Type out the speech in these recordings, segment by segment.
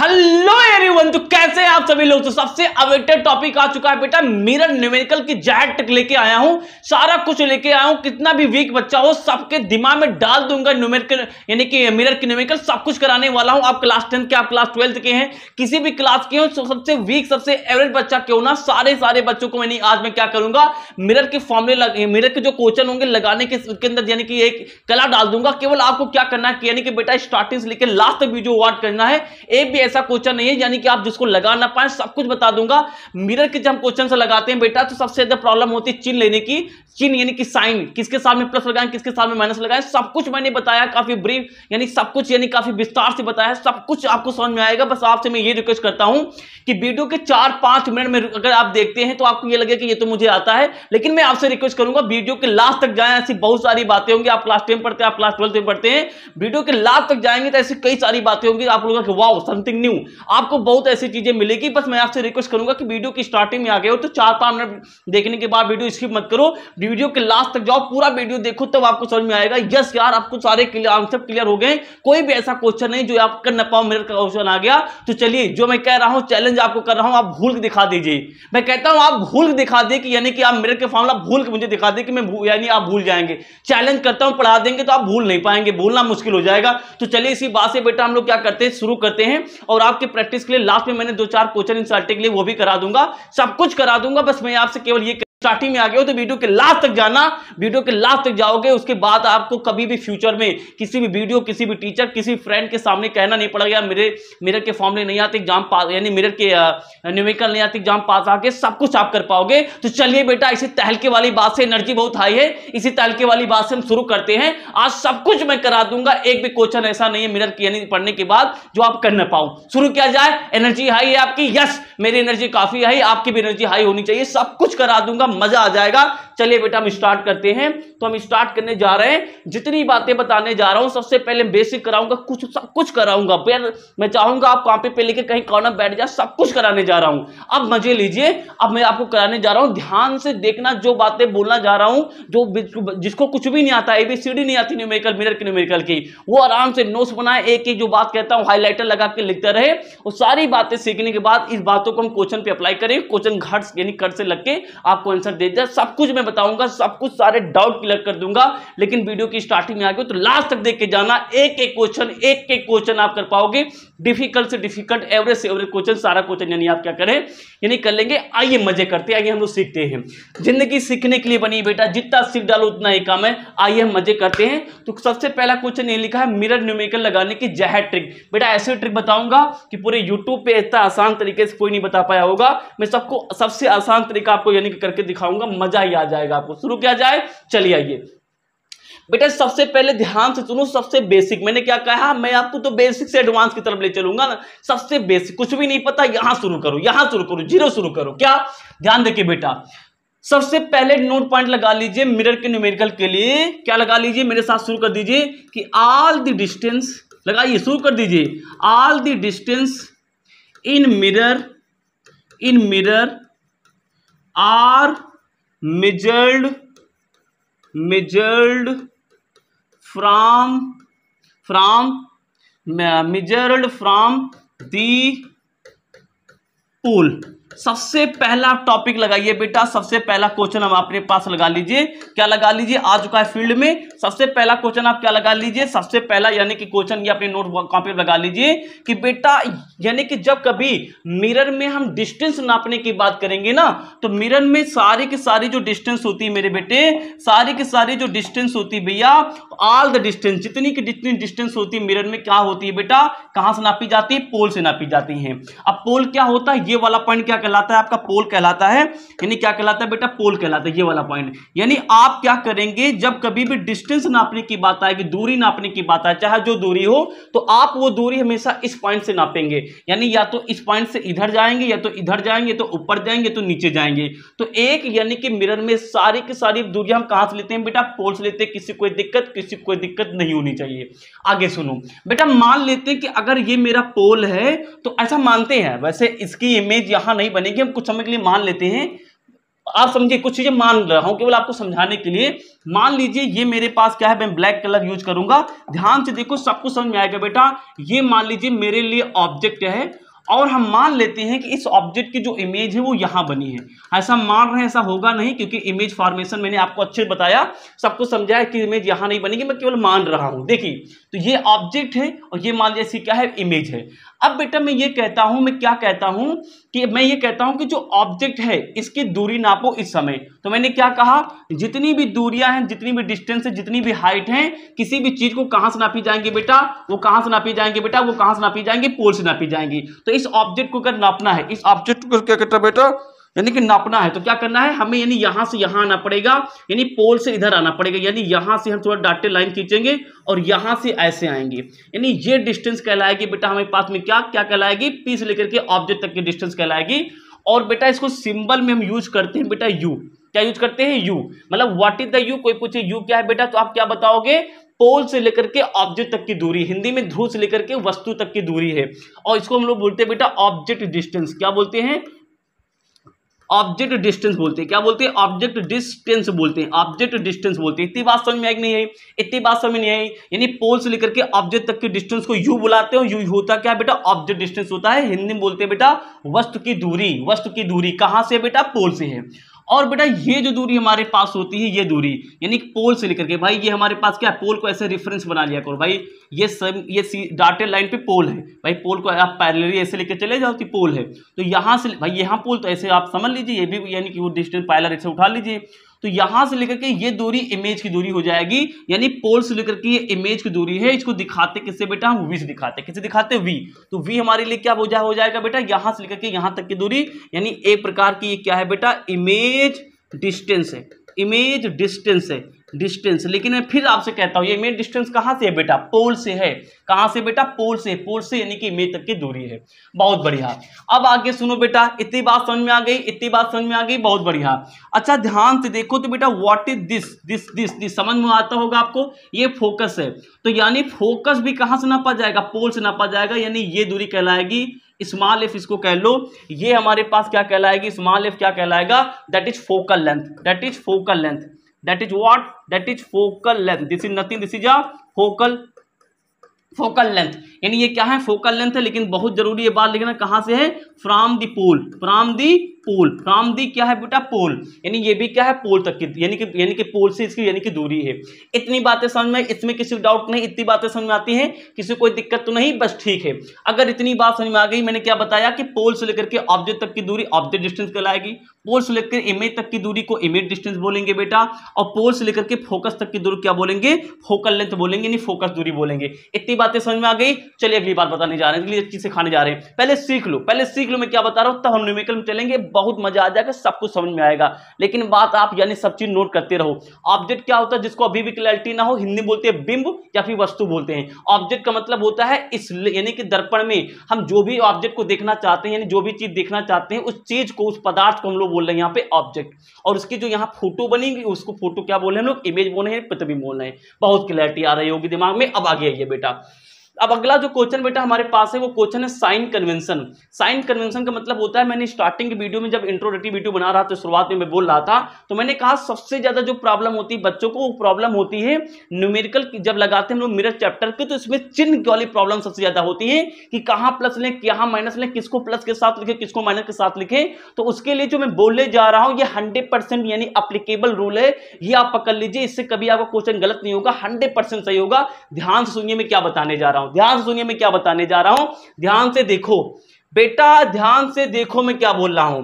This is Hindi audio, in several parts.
हेलो एवरीवन तो कैसे हैं आप सभी लोग तो सबसे अवेटेड टॉपिक आ चुका है बेटा मिरर न्यूमेरिकल की जैट लेके आया हूं सारा कुछ लेके आया हूं कितना भी वीक बच्चा हो सबके दिमाग में डाल दूंगा न्यूमेरिकल यानी कि मिरर की न्यूमेरिकल सब कुछ कराने वाला हूं आप क्लास टेंथ के आप क्लास ट्वेल्थ के हैं किसी भी क्लास के हो सबसे वीक सबसे एवरेज बच्चा क्यों ना सारे सारे बच्चों को मैंने आज मैं क्या करूंगा मिरर के फॉर्मुले मिरर के जो क्वेश्चन होंगे लगाने के अंदर यानी कि एक कला डाल दूंगा केवल आपको क्या करना है यानी कि बेटा स्टार्टिंग से लेकर लास्ट तक भी जो वार्ड करना है ए भी ऐसा क्वेश्चन नहीं है यानी कि आप जिसको लगा ना पाए सब कुछ बता दूंगा मिरर के जब क्वेश्चन से लगाते हैं बेटा तो सबसे ज्यादा प्रॉब्लम होती है चिन्ह लेने की चिन्ह यानी कि साइन किसके साल में प्लस लगाए किसके साल में माइनस लगाए सब कुछ मैंने बताया काफी ब्रीफ यानी सब कुछ यानी काफी विस्तार से बताया सब कुछ आपको समझ में आएगा बस आपसे मैं ये रिक्वेस्ट करता हूं कि वीडियो के चार पांच मिनट में अगर आप देखते हैं तो आपको यह लगे कि ये तो मुझे आता है लेकिन मैं आपसे रिक्वेस्ट करूंगा वीडियो के लास्ट तक जाए ऐसी बहुत सारी बातें होंगी आप क्लास टेन पढ़ते हैं आप क्लास ट्वेल्थ में पढ़ते हैं वीडियो के लास्ट तक जाएंगे तो ऐसी कई सारी बातें होंगी आप लोगों का वाओ समथिंग समथिंग आपको बहुत ऐसी चीजें मिलेगी बस मैं आपसे रिक्वेस्ट करूंगा कि वीडियो की स्टार्टिंग में आ गए हो तो चार पांच मिनट देखने के बाद वीडियो स्किप मत करो वीडियो के लास्ट तक जाओ पूरा वीडियो देखो तब आपको समझ में आएगा यस यार आपको सारे आंसर क्लियर हो गए कोई भी ऐसा क्वेश्चन नहीं जो आप कर ना पाओ मेरे क्वेश्चन आ गया तो चलिए जो मैं कह रहा हूँ चैलेंज आपको कर रहा हूँ आप भूल दिखा दीजिए मैं कहता हूँ आप भूल दिखा दे कि यानी कि आप मेरे के फॉर्मला भूल के मुझे दिखा दे कि मैं यानी आप भूल जाएंगे चैलेंज करता हूँ पढ़ा देंगे तो आप भूल नहीं पाएंगे बोलना मुश्किल हो जाएगा तो चलिए इसी बात से बेटा हम लोग क्या करते हैं शुरू करते हैं और आपके प्रैक्टिस के लिए लास्ट में मैंने दो चार क्वेश्चन इंसल्टिंग के लिए वो भी करा दूंगा सब कुछ करा दूंगा बस मैं आपसे केवल ये स्टार्टिंग में आ गए हो तो वीडियो के लास्ट तक जाना वीडियो के लास्ट तक जाओगे उसके बाद आपको कभी भी फ्यूचर में किसी भी वीडियो किसी भी टीचर किसी फ्रेंड के सामने कहना नहीं पड़ेगा मेरे मिरर के फॉर्मले नहीं आते एग्जाम पास यानी मिरर के न्यूमेरिकल नहीं आते एग्जाम पास आके सब कुछ आप कर पाओगे तो चलिए बेटा इसी तहलके वाली बात से एनर्जी बहुत हाई है इसी तहलके वाली बात से हम शुरू करते हैं आज सब कुछ मैं करा दूंगा एक भी क्वेश्चन ऐसा नहीं है मिरर की यानी पढ़ने के बाद जो आप कर ना पाओ शुरू किया जाए एनर्जी हाई है आपकी यस मेरी एनर्जी काफी हाई आपकी भी एनर्जी हाई होनी चाहिए सब कुछ करा दूंगा मजा आ जाएगा चलिए बेटा हम स्टार्ट करते हैं तो हम स्टार्ट करने जा रहे हैं जितनी बातें बताने जा रहा हूँ सबसे पहले बेसिक कराऊंगा कुछ सब कुछ कराऊंगा मैं चाहूंगा आप कॉपी पे लेके कहीं कॉर्नर बैठ जाए सब कुछ कराने जा रहा हूँ अब मजे लीजिए अब मैं आपको कराने जा रहा हूँ ध्यान से देखना जो बातें बोलना जा रहा हूँ जो जिसको कुछ भी नहीं आता एबीसीडी नहीं आती न्यूमेरिकल मिनर की न्यूमेरिकल की वो आराम से नोट्स बनाए एक एक जो बात कहता हूँ हाईलाइटर लगा के लिखते रहे और सारी बातें सीखने के बाद इस बातों को हम क्वेश्चन पे अप्लाई करें क्वेश्चन घट यानी कट से लग के आपको आंसर दे दिया सब कुछ मैं बताऊंगा सब कुछ सारे डाउट क्लियर कर दूंगा लेकिन वीडियो की स्टार्टिंग में आगे तो लास्ट तक देख के जाना एक एक क्वेश्चन एक एक क्वेश्चन आप कर पाओगे डिफिकल्ट से डिफिकल्ट एवरेज से एवरेज क्वेश्चन सारा क्वेश्चन यानी आप क्या करें यानी कर लेंगे आइए मजे करते हैं आइए हम लोग सीखते हैं जिंदगी सीखने के लिए बनी बेटा जितना सीख डालो उतना ही काम है आइए हम मजे करते हैं तो सबसे पहला क्वेश्चन ये लिखा है मिरर न्यूमेरिकल लगाने की जहर ट्रिक बेटा ऐसी ट्रिक बताऊंगा कि पूरे यूट्यूब पे इतना आसान तरीके से कोई नहीं बता पाया होगा मैं सबको सबसे आसान तरीका आपको यानी करके दिखाऊंगा मजा ही आ जाए जाएगा आपको शुरू किया जाए चलिए आइए बेटा सबसे पहले ध्यान से सुनो सबसे बेसिक मैंने क्या कहा हाँ, मैं आपको तो बेसिक से एडवांस की तरफ ले चलूंगा ना सबसे बेसिक कुछ भी नहीं पता यहां शुरू करो यहां शुरू करो जीरो शुरू करो क्या ध्यान देखिए बेटा सबसे पहले नोट पॉइंट लगा लीजिए मिरर के न्यूमेरिकल के लिए क्या लगा लीजिए मेरे साथ शुरू कर दीजिए कि ऑल द डिस्टेंस लगाइए शुरू कर दीजिए all the distance in mirror in mirror are measured measured from from measured from the pool सबसे पहला टॉपिक लगाइए बेटा सबसे पहला क्वेश्चन हम अपने पास लगा लीजिए क्या लगा लीजिए आ चुका है फील्ड में सबसे पहला क्वेश्चन आप क्या लगा लीजिए सबसे पहला यानी कि क्वेश्चन ये अपने नोट कॉपी लगा लीजिए कि बेटा यानी कि जब कभी मिरर में हम डिस्टेंस नापने की बात करेंगे ना तो मिरर में सारी की सारी जो डिस्टेंस होती है मेरे बेटे सारी की सारी जो डिस्टेंस होती है भैया ऑल द डिस्टेंस जितनी की जितनी डिस्टेंस होती है मिरर में क्या होती है बेटा कहां से नापी जाती है पोल से नापी जाती है अब पोल क्या होता है ये वाला पॉइंट क्या कहलाता है आपका पोल कहलाता है यानी क्या कहलाता है बेटा पोल कहलाता है ये वाला पॉइंट यानी आप क्या करेंगे जब कभी भी डिस्टेंस नापने की बात आएगी दूरी नापने की बात आए चाहे जो दूरी हो तो आप वो दूरी हमेशा इस पॉइंट से नापेंगे यानी या तो इस पॉइंट से इधर जाएंगे या तो इधर जाएंगे तो ऊपर जाएंगे तो नीचे जाएंगे तो एक यानी कि मिरर में सारी की सारी दूरी हम कहां से लेते हैं बेटा पोल से लेते हैं किसी कोई दिक्कत किसी कोई दिक्कत नहीं होनी चाहिए आगे सुनो बेटा मान लेते हैं कि अगर ये मेरा पोल है तो ऐसा मानते हैं वैसे इसकी इमेज यहां नहीं बनेगी हम कुछ समय के लिए मान लेते हैं आप समझिए कुछ चीजें मान रहा हूं केवल आपको समझाने के लिए मान लीजिए ये मेरे पास क्या है मैं ब्लैक कलर यूज करूंगा ध्यान से देखो सब कुछ समझ में आएगा बेटा ये मान लीजिए मेरे लिए ऑब्जेक्ट है और हम मान लेते हैं कि इस ऑब्जेक्ट की जो इमेज है वो यहाँ बनी है ऐसा मान रहे हैं ऐसा होगा नहीं क्योंकि इमेज फॉर्मेशन मैंने आपको अच्छे बताया सबको समझाया कि इमेज यहाँ नहीं बनेगी मैं केवल मान रहा हूँ देखिए तो ये ऑब्जेक्ट है और ये मान लीजिए क्या है इमेज है अब बेटा मैं ये कहता हूं मैं क्या कहता हूं कि मैं ये कहता हूं कि जो ऑब्जेक्ट है इसकी दूरी नापो इस समय तो मैंने क्या कहा जितनी भी दूरियां हैं जितनी भी डिस्टेंस है जितनी भी हाइट है किसी भी चीज को कहां से नापी जाएंगी बेटा वो कहां से नापी जाएंगे बेटा वो कहां से नापी जाएंगे पोल से नापी जाएंगी तो इस ऑब्जेक्ट को अगर नापना है इस ऑब्जेक्ट को क्या कहता बेटा यानी कि नापना है तो क्या करना है हमें यानी यहां से यहाँ आना पड़ेगा यानी पोल से इधर आना पड़ेगा यानी यहां से हम थोड़ा डाटे लाइन खींचेंगे और यहाँ से ऐसे आएंगे यानी ये डिस्टेंस कहलाएगी बेटा हमारे पास में क्या क्या कहलाएगी पी से लेकर के ऑब्जेक्ट तक की डिस्टेंस कहलाएगी और बेटा इसको सिंबल में हम यूज करते हैं बेटा यू क्या यूज करते हैं यू मतलब व्हाट इज द यू कोई पूछे यू क्या है बेटा तो आप क्या बताओगे पोल से लेकर के ऑब्जेक्ट तक की दूरी हिंदी में ध्रुव से लेकर के वस्तु तक की दूरी है और इसको हम लोग बोलते हैं बेटा ऑब्जेक्ट डिस्टेंस क्या बोलते हैं ऑब्जेक्ट डिस्टेंस बोलते हैं क्या बोलते हैं ऑब्जेक्ट डिस्टेंस बोलते हैं ऑब्जेक्ट डिस्टेंस बोलते हैं इतनी बात समझ में आई नहीं आई इतनी बात समझ में नहीं आई यानी पोल से लेकर के ऑब्जेक्ट तक के डिस्टेंस को यू बुलाते हैं यू होता क्या बेटा ऑब्जेक्ट डिस्टेंस होता है हिंदी में बोलते हैं बेटा वस्तु की दूरी वस्तु की दूरी कहाँ से बेटा पोल से है और बेटा ये जो दूरी हमारे पास होती है ये दूरी यानी पोल से लेकर के भाई ये हमारे पास क्या है पोल को ऐसे रेफरेंस बना लिया करो भाई ये सब ये डाटेड लाइन पे पोल है भाई पोल को आप पैरेलली ऐसे लेकर चले जाओ कि पोल है तो यहाँ से भाई यहाँ पोल तो ऐसे आप समझ लीजिए ये भी यानी कि वो डिस्टेंस पैलर ऐसे उठा लीजिए तो यहां से लेकर के ये दूरी इमेज की दूरी हो जाएगी यानी पोल से लेकर के ये इमेज की दूरी है इसको दिखाते किससे बेटा हम वी से दिखाते किससे दिखाते वी तो वी हमारे लिए क्या हो, हो जाएगा बेटा यहां से लेकर के यहां तक की दूरी यानी एक प्रकार की ये क्या है बेटा इमेज डिस्टेंस है इमेज डिस्टेंस है डिस्टेंस लेकिन मैं फिर आपसे कहता हूँ ये मेन डिस्टेंस कहाँ से है बेटा पोल से है कहाँ से बेटा पोल से पोल से यानी कि मे तक की दूरी है बहुत बढ़िया अब आगे सुनो बेटा इतनी बात समझ में आ गई इतनी बात समझ में आ गई बहुत बढ़िया अच्छा ध्यान से देखो तो बेटा what is this this this this समझ में आता होगा आपको ये फोकस है तो यानी फोकस भी कहाँ से नापा जाएगा पोल से नापा जाएगा यानी ये दूरी कहलाएगी स्मॉल एफ इसको कह लो ये हमारे पास क्या कहलाएगी स्मॉल एफ क्या कहलाएगा that is focal length that is focal length that is what that is focal length this is nothing this is a focal focal length यानी ये क्या है फोकल लेंथ है लेकिन बहुत जरूरी ये बात लिखना कहां से है from the pole from the pole from the क्या है बेटा पोल यानी ये भी क्या है पोल तक की यानी कि यानी कि पोल से इसकी यानी कि दूरी है इतनी बातें समझ में इसमें किसी डाउट नहीं इतनी बातें समझ में आती हैं किसी कोई दिक्कत तो नहीं बस ठीक है अगर इतनी बात समझ में आ गई मैंने क्या बताया कि पोल से लेकर के ऑब्जेक्ट तक की दूरी ऑब्जेक्ट डिस्टेंस कहलाएगी पोल से लेकर इमेज तक की दूरी को इमेज डिस्टेंस बोलेंगे बेटा और पोल से लेकर के फोकस तक की दूरी क्या बोलेंगे फोकल लेंथ बोलेंगे नहीं फोकस दूरी बोलेंगे इतनी बातें समझ में आ गई चलिए अगली बात बताने जा रहे हैं अगली चीज सिखाने जा रहे हैं पहले सीख लो पहले सीख लो मैं क्या बता रहा हूँ तब हम न्यूमेरिकल में चलेंगे बहुत मजा आ जाएगा सब कुछ समझ में आएगा लेकिन बात आप यानी सब चीज नोट करते रहो ऑब्जेक्ट क्या होता है जिसको अभी भी क्लैरिटी ना हो हिंदी बोलते हैं बिंब या फिर वस्तु बोलते हैं ऑब्जेक्ट का मतलब होता है इस यानी कि दर्पण में हम जो भी ऑब्जेक्ट को देखना चाहते हैं यानी जो भी चीज देखना चाहते हैं उस चीज को उस पदार्थ को हम लोग बोल रहे हैं यहाँ पे ऑब्जेक्ट और उसकी जो यहाँ फोटो बनेगी उसको फोटो क्या बोल रहे हैं लोग इमेज बोल रहे हैं प्रतिबिंब बोल रहे हैं बहुत क्लैरिटी आ रही होगी दिमाग में अब आगे आइए बेटा अब अगला जो क्वेश्चन बेटा हमारे पास है वो क्वेश्चन है साइन कन्वेंशन साइन कन्वेंशन का मतलब होता है मैंने स्टार्टिंग की वीडियो में जब इंट्रोडक्टिव वीडियो बना रहा था तो शुरुआत में मैं बोल रहा था तो मैंने कहा सबसे ज्यादा जो प्रॉब्लम होती है बच्चों को वो प्रॉब्लम होती है न्यूमेरिकल जब लगाते हैं हम लोग मिरर चैप्टर के तो इसमें चिन्ह वाली प्रॉब्लम सबसे ज्यादा होती है कि कहाँ प्लस लें कहाँ माइनस लें किसको प्लस के साथ लिखे किसको माइनस के साथ लिखे तो उसके लिए जो मैं बोलने जा रहा हूँ ये हंड्रेड यानी अप्लीकेबल रूल है ये आप पकड़ लीजिए इससे कभी आपका क्वेश्चन गलत नहीं होगा हंड्रेड सही होगा ध्यान से सुनिए मैं क्या बताने जा रहा हूँ हूं ध्यान सुनिए मैं क्या बताने जा रहा हूं ध्यान से देखो बेटा ध्यान से देखो मैं क्या बोल रहा हूं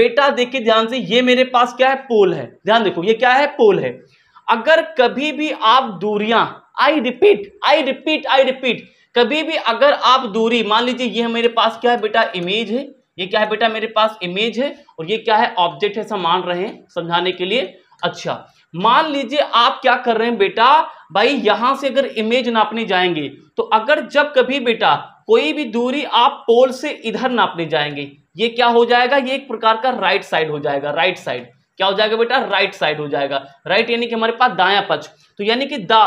बेटा देखिए ध्यान से ये मेरे पास क्या है पोल है ध्यान देखो ये क्या है पोल है अगर कभी भी आप दूरियां I repeat I repeat I repeat कभी भी अगर आप दूरी मान लीजिए ये मेरे पास क्या है बेटा इमेज है ये क्या है बेटा मेरे पास इमेज है और ये क्या है ऑब्जेक्ट है मान रहे हैं समझाने के लिए अच्छा मान लीजिए आप क्या कर रहे हैं बेटा भाई यहां से अगर इमेज नापने जाएंगे तो अगर जब कभी बेटा कोई भी दूरी आप पोल से इधर नापने जाएंगे ये क्या हो जाएगा ये एक प्रकार का राइट साइड हो जाएगा राइट साइड क्या हो जाएगा बेटा राइट साइड हो जाएगा राइट यानी कि हमारे पास दाया पक्ष तो यानी कि दा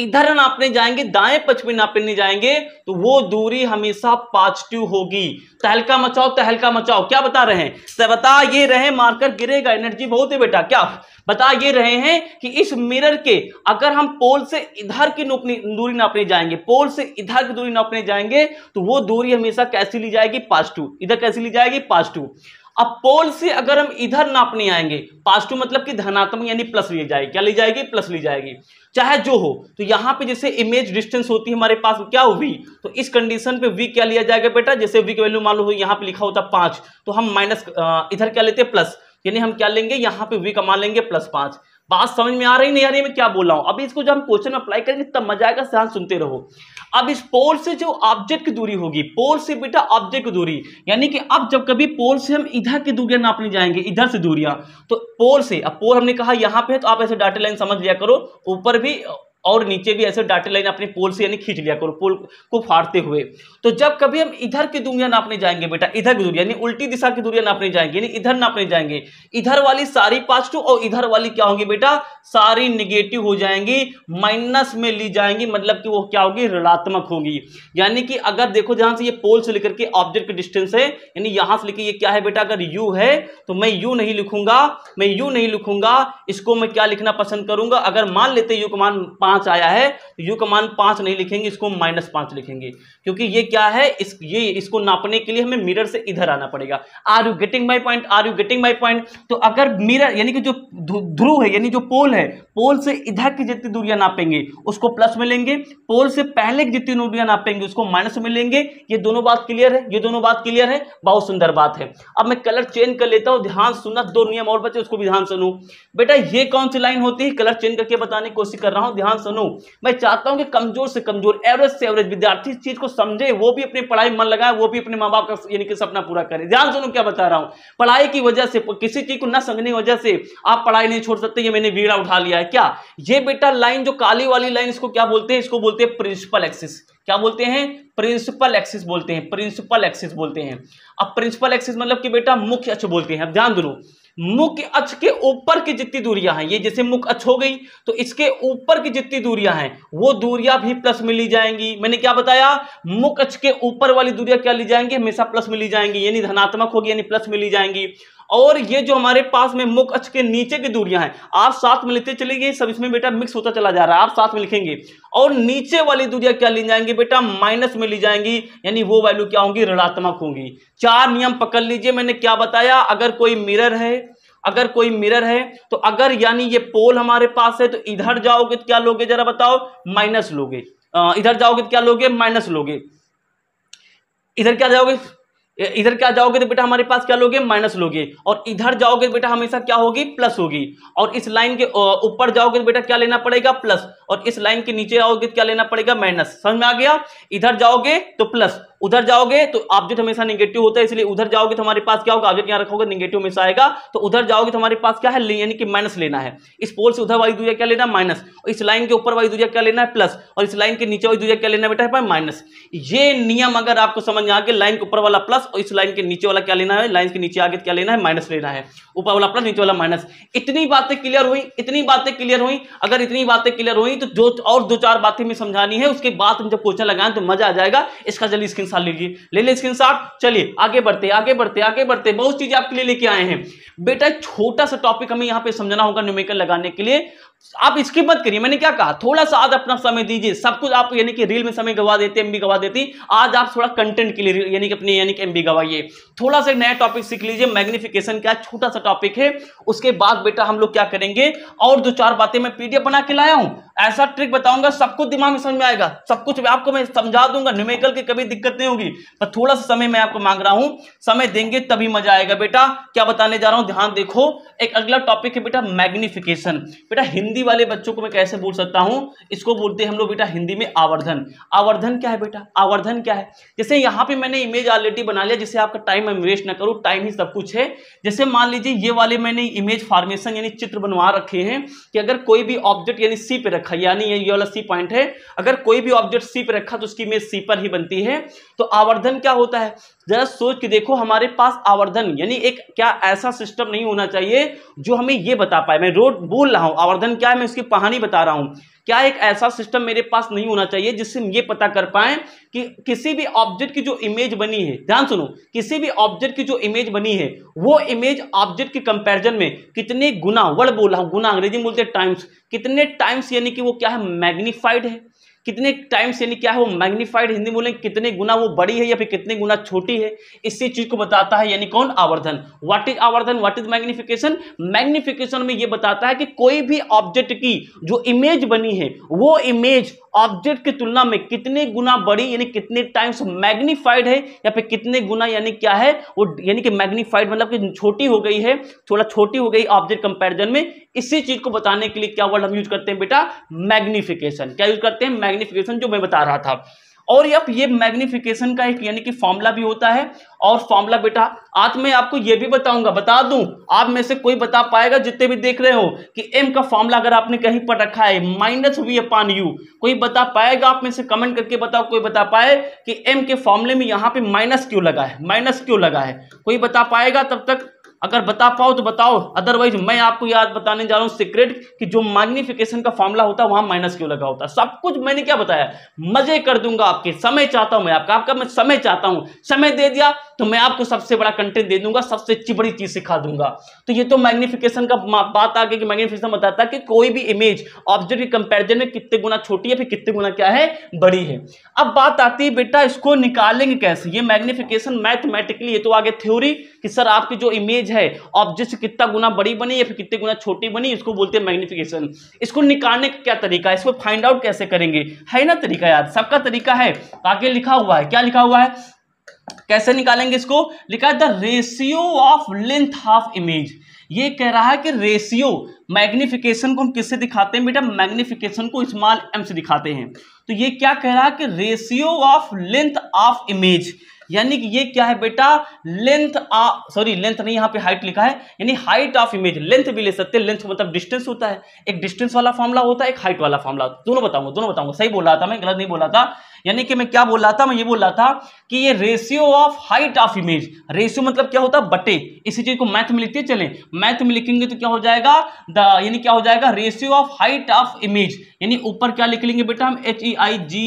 इधर नापने जाएंगे दाएं पक्ष में नापने जाएंगे तो वो दूरी हमेशा पॉजिटिव होगी तहलका मचाओ तहलका मचाओ क्या बता रहे हैं तो बता ये रहे मार्कर गिरेगा एनर्जी बहुत है बेटा क्या बता ये रहे हैं कि इस मिरर के अगर हम पोल से इधर की दूरी नापने जाएंगे पोल से इधर की दूरी नापने जाएंगे तो वो दूरी हमेशा कैसी ली जाएगी पॉजिटिव इधर कैसी ली जाएगी पॉजिटिव अब पोल से अगर हम इधर नापने आएंगे पॉजिटिव मतलब कि धनात्मक यानी प्लस ली जाएगी क्या ली जाएगी प्लस ली जाएगी चाहे जो हो तो यहां पे जैसे इमेज डिस्टेंस होती है हमारे पास क्या हो वी तो इस कंडीशन पे वी क्या लिया जाएगा बेटा जैसे वी की वैल्यू मान लो यहाँ पे लिखा होता पांच तो हम माइनस इधर क्या लेते हैं प्लस यानी हम क्या लेंगे यहाँ पे वी का मान लेंगे प्लस पांच बात समझ में आ रही नहीं आ रही मैं क्या बोल रहा हूं अभी इसको जब हम क्वेश्चन में अप्लाई करेंगे तब मजा आएगा ध्यान सुनते रहो अब इस पोल से जो ऑब्जेक्ट की दूरी होगी पोल से बेटा ऑब्जेक्ट की दूरी यानी कि अब जब कभी पोल से हम इधर की दूरियां नापने जाएंगे इधर से दूरियां तो पोल से अब पोल हमने कहा यहां पे है तो आप ऐसे डाटा लाइन समझ लिया करो ऊपर भी और नीचे भी ऐसे डाटे लाइन अपने पोल से यानी खींच लिया करो पोल को फाड़ते हुए तो जब कभी हम इधर की दूरियां नापने जाएंगे बेटा इधर की दूरी यानी उल्टी दिशा की दूरियां नापने जाएंगे यानी इधर नापने जाएंगे इधर वाली सारी पॉजिटिव और इधर वाली क्या होंगी बेटा सारी निगेटिव हो जाएंगी माइनस में ली जाएंगी मतलब कि वो क्या होगी ऋणात्मक होगी यानी कि अगर देखो जहां से ये पोल से लेकर के ऑब्जेक्ट की डिस्टेंस है यानी यहां से लेकर ये क्या है बेटा अगर यू है तो मैं यू नहीं लिखूंगा मैं यू नहीं लिखूंगा इसको मैं क्या लिखना पसंद करूंगा अगर मान लेते यू को मान पांच आया है तो यू का मान पांच नहीं लिखेंगे इसको माइनस पांच लिखेंगे क्योंकि ये क्या है इस ये इसको नापने के लिए हमें मिरर से इधर आना पड़ेगा are you getting my point are you getting my point तो अगर मिरर यानी कि जो ध्रुव है यानी जो पोल है पोल से इधर की जितनी दूरियां नापेंगे उसको प्लस मिलेंगे पोल से पहले की जितनी दूरियां नापेंगे उसको माइनस मिलेंगे ये दोनों बात क्लियर है ये दोनों बात क्लियर है बहुत सुंदर बात है अब मैं कलर चेंज कर लेता हूँ ध्यान सुनना दो नियम और बचे उसको भी ध्यान सुनू बेटा ये कौन सी लाइन होती है कलर चेंज करके बताने की कोशिश कर रहा हूँ ध्यान सुनू मैं चाहता हूं कि कमजोर से कमजोर एवरेज से एवरेज विद्यार्थी इस चीज को समझे वो भी अपनी पढ़ाई मन लगाए वो भी अपने माँ बाप का यानी कि सपना पूरा करे ध्यान सुनो क्या बता रहा हूँ पढ़ाई की वजह से किसी चीज को न समझने की वजह से आप पढ़ाई नहीं छोड़ सकते ये मैंने वीड़ा उठा लिया है क्या ये बेटा लाइन जो काली वाली लाइन इसको क्या बोलते हैं इसको बोलते हैं प्रिंसिपल एक्सिस क्या बोलते हैं प्रिंसिपल एक्सिस बोलते हैं प्रिंसिपल एक्सिस बोलते हैं अब प्रिंसिपल एक्सिस मतलब कि बेटा मुख्य अच्छा बोलते हैं अब ध्यान दो मुख अक्ष के ऊपर की जितनी दूरियां हैं ये जैसे मुख अक्ष हो गई तो इसके ऊपर की जितनी दूरियां हैं वो दूरियां भी प्लस में ली जाएंगी मैंने क्या बताया मुख अक्ष के ऊपर वाली दूरियां क्या ली जाएंगी हमेशा प्लस में ली जाएंगी यानी धनात्मक होगी यानी प्लस में ली जाएंगी और ये जो हमारे पास में मुख अक्ष के नीचे की दूरियां हैं आप साथ में लेते चले गए सब इसमें बेटा मिक्स होता चला जा रहा है आप साथ में लिखेंगे और नीचे वाली दूरियां क्या ली जाएंगी बेटा माइनस में ली जाएंगी यानी वो वैल्यू क्या होंगी ऋणात्मक होंगी चार नियम पकड़ लीजिए मैंने क्या बताया अगर कोई मिरर है अगर कोई मिरर है तो अगर यानी ये पोल हमारे पास है तो इधर जाओगे तो क्या लोगे जरा बताओ माइनस लोगे इधर जाओगे तो क्या लोगे माइनस लोगे इधर क्या जाओगे इधर क्या जाओगे तो बेटा हमारे पास क्या लोगे माइनस लोगे और इधर जाओगे तो बेटा हमेशा क्या होगी प्लस होगी और इस लाइन के ऊपर जाओगे तो बेटा क्या लेना पड़ेगा प्लस और इस लाइन के नीचे आओगे तो क्या लेना पड़ेगा माइनस समझ में आ गया इधर जाओगे तो प्लस उधर जाओगे तो ऑब्जेक्ट हमेशा निगेटिव होता है इसलिए उधर जाओगे तो हमारे पास क्या होगा ऑब्जेक्ट यहाँ रखोगे निगेटिव हमेशा आएगा तो उधर जाओगे तो हमारे पास क्या है यानी कि माइनस लेना है इस पोल से उधर वाई दूरिया क्या लेना है माइनस इस लाइन के ऊपर वाई दूरिया क्या लेना है प्लस और इस लाइन के नीचे वाई दूरिया क्या लेना है बेटा है माइनस ये नियम अगर आपको समझ में आगे लाइन के ऊपर वाला प्लस और इस लाइन के नीचे वाला क्या लेना है लाइन के नीचे आगे क्या लेना है माइनस लेना है ऊपर वाला प्लस नीचे वाला माइनस इतनी बातें क्लियर हुई इतनी बातें क्लियर हुई अगर इतनी बातें क्लियर हुई तो जो और दो चार बातें समझानी है उसके बाद जब क्वेश्चन लगाए तो मजा आ जाएगा इसका जल्दी स्क्रीन स्क्रीनशॉट लीजिए ले लें स्क्रीनशॉट चलिए आगे बढ़ते आगे बढ़ते आगे बढ़ते बहुत चीजें आपके लिए लेके आए हैं बेटा छोटा सा टॉपिक हमें यहाँ पे समझना होगा न्यूमेकल लगाने के लिए आप इसकी मत करिए मैंने क्या कहा थोड़ा सा आज अपना समय दीजिए सब कुछ आप यानी कि रील में समय गवा देते एमबी गवा देती आज आप थोड़ा कंटेंट के लिए यानी कि अपने यानी कि एमबी गवाइए थोड़ा सा नया टॉपिक सीख लीजिए मैग्निफिकेशन क्या छोटा सा टॉपिक है उसके बाद बेटा हम लोग क्या करेंगे और दो चार बातें मैं पीडीएफ बना के लाया हूं ऐसा ट्रिक बताऊंगा सब कुछ दिमाग में समझ में आएगा सब कुछ आपको मैं समझा दूंगा न्यूमेरिकल की कभी दिक्कत नहीं होगी पर थोड़ा सा समय मैं आपको मांग रहा हूं समय देंगे तभी मजा आएगा बेटा क्या बताने जा रहा हूं ध्यान देखो एक अगला टॉपिक है बेटा मैग्निफिकेशन बेटा हिंदी हिंदी वाले बच्चों को मैं कैसे बोल सकता हूं इसको बोलते हैं हम लोग बेटा हिंदी में आवर्धन आवर्धन क्या है बेटा आवर्धन क्या है जैसे यहां पे मैंने इमेज ऑलरेडी बना लिया जिससे आपका टाइम मैं वेस्ट ना करूं टाइम ही सब कुछ है जैसे मान लीजिए ये वाले मैंने इमेज फॉर्मेशन यानी चित्र बनवा रखे हैं कि अगर कोई भी ऑब्जेक्ट यानी सी पे रखा यानी ये वाला सी पॉइंट है अगर कोई भी ऑब्जेक्ट सी पे रखा तो उसकी इमेज सी पर ही बनती है तो आवर्धन क्या होता है जरा सोच के देखो हमारे पास आवर्धन यानी एक क्या ऐसा सिस्टम नहीं होना चाहिए जो हमें ये बता पाए मैं रोड बोल रहा हूँ आवर्धन क्या है मैं उसकी कहानी बता रहा हूँ क्या एक ऐसा सिस्टम मेरे पास नहीं होना चाहिए जिससे हम ये पता कर पाए कि किसी भी ऑब्जेक्ट की जो इमेज बनी है ध्यान सुनो किसी भी ऑब्जेक्ट की जो इमेज बनी है वो इमेज ऑब्जेक्ट के कंपैरिजन में कितने गुना वर्ड बोल रहा हूँ गुना अंग्रेजी में बोलते हैं टाइम्स कितने टाइम्स यानी कि वो क्या है मैग्नीफाइड है कितने टाइम से यानी क्या है वो मैग्नीफाइड हिंदी बोलें कितने गुना वो बड़ी है या फिर कितने गुना छोटी है इसी चीज को बताता है यानी कौन आवर्धन व्हाट इज आवर्धन व्हाट इज मैग्नीफिकेशन मैग्नीफिकेशन में ये बताता है कि कोई भी ऑब्जेक्ट की जो इमेज बनी है वो इमेज ऑब्जेक्ट की तुलना में कितने गुना बड़ी यानी कितने टाइम्स मैग्नीफाइड है या फिर कितने गुना यानी क्या है वो यानी कि मैग्नीफाइड मतलब कि छोटी हो गई है थोड़ा छोटी हो गई ऑब्जेक्ट कंपैरिजन में इसी चीज को बताने के लिए क्या वर्ड हम यूज करते हैं बेटा मैग्निफिकेशन क्या यूज करते हैं मैग्निफिकेशन जो मैं बता रहा था और अब ये मैग्निफिकेशन का एक यानी कि फॉर्मूला भी होता है और फॉर्मूला बेटा आज मैं आपको ये भी बताऊंगा बता दूं आप में से कोई बता पाएगा जितने भी देख रहे हो कि एम का फॉर्मूला अगर आपने कहीं पर रखा है माइनस वी अपान यू कोई बता पाएगा आप में से कमेंट करके बताओ कोई बता पाए कि एम के फॉर्मूले में यहां पर माइनस क्यों लगा है माइनस क्यों लगा है कोई बता पाएगा तब तक अगर बता पाओ तो बताओ अदरवाइज मैं आपको याद बताने जा रहा हूं सीक्रेट कि जो मैग्निफिकेशन का फॉर्मूला होता है वहां माइनस क्यों लगा होता है सब कुछ मैंने क्या बताया मजे कर दूंगा आपके समय चाहता हूं मैं आपका आपका मैं समय चाहता हूं समय दे दिया तो मैं आपको सबसे बड़ा कंटेंट दे दूंगा सबसे अच्छी बड़ी चीज सिखा दूंगा तो ये तो मैग्निफिकेशन का बात आगे की कि मैग्निफिकेशन बताता है कि कोई भी इमेज ऑब्जेक्ट के कंपेरिजन में कितने गुना छोटी है फिर कितने गुना क्या है बड़ी है अब बात आती है बेटा इसको निकालेंगे कैसे ये मैग्निफिकेशन मैथमेटिकली ये तो आगे थ्योरी कि सर आपकी जो इमेज है ऑब्जेक्ट कितना गुना बड़ी बनी या फिर कितने गुना छोटी बनी इसको बोलते हैं मैग्निफिकेशन इसको निकालने का क्या तरीका है इसको फाइंड आउट कैसे करेंगे है ना तरीका यार सबका तरीका है आगे लिखा हुआ है क्या लिखा हुआ है कैसे निकालेंगे इसको लिखा है the ratio of length of image ये कह रहा है कि रेशियो मैग्निफिकेशन को हम किससे दिखाते हैं बेटा मैग्निफिकेशन को स्मॉल एम से दिखाते हैं तो ये क्या कह रहा है कि ratio of length of image यानी कि ये क्या है बेटा लेंथ सॉरी लेंथ नहीं यहाँ पे हाइट लिखा है यानी हाइट ऑफ इमेज लेंथ भी ले सकते हैं लेंथ मतलब डिस्टेंस होता है एक डिस्टेंस वाला फॉर्मला होता है एक हाइट वाला फॉर्मला दोनों बताऊंगा दोनों बताऊंगा सही बोल रहा था मैं गलत नहीं बोला था यानी कि मैं क्या बोल रहा था मैं ये बोल रहा था कि ये ratio of height of image ratio मतलब क्या होता है बटे इसी चीज को मैथ में लिखते चले मैथ में लिखेंगे तो क्या हो जाएगा द यानी क्या हो जाएगा ratio of height of image यानी ऊपर क्या लिख लेंगे बेटा हम H E I G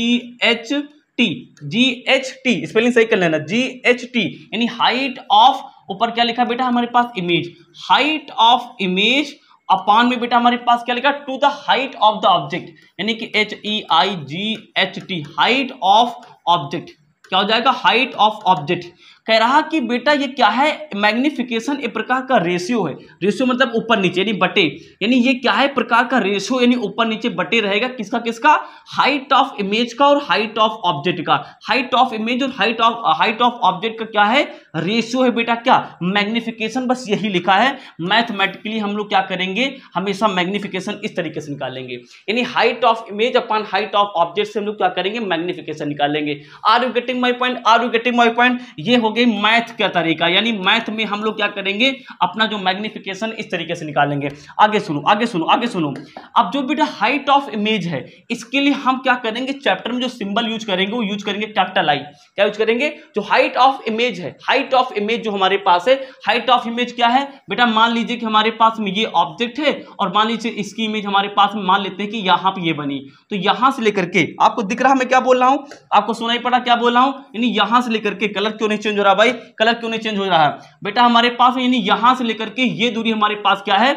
H T G H T spelling सही कर लेना जी एच टी यानी हाइट ऑफ ऊपर क्या लिखा बेटा हमारे पास image height of image upon में बेटा हमारे पास क्या लिखा to the height of the object यानी कि H E I G H T height of object क्या हो जाएगा हाइट ऑफ ऑब्जेक्ट कह रहा कि बेटा ये क्या है मैग्निफिकेशन एक प्रकार का रेशियो है रेशियो मतलब ऊपर नीचे यानी बटे यानी ये क्या है प्रकार का रेशियो यानी ऊपर नीचे बटे रहेगा किसका किसका हाइट ऑफ इमेज का और हाइट ऑफ ऑब्जेक्ट का हाइट ऑफ इमेज और height of height of object का क्या है रेशियो है बेटा क्या मैग्निफिकेशन बस यही लिखा है मैथमेटिकली हम लोग क्या करेंगे हमेशा मैग्निफिकेशन इस तरीके से निकालेंगे यानी हाइट ऑफ इमेज अपन हाइट ऑफ ऑब्जेक्ट से हम लोग क्या करेंगे मैग्निफिकेशन निकालेंगे are you getting my point are you getting my point ये हो गई मैथ का तरीका यानी मैथ में हम लोग क्या करेंगे अपना जो मैग्निफिकेशन इस तरीके से निकालेंगे आगे सुनो आगे सुनो आगे सुनो अब जो बेटा हाइट ऑफ इमेज है इसके लिए हम क्या करेंगे चैप्टर में जो सिंबल यूज करेंगे वो यूज करेंगे कैपिटल आई क्या यूज करेंगे जो हाइट ऑफ इमेज है हाइट ऑफ इमेज जो हमारे पास है हाइट ऑफ इमेज क्या है बेटा मान लीजिए कि हमारे पास में ये ऑब्जेक्ट है और मान लीजिए इसकी इमेज हमारे पास में मान लेते हैं कि यहाँ पर यह बनी तो यहाँ से लेकर के आपको दिख रहा मैं क्या बोल रहा हूँ आपको सुनाई पड़ा क्या बोल रहा हूँ यानी यहाँ से लेकर के कलर क्यों नहीं चेंज रहा है भाई कलर क्यों नहीं चेंज हो रहा है बेटा हमारे पास यानी यहां से लेकर के ये दूरी हमारे पास क्या है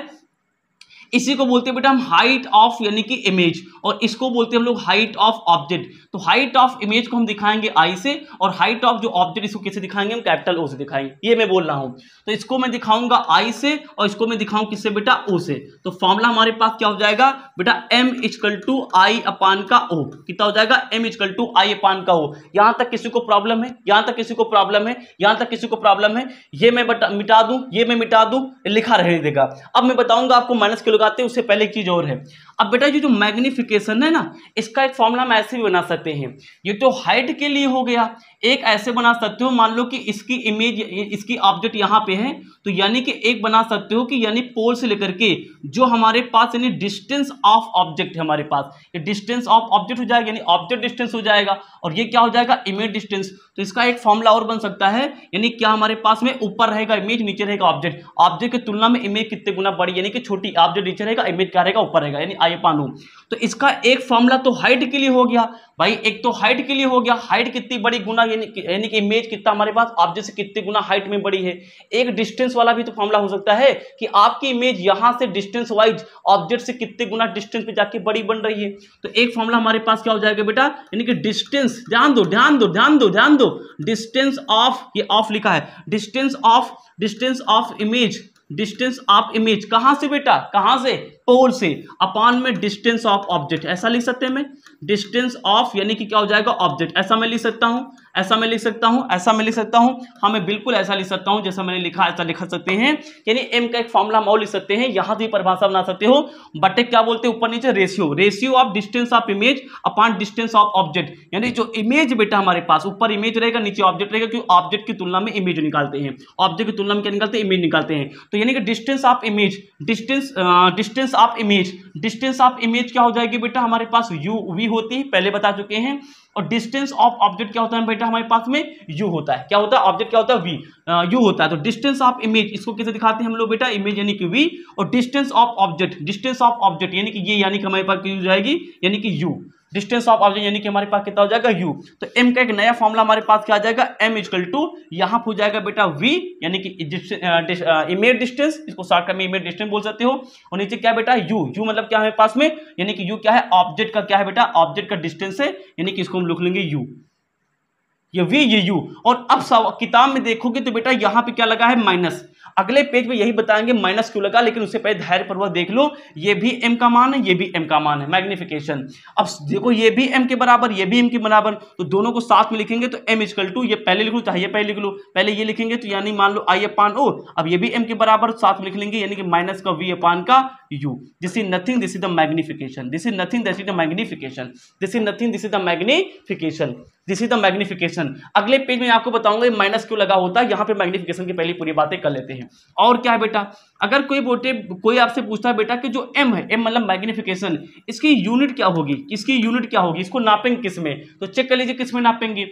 इसी को बोलते हैं बेटा हम हाइट ऑफ यानी कि इमेज और इसको बोलते हैं हम लोग हाइट ऑफ ऑब्जेक्ट तो हाइट ऑफ इमेज को हम दिखाएंगे आई से और हाइट ऑफ जो ऑब्जेक्ट इसको कैसे दिखाएंगे हम कैपिटल ओ से दिखाएंगे ये मैं बोल रहा हूँ तो इसको मैं दिखाऊंगा आई से और इसको मैं दिखाऊं किससे बेटा ओ से तो फॉर्मुला हमारे पास क्या हो जाएगा बेटा m is equal to i upon का ओ कितना हो जाएगा m is equal to i upon का ओ यहां तक किसी को प्रॉब्लम है यहां तक किसी को प्रॉब्लम है यहां तक किसी को प्रॉब्लम है ये मैं मिटा दू ये मैं मिटा दू लिखा रहने देगा अब मैं बताऊंगा आपको माइनस के लगाते हैं उससे पहले एक चीज़ और है अब बेटा ये जो मैग्निफिकेशन है ना इसका एक फॉर्मूला हम ऐसे भी बना सकते हैं ये तो हाइट के लिए हो गया एक ऐसे बना सकते हो मान लो कि इसकी इमेज इसकी ऑब्जेक्ट यहाँ पे है तो यानी कि एक बना सकते हो कि यानी पोल से लेकर के जो हमारे पास यानी डिस्टेंस ऑफ ऑब्जेक्ट है हमारे पास ये डिस्टेंस ऑफ ऑब्जेक्ट हो जाएगा यानी ऑब्जेक्ट डिस्टेंस हो जाएगा और ये क्या हो जाएगा इमेज डिस्टेंस तो इसका एक फॉर्मूला और बन सकता है यानी क्या हमारे पास में ऊपर रहेगा इमेज नीचे रहेगा ऑब्जेक्ट ऑब्जेक्ट की तुलना में इमेज कितने गुना बड़ी यानी कि छोटी ऑब्जेक्ट नीचे रहेगा इमेज क्या रहेगा ऊपर रहेगा यानी आइपान लूप तो इसका एक फॉर्मूला तो हाइट के लिए हो गया भाई एक तो हाइट के लिए हो गया हाइट कितनी बड़ी गुना यानी कि इमेज कितना हमारे पास आप जैसे कितनी गुना हाइट में बड़ी है एक डिस्टेंस वाला भी तो फॉर्मूला हो सकता है कि आपकी इमेज यहां से डिस्टेंस वाइज ऑब्जेक्ट से कितने गुना डिस्टेंस पे जाके बड़ी बन रही है तो एक फॉर्मूला हमारे पास क्या हो जाएगा बेटा यानी कि डिस्टेंस ध्यान दो ध्यान दो ध्यान दो ध्यान दो डिस्टेंस ऑफ ये ऑफ लिखा है distance of distance of image distance of image कहां से बेटा कहां से पोल से अपान में डिस्टेंस ऑफ ऑब्जेक्ट ऐसा लिख सकते हैं मैं डिस्टेंस ऑफ यानी कि क्या हो जाएगा ऑब्जेक्ट ऐसा मैं लिख सकता हूं ऐसा मैं लिख सकता हूं ऐसा मैं लिख सकता हूं हाँ मैं बिल्कुल ऐसा लिख सकता हूं जैसा मैंने लिखा ऐसा लिख सकते हैं यानी एम का एक फॉर्मूला हम और लिख सकते हैं यहां से परिभाषा बना सकते हो बटे क्या बोलते हैं ऊपर नीचे ratio ratio of distance of image upon distance of object यानी जो इमेज बेटा हमारे पास ऊपर इमेज रहेगा नीचे ऑब्जेक्ट रहेगा क्योंकि ऑब्जेक्ट की तुलना में इमेज निकालते हैं ऑब्जेक्ट की तुलना में क्या निकालते हैं इमेज निकालते हैं तो यानी कि distance of image distance distance of image distance of image क्या हो जाएगी बेटा हमारे पास यू वी होती है पहले बता चुके हैं और डिस्टेंस ऑफ ऑब्जेक्ट क्या होता है बेटा हमारे पास में यू होता है क्या होता है ऑब्जेक्ट क्या होता है वी यू होता है तो डिस्टेंस ऑफ इमेज इसको कैसे दिखाते हैं हम लोग बेटा इमेज यानी कि वी और distance of object distance of object यानी कि ये यानी कि हमारे पास हो जाएगी यानी कि यू डिस्टेंस ऑफ ऑब्जेक्ट यानी कि हमारे पास कितना हो जाएगा यू तो एम का एक नया फॉर्मूला हमारे पास क्या आ जाएगा एम इजकल टू यहाँ हो जाएगा बेटा वी यानी कि इमेज डिस्टेंस इसको शॉर्ट में इमेज डिस्टेंस बोल सकते हो और नीचे क्या बेटा यू यू मतलब क्या है पास में यानी कि यू क्या है ऑब्जेक्ट का क्या है बेटा ऑब्जेक्ट का डिस्टेंस है यानी कि इसको लिख लेंगे यू ये वी ये यू और अब किताब में देखोगे तो बेटा यहां पे क्या लगा है माइनस अगले पेज पे यही बताएंगे माइनस क्यों लगा लेकिन उससे पहले धैर्य वह देख लो ये भी एम का मान है ये भी एम का मान है मैग्निफिकेशन अब देखो ये भी एम के बराबर ये भी एम के बराबर तो दोनों को साथ में लिखेंगे तो एम इजकल टू ये पहले लिख लो चाहे ये पहले लिख लो पहले ये लिखेंगे तो यानी मान लो आई अपान ओ अब ये भी एम के बराबर साथ में लिख लेंगे यानी कि माइनस का वी अपान का u this is nothing this is the magnification this is nothing this is the magnification this is nothing this is the magnification this is the magnification अगले पेज में आपको बताऊंगा माइनस क्यों लगा होता है यहाँ पे मैग्निफिकेशन की पहली पूरी बातें कर लेते हैं और क्या है बेटा अगर कोई बोटे कोई आपसे पूछता है बेटा कि जो एम है एम मतलब मैग्निफिकेशन इसकी यूनिट क्या होगी इसकी यूनिट क्या होगी इसको नापेंगे किस में तो चेक कर लीजिए किस में नापेंगे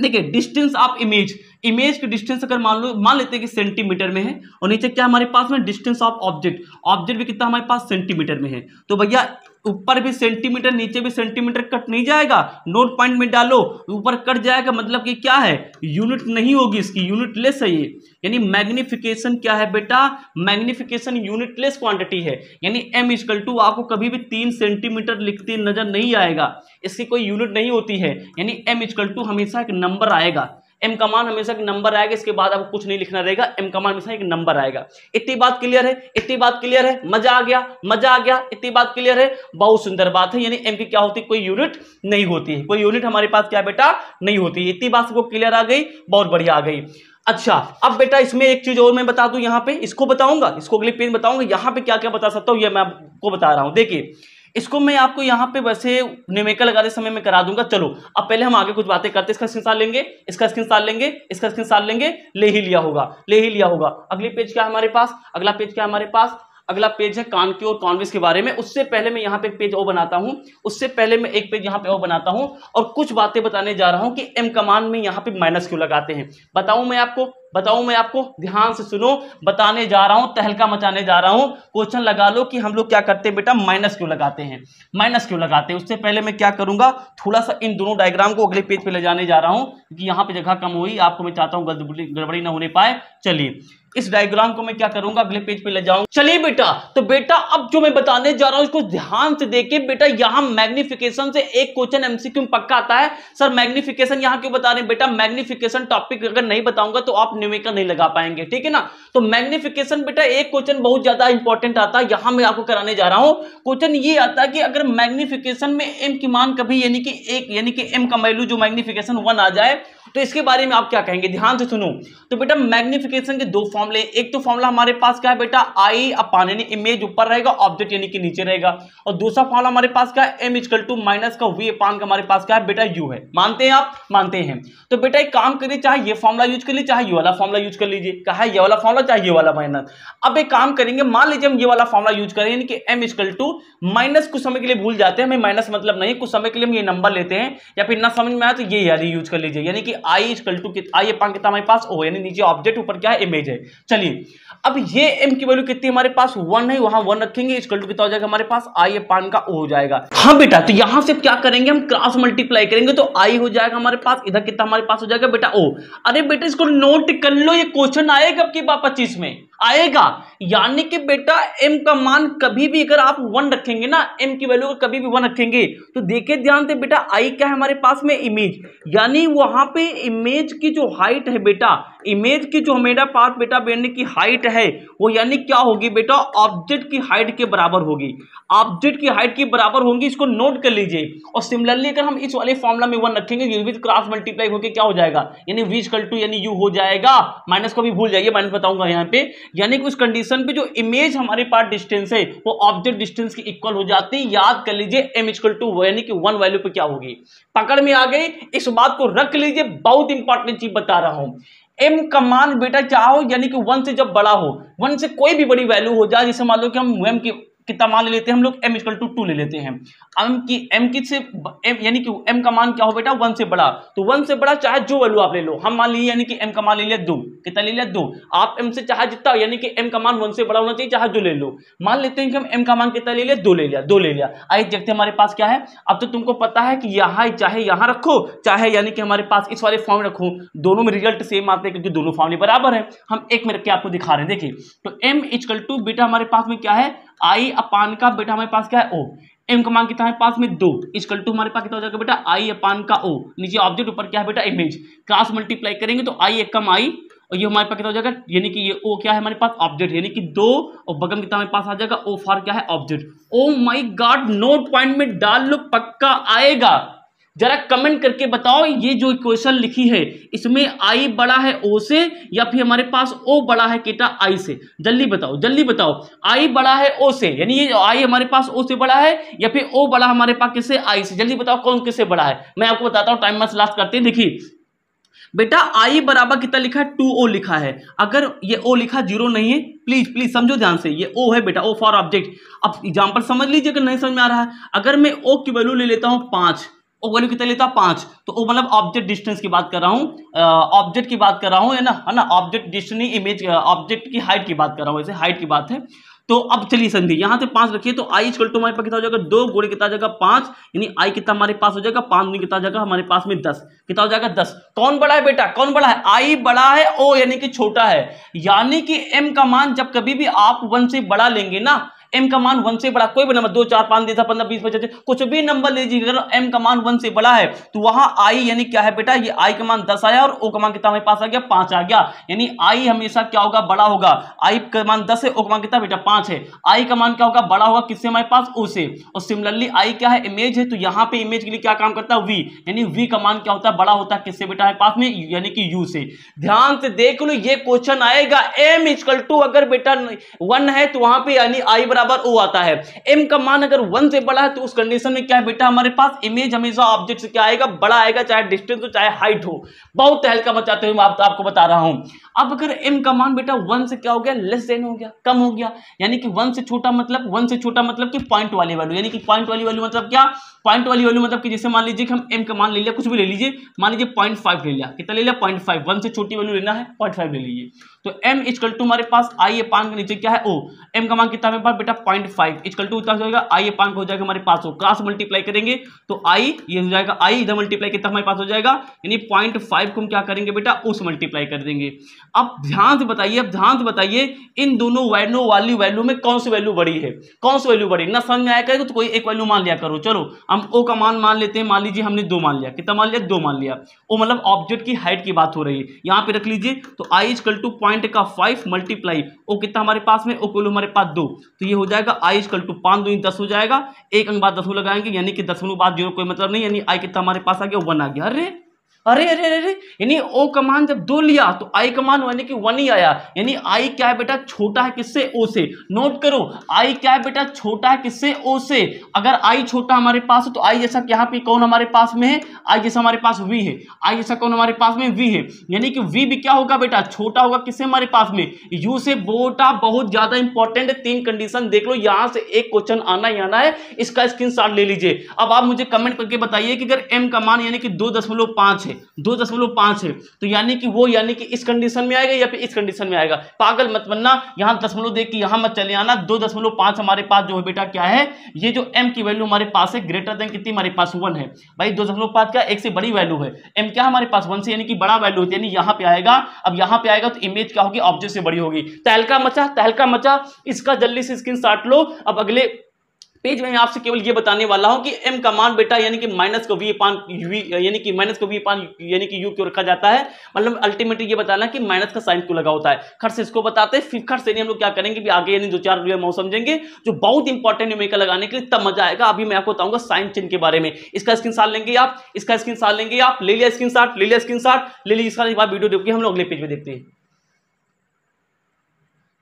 देखिए डिस्टेंस ऑफ इमेज इमेज की डिस्टेंस अगर मान लो मान लेते हैं कि सेंटीमीटर में है और नीचे क्या हमारे पास में डिस्टेंस ऑफ ऑब्जेक्ट ऑब्जेक्ट भी कितना हमारे पास सेंटीमीटर में है तो भैया ऊपर भी सेंटीमीटर नीचे भी सेंटीमीटर कट नहीं जाएगा नोट पॉइंट में डालो ऊपर कट जाएगा मतलब कि क्या है यूनिट नहीं होगी इसकी यूनिटलेस है ये यानी मैग्निफिकेशन क्या है बेटा मैग्निफिकेशन यूनिटलेस क्वांटिटी है यानी एम इजकल टू आपको कभी भी तीन सेंटीमीटर लिखते नजर नहीं आएगा इसकी कोई यूनिट नहीं होती है यानी एम इजकल टू हमेशा एक नंबर आएगा एम कमान हमेशा एक नंबर आएगा इसके बाद आपको कुछ नहीं लिखना रहेगा एम कमान हमेशा एक नंबर आएगा इतनी बात क्लियर है इतनी बात क्लियर है मजा आ गया मजा आ गया इतनी बात क्लियर है बहुत सुंदर बात है यानी एम की क्या होती है कोई यूनिट नहीं होती है कोई यूनिट हमारे पास क्या बेटा नहीं होती इतनी बात सबको क्लियर आ गई बहुत बढ़िया आ गई अच्छा अब बेटा इसमें एक चीज और मैं बता दूं यहाँ पे इसको बताऊंगा इसको अगले पेज बताऊंगा यहाँ पे क्या क्या बता सकता हूँ ये मैं आपको बता रहा हूँ देखिए इसको मैं आपको यहाँ पे वैसे निमेका लगाते समय में करा दूंगा चलो अब पहले हम आगे कुछ बातें करते इसका स्क्रीन लेंगे इसका स्क्रीन लेंगे इसका स्क्रीन लेंगे ले ही लिया होगा ले ही लिया होगा अगले पेज क्या हमारे पास अगला पेज क्या हमारे पास अगला पेज है कान की और कॉन्वेस के बारे में उससे पहले मैं यहाँ पे एक पेज और बनाता हूँ उससे पहले मैं एक पेज यहाँ पे और बनाता हूँ और कुछ बातें बताने जा रहा हूँ कि एम कमान में यहाँ पे माइनस क्यों लगाते हैं बताऊँ मैं आपको बताऊं मैं आपको ध्यान से सुनो बताने जा रहा हूं तहलका मचाने जा रहा हूं क्वेश्चन लगा लो कि हम लोग क्या करते हैं बेटा माइनस क्यों लगाते हैं माइनस क्यों लगाते हैं उससे पहले मैं क्या करूंगा थोड़ा सा इन दोनों डायग्राम को अगले पेज पे ले जाने जा रहा हूं क्योंकि यहाँ पे जगह कम हुई आपको मैं चाहता हूं गड़बड़ी ना होने पाए चलिए इस डायग्राम को मैं क्या करूंगा अगले पेज पे ले जाऊं चलिए बेटा तो बेटा अब जो मैं बताने जा रहा हूं इसको ध्यान से देखिए बेटा यहां मैग्निफिकेशन से एक क्वेश्चन एमसीक्यू में पक्का आता है सर मैग्निफिकेशन यहां क्यों बता रहे हैं बेटा मैग्निफिकेशन टॉपिक अगर नहीं बताऊंगा तो आप न्यूमेरिकल नहीं लगा पाएंगे ठीक है ना तो मैग्निफिकेशन बेटा एक क्वेश्चन बहुत ज्यादा इंपॉर्टेंट आता है यहां मैं आपको कराने जा रहा हूं क्वेश्चन ये आता है कि अगर मैग्निफिकेशन में एम की मान कभी यानी कि एक यानी कि एम का वैल्यू जो मैग्निफिकेशन वन आ जाए तो इसके बारे में आप क्या कहेंगे ध्यान से सुनो तो बेटा मैग्निफिकेशन के दो फॉर्मले एक तो फॉर्मला हमारे पास क्या है बेटा आई अपान यानी इमेज ऊपर रहेगा ऑब्जेक्ट यानी कि नीचे रहेगा और दूसरा फॉर्मला हमारे पास क्या है एम इजकल टू माइनस का वी अपान का हमारे पास क्या है बेटा यू है मानते हैं आप मानते हैं तो बेटा एक काम करिए चाहे ये फॉर्मला यूज कर लीजिए चाहे ये वाला फॉर्मला यूज कर लीजिए चाहे ये वाला फॉर्मला चाहे ये वाला माइनस अब एक काम करेंगे मान लीजिए हम ये वाला फॉर्मला यूज करें यानी कि एम इजकल टू माइनस कुछ समय के लिए भूल जाते हैं हमें माइनस मतलब नहीं कुछ समय के लिए हम ये नंबर लेते हैं या फिर ना समझ में आए तो ये यानी यूज कर लीजिए यानी कि आई इजकल टू आई एपान कितना हमारे पास ओ यानी नीचे ऑब्जेक्ट ऊपर क्या है इमेज है चलिए अब ये एम की वैल्यू कितनी हमारे पास वन है वहां वन रखेंगे इजकल टू कितना हो जाएगा हमारे पास आई एपान का ओ हो जाएगा हाँ बेटा तो यहां से क्या करेंगे हम क्रॉस मल्टीप्लाई करेंगे तो आई हो जाएगा हमारे पास इधर कितना हमारे पास हो जाएगा बेटा ओ अरे बेटा इसको नोट कर लो ये क्वेश्चन आएगा आपके पच्चीस में आएगा यानी कि बेटा m का मान कभी भी अगर आप वन रखेंगे ना m की वैल्यू को कभी भी वन रखेंगे तो देखिए ध्यान से बेटा i क्या है हमारे पास में इमेज यानी वहां पे इमेज की जो हाइट है बेटा इमेज की जो हमेरा पास बेटा यानी की हाइट है वो यानी क्या होगी बेटा ऑब्जेक्ट की हाइट के बराबर होगी ऑब्जेक्ट की हाइट के बराबर होगी इसको नोट कर लीजिए और सिमिलरली अगर हम इस वाले फॉर्मुला में वन रखेंगे क्रॉस मल्टीप्लाई होकर क्या हो जाएगा यानी वी टू यानी यू हो जाएगा माइनस को भी भूल जाइए माइनस बताऊंगा यहाँ पे यानी कि उस कंडीशन पे जो इमेज हमारे पास डिस्टेंस है वो ऑब्जेक्ट डिस्टेंस की इक्वल हो जाती है याद कर लीजिए एम इक्वल टू यानी कि वन वैल्यू पे क्या होगी पकड़ में आ गई इस बात को रख लीजिए बहुत इंपॉर्टेंट चीज बता रहा हूं एम का मान बेटा चाहो यानी कि वन से जब बड़ा हो वन से कोई भी बड़ी वैल्यू हो जाए जैसे मान लो कि हम एम की कितना मान ले लेते हैं हम लोग m इक्वल टू टू ले लेते हैं m की m की से m यानी कि m का मान क्या हो बेटा वन से बड़ा तो वन से बड़ा चाहे जो वैल्यू आप ले लो हम मान लीजिए यानी कि m का मान ले लिया दो कितना ले लिया दो आप m से चाहे जितना यानी कि m का मान वन से बड़ा होना चाहिए चाहे जो ले लो मान लेते हैं कि हम m का मान कितना ले लिया दो ले लिया दो ले लिया आइए देखते हमारे पास क्या है अब तो तुमको पता है कि यहाँ चाहे यहाँ रखो चाहे यानी कि हमारे पास इस वाले फॉर्म रखो दोनों में रिजल्ट सेम आते हैं क्योंकि दोनों फॉर्म बराबर है हम एक में रख के आपको दिखा रहे हैं देखिए तो एम इजकल टू बेटा हमारे पास में क्या है आई अपान का बेटा हमारे पास क्या है ओ एम का मान कितना है पास में दो इसकल टू हमारे पास कितना हो जाएगा बेटा आई अपान का ओ नीचे ऑब्जेक्ट ऊपर क्या है बेटा इमेज क्रॉस मल्टीप्लाई करेंगे तो आई एक कम आई और ये हमारे पास कितना हो जाएगा यानी कि ये ओ क्या है हमारे पास ऑब्जेक्ट यानी कि दो और बगम कितना हमारे पास आ जाएगा ओ फार क्या है object o my god no point में डाल लो पक्का आएगा जरा कमेंट करके बताओ ये जो इक्वेशन लिखी है इसमें आई बड़ा है ओ से या फिर हमारे पास ओ बड़ा है केटा आई से जल्दी बताओ जल्दी बताओ आई बड़ा है ओ से यानी ये आई हमारे पास ओ से बड़ा है या फिर ओ बड़ा हमारे पास किससे आई से जल्दी बताओ कौन किससे बड़ा है मैं आपको बताता हूँ टाइम मस लास्ट करते हैं देखिए बेटा आई बराबर कितना लिखा है टू ओ लिखा है अगर ये ओ लिखा जीरो नहीं है प्लीज प्लीज समझो ध्यान से ये ओ है बेटा ओ फॉर ऑब्जेक्ट अब एग्जाम्पल समझ लीजिए अगर नहीं समझ में आ रहा है अगर मैं ओ की वैल्यू ले लेता हूँ पांच वन कितना लेता पांच तो वो मतलब ऑब्जेक्ट डिस्टेंस की बात कर रहा हूँ ऑब्जेक्ट की बात कर रहा हूँ है ना है ना ऑब्जेक्ट डिस्टेंस इमेज ऑब्जेक्ट की हाइट की बात कर रहा हूँ ऐसे हाइट की बात है तो अब चलिए संधि यहाँ से पांच रखिए तो आई इक्वल टू हमारे पास कितना हो जाएगा दो गोड़े कितना जाएगा पांच यानी आई कितना हमारे पास हो जाएगा पांच नहीं कितना जाएगा हमारे पास में दस कितना हो जाएगा दस कौन बड़ा है बेटा कौन बड़ा है आई बड़ा है ओ यानी कि छोटा है यानी कि एम का मान जब कभी भी आप वन से बड़ा लेंगे ना एम का मान वन से बड़ा कोई भी नंबर दो चार पांच दस पंद्रह बीस पचास कुछ भी नंबर ले लीजिए एम का मान वन से बड़ा है तो वहां आई यानी क्या है बेटा ये आई का मान दस आया और ओ का मान कितना पास आ गया पांच आ गया यानी आई हमेशा क्या होगा बड़ा होगा आई का मान दस है ओ का मान कितना बेटा पांच है आई का मान क्या होगा बड़ा होगा किससे हमारे पास ओ से और सिमिलरली आई क्या है इमेज है तो यहाँ पे इमेज के लिए क्या काम करता है वी यानी वी का मान क्या होता है बड़ा होता है किससे बेटा है पास में यानी कि यू से ध्यान से देख लो ये क्वेश्चन आएगा एम इजकल टू अगर बेटा वन है तो वहां पर यानी आई बराबर बराबर ओ आता है एम का मान अगर वन से बड़ा है तो उस कंडीशन में क्या है बेटा हमारे पास इमेज हमेशा ऑब्जेक्ट से क्या आएगा बड़ा आएगा चाहे डिस्टेंस हो चाहे हाइट हो बहुत हल्का मचाते हुए आपको बता रहा हूं अब अगर एम का मान बेटा वन से क्या हो गया लेस देन हो गया कम हो गया यानी कि वन से छोटा मतलब वन से छोटा मतलब कि पॉइंट वाली वैल्यू यानी कि पॉइंट वाली वैल्यू मतलब क्या पॉइंट वाली वैल्यू मतलब कि जैसे मान लीजिए कि हम एम का मान ले लिया कुछ भी ले लीजिए मान लीजिए पॉइंट फाइव ले लिया कितना ले लिया पॉइंट फाइव से छोटी वैल्यू लेना है पॉइंट ले लीजिए तो एम इजकल टू हमारे पास आई ए पान के नीचे क्या है ओ एम का मान कितना हमारे पास बेटा पॉइंट फाइव इजकल टू उतना जाएगा आई ए पान हो जाएगा हमारे पास हो क्रॉस मल्टीप्लाई करेंगे तो आई ये हो जाएगा आई इधर मल्टीप्लाई कितना हमारे पास हो जाएगा यानी पॉइंट फाइव को हम क्या करेंगे बेटा उस मल्टीप्लाई कर देंगे अब ध्यान से बताइए अब ध्यान से बताइए इन दोनों वैल्यू वाली वैल्यू में कौन सी वैल्यू बड़ी है कौन सी वैल्यू बड़ी ना समझ में आया करेगा तो कोई एक वैल्यू मान लिया करो चलो हम ओ का मान मान लेते हैं मान लीजिए हमने दो मान लिया कितना मान लिया दो मान लिया वो मतलब ऑब्जेक्ट की हाइट की बात हो रही है यहाँ पे रख लीजिए तो आई इजकल टू पॉइंट का फाइव मल्टीप्लाई ओ कितना हमारे पास में ओ कोलो हमारे पास दो तो ये हो जाएगा आई इजकल टू पाँच दो दस हो जाएगा एक अंक बाद दसवीं लगाएंगे यानी कि दसवीं बाद जीरो कोई मतलब नहीं यानी आई कितना हमारे पास आ गया वन आ गया अरे अरे अरे अरे यानी ओ कमान जब दो लिया तो आई कमान यानी कि वन ही आया यानी आई क्या है बेटा छोटा है किससे ओ से नोट करो आई क्या है बेटा छोटा है किससे ओ से अगर आई छोटा हमारे पास है तो आई जैसा यहाँ पे कौन हमारे पास में है आई जैसा हमारे पास वी है आई जैसा कौन हमारे पास में वी है यानी कि वी भी क्या होगा बेटा छोटा होगा किससे हमारे पास में यू से बोटा बहुत ज्यादा इंपॉर्टेंट है तीन कंडीशन देख लो यहाँ से एक क्वेश्चन आना ही आना है इसका स्क्रीन ले लीजिए अब आप मुझे कमेंट करके बताइए कि अगर एम का मान यानी कि दो है है दो दशमलव पांच है तो यानी कि वो यानी कि इस कंडीशन में आएगा या फिर इस कंडीशन में आएगा पागल मत बनना यहां दशमलव देख के यहां मत चले आना दो दशमलव पांच हमारे पास जो है बेटा क्या है ये जो एम की वैल्यू हमारे पास है ग्रेटर देन कितनी हमारे पास वन है भाई दो दशमलव पांच क्या एक से बड़ी वैल्यू है एम क्या हमारे पास वन से यानी कि बड़ा वैल्यू होती है यानी यहां पर आएगा अब यहां पर आएगा तो इमेज क्या होगी ऑब्जेक्ट से बड़ी होगी तहलका मचा तहलका मचा इसका जल्दी से स्क्रीन लो अब अगले पेज में आपसे केवल ये बताने वाला हूं कि m का मान बेटा यानी कि माइनस को v पान यानी कि माइनस को v पान यानी कि u क्यों रखा जाता है मतलब अल्टीमेटली ये बताना कि माइनस का साइन क्यों लगा होता है खर से इसको बताते हैं फिर खर्च यानी हम लोग क्या करेंगे भी आगे यानी दो चार हम समझेंगे जो बहुत इंपॉर्टेंट न्यूमेरिकल लगाने के लिए तब मजा आएगा अभी मैं आपको बताऊंगा साइन चिन्ह के बारे में इसका स्क्रीन लेंगे आप इसका स्क्रीन लेंगे आप ले लिया स्क्रीन ले लिया स्क्रीन ले लिया इसका वीडियो देखिए हम लोग अगले पेज में देखते हैं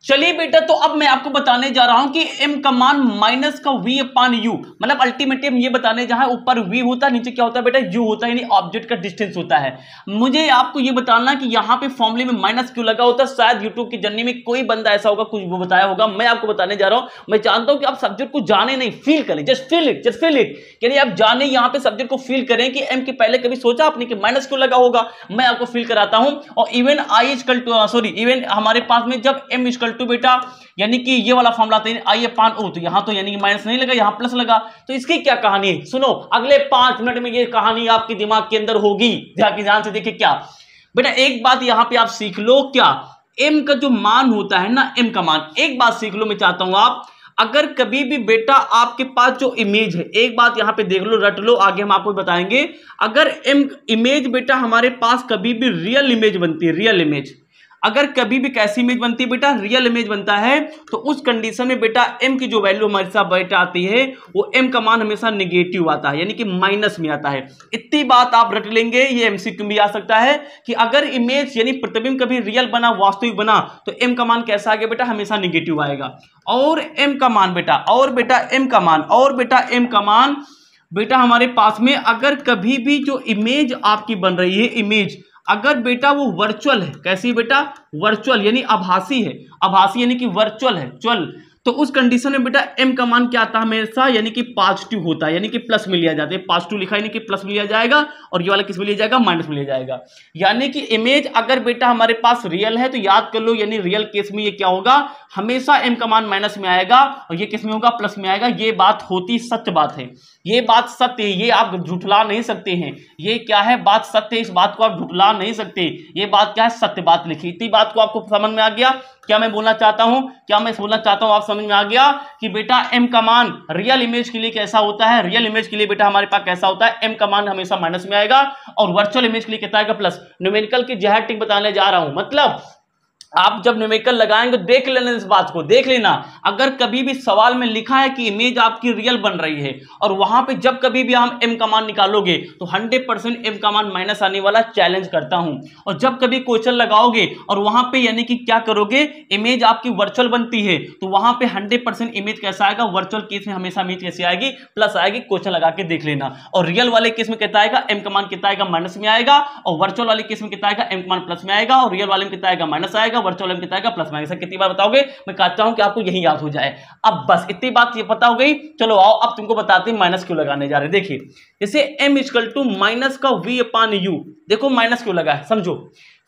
चलिए बेटा तो अब मैं आपको बताने जा रहा हूं कि m का मान माइनस का v अपान u मतलब अल्टीमेटली हम ये बताने जहां ऊपर v होता है नीचे क्या होता है बेटा u होता है यानी ऑब्जेक्ट का डिस्टेंस होता है मुझे आपको ये बताना कि यहाँ पे फॉर्मुले में माइनस क्यों लगा होता है शायद यूट्यूब की जर्नी में कोई बंदा ऐसा होगा कुछ वो बताया होगा मैं आपको बताने जा रहा हूं मैं जानता हूँ कि आप सब्जेक्ट को जाने नहीं फील करें just feel it just feel it यानी आप जाने यहाँ पे सब्जेक्ट को फील करें कि एम के पहले कभी सोचा आपने कि माइनस क्यों लगा होगा मैं आपको फील कराता हूँ और इवन आई सॉरी इवन हमारे पास में जब एम इक्वल टू बीटा यानी कि ये वाला फॉर्मला था तो आइए पान ओ तो यहां तो यानी कि माइनस नहीं लगा यहां प्लस लगा तो इसकी क्या कहानी है सुनो अगले पांच मिनट में ये कहानी आपके दिमाग के अंदर होगी ध्यान से देखिए क्या बेटा एक बात यहां पे आप सीख लो क्या एम का जो मान होता है ना एम का मान एक बात सीख लो मैं चाहता हूं आप अगर कभी भी बेटा आपके पास जो इमेज है एक बात यहां पे देख लो रट लो आगे हम आपको बताएंगे अगर एम इमेज बेटा हमारे पास कभी भी रियल इमेज बनती है रियल इमेज अगर कभी भी कैसी इमेज बनती है बेटा रियल इमेज बनता है तो उस कंडीशन में बेटा एम की जो वैल्यू हमारे साथ बेटा आती है वो एम का मान हमेशा निगेटिव आता है यानी कि माइनस में आता है इतनी बात आप रट लेंगे ये एम भी आ सकता है कि अगर इमेज यानी प्रतिबिंब कभी रियल बना वास्तविक बना तो एम का मान कैसा आ गया बेटा हमेशा निगेटिव आएगा और एम का मान बेटा और बेटा एम का मान और बेटा एम का मान बेटा हमारे पास में अगर कभी भी जो इमेज आपकी बन रही है इमेज अगर बेटा वो वर्चुअल है कैसी बेटा वर्चुअल यानी आभासी है आभासी यानी कि वर्चुअल है चल तो उस कंडीशन में बेटा एम का मान क्या आता है हमेशा यानी कि पॉजिटिव होता है यानी कि प्लस में लिया जाता है पॉजिटिव लिखा यानी कि प्लस में लिया जाएगा और ये वाला किस में लिया जाएगा माइनस में लिया जाएगा यानी कि इमेज अगर बेटा हमारे पास रियल है तो याद कर लो यानी रियल केस में ये क्या होगा हमेशा एम का मान माइनस में आएगा और ये किस में होगा प्लस में आएगा ये बात होती सच बात है ये बात सत्य ये आप झुठला नहीं सकते हैं ये क्या है बात सत्य इस बात को आप झुठला नहीं सकते ये बात क्या है सत्य बात लिखी इतनी बात को आपको समझ में आ गया क्या मैं बोलना चाहता हूँ क्या मैं बोलना चाहता हूँ आप समझ में आ गया कि बेटा एम का मान रियल इमेज के लिए कैसा होता है रियल इमेज के लिए बेटा हमारे पास कैसा होता है एम का मान हमेशा माइनस में आएगा और वर्चुअल इमेज के लिए कितना आएगा प्लस न्यूमेरिकल की जहर टिक बताने जा रहा हूँ मतलब आप जब निमेकल लगाएंगे देख लेना इस बात को देख लेना अगर कभी भी सवाल में लिखा है कि इमेज आपकी रियल बन रही है और वहां पे जब कभी भी हम एम कमान निकालोगे तो 100 परसेंट एम कमान माइनस आने वाला चैलेंज करता हूं और जब कभी क्वेश्चन लगाओगे और वहां पे यानी कि क्या करोगे इमेज आपकी वर्चुअल बनती है तो वहां पे हंड्रेड इमेज कैसा आएगा वर्चुअल केस में हमेशा इमेज कैसी आएगी प्लस आएगी क्वेश्चन लगा के देख लेना और रियल वाले केस में कहता आएगा एम कमान कितना आएगा माइनस में आएगा और वर्चुअल वाले केस में कितना आएगा एम कमान प्लस में आएगा और रियल वाले में कितना आएगा माइनस आएगा वर्चुअल m कितना आएगा प्लस माइनस कितनी बार बताओगे मैं कहता हूं कि आपको यही याद हो जाए अब बस इतनी बात ये पता हो गई चलो आओ अब तुमको बताते हैं माइनस क्यों लगाने जा रहे हैं देखिए जैसे m इजकल टू माइनस का v अपान u देखो माइनस क्यों लगा है समझो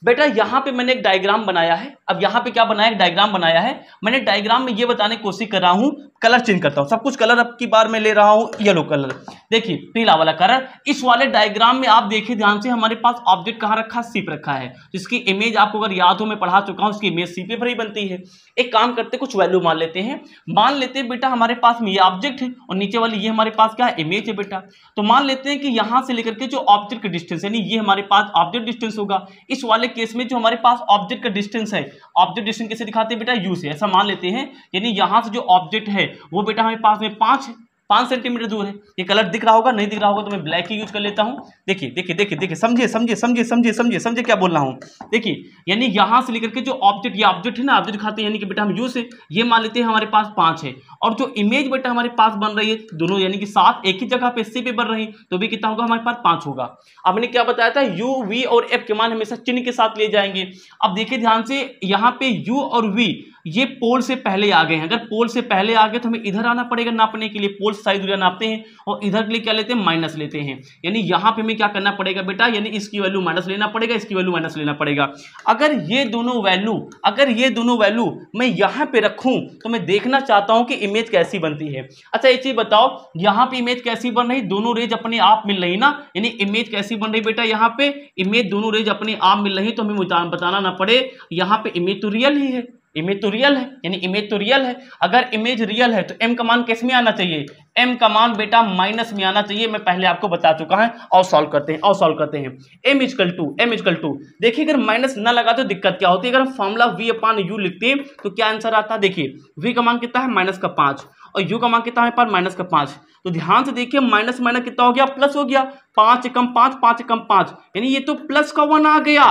बेटा यहाँ पे मैंने एक डायग्राम बनाया है अब यहाँ पे क्या बनाया एक डायग्राम बनाया है मैंने डायग्राम में ये बताने की कोशिश कर रहा हूँ कलर चेंज करता हूँ सब कुछ कलर अब की बार मैं ले रहा हूँ येलो कलर देखिए पीला वाला कलर इस वाले डायग्राम में आप देखिए ध्यान से हमारे पास ऑब्जेक्ट कहाँ रखा सीप रखा है जिसकी इमेज आपको अगर याद हो मैं पढ़ा चुका हूँ उसकी इमेज सी पे ही बनती है एक काम करते कुछ वैल्यू मान लेते हैं मान लेते हैं बेटा हमारे पास में ये ऑब्जेक्ट है और नीचे वाली ये हमारे पास क्या है इमेज है बेटा तो मान लेते हैं कि यहाँ से लेकर के जो ऑब्जेक्ट डिस्टेंस यानी ये हमारे पास ऑब्जेक्ट डिस्टेंस होगा इस वाले केस में जो हमारे पास ऑब्जेक्ट का डिस्टेंस है ऑब्जेक्ट डिस्टेंस कैसे दिखाते हैं बेटा यू से ऐसा मान लेते हैं यानी यहाँ से जो ऑब्जेक्ट है वो बेटा हमारे पास में पाँच पांच सेंटीमीटर दूर है ये कलर दिख रहा होगा नहीं दिख रहा होगा तो मैं ब्लैक ही यूज कर लेता हूँ देखिए देखिए देखिए देखिए समझिए समझिए समझिए समझिए समझिए समझे क्या बोल रहा हूँ देखिए यानी यहाँ से लेकर के जो ऑब्जेक्ट ये ऑब्जेक्ट है ना ऑब्जेक्ट खाते हैं यानी कि बेटा हम यूज है ये मान लेते हैं हमारे पास पाँच है और जो इमेज बेटा हमारे पास बन रही है दोनों यानी कि सात एक ही जगह पे सी पे बन रही तो भी कितना होगा हमारे पास पाँच होगा आपने क्या बताया था यू वी और एफ के मान हमेशा चिन्ह के साथ ले जाएंगे अब देखिए ध्यान से यहाँ पे यू और वी ये पोल से पहले आ गए हैं अगर पोल से पहले आ गए तो हमें इधर आना पड़ेगा नापने के लिए पोल साइड दूरिया नापते हैं और इधर के लिए क्या लेते हैं माइनस लेते हैं यानी यहाँ पे हमें क्या करना पड़ेगा बेटा यानी इसकी वैल्यू माइनस लेना पड़ेगा इसकी वैल्यू माइनस लेना पड़ेगा अगर ये दोनों वैल्यू अगर ये दोनों वैल्यू मैं यहाँ पे रखूँ तो मैं देखना चाहता हूँ कि इमेज कैसी बनती है अच्छा ये चीज़ बताओ यहाँ पे इमेज कैसी बन रही दोनों रेज अपने आप मिल रही ना यानी इमेज कैसी बन रही बेटा यहाँ पे इमेज दोनों रेज अपने आप मिल रही तो हमें बताना ना पड़े यहाँ पे इमेज तो रियल ही है इमेज तो रियल है यानी इमेज तो रियल है अगर इमेज रियल है तो एम का मान किस में आना चाहिए एम का मान बेटा माइनस में आना चाहिए मैं पहले आपको बता चुका है और सॉल्व करते हैं और सॉल्व करते हैं m is equal to m is equal to देखिए अगर माइनस ना लगा तो दिक्कत क्या होती है अगर हम फॉर्मूला वी अपान यू लिखते हैं तो क्या आंसर आता है देखिए वी का मान कितना है माइनस का पाँच और यू का मान कितना है पर माइनस का पाँच तो ध्यान से देखिए माइनस माइनस कितना हो गया प्लस हो गया पाँच एकम पाँच पाँच एकम पाँच यानी ये तो प्लस का वन आ गया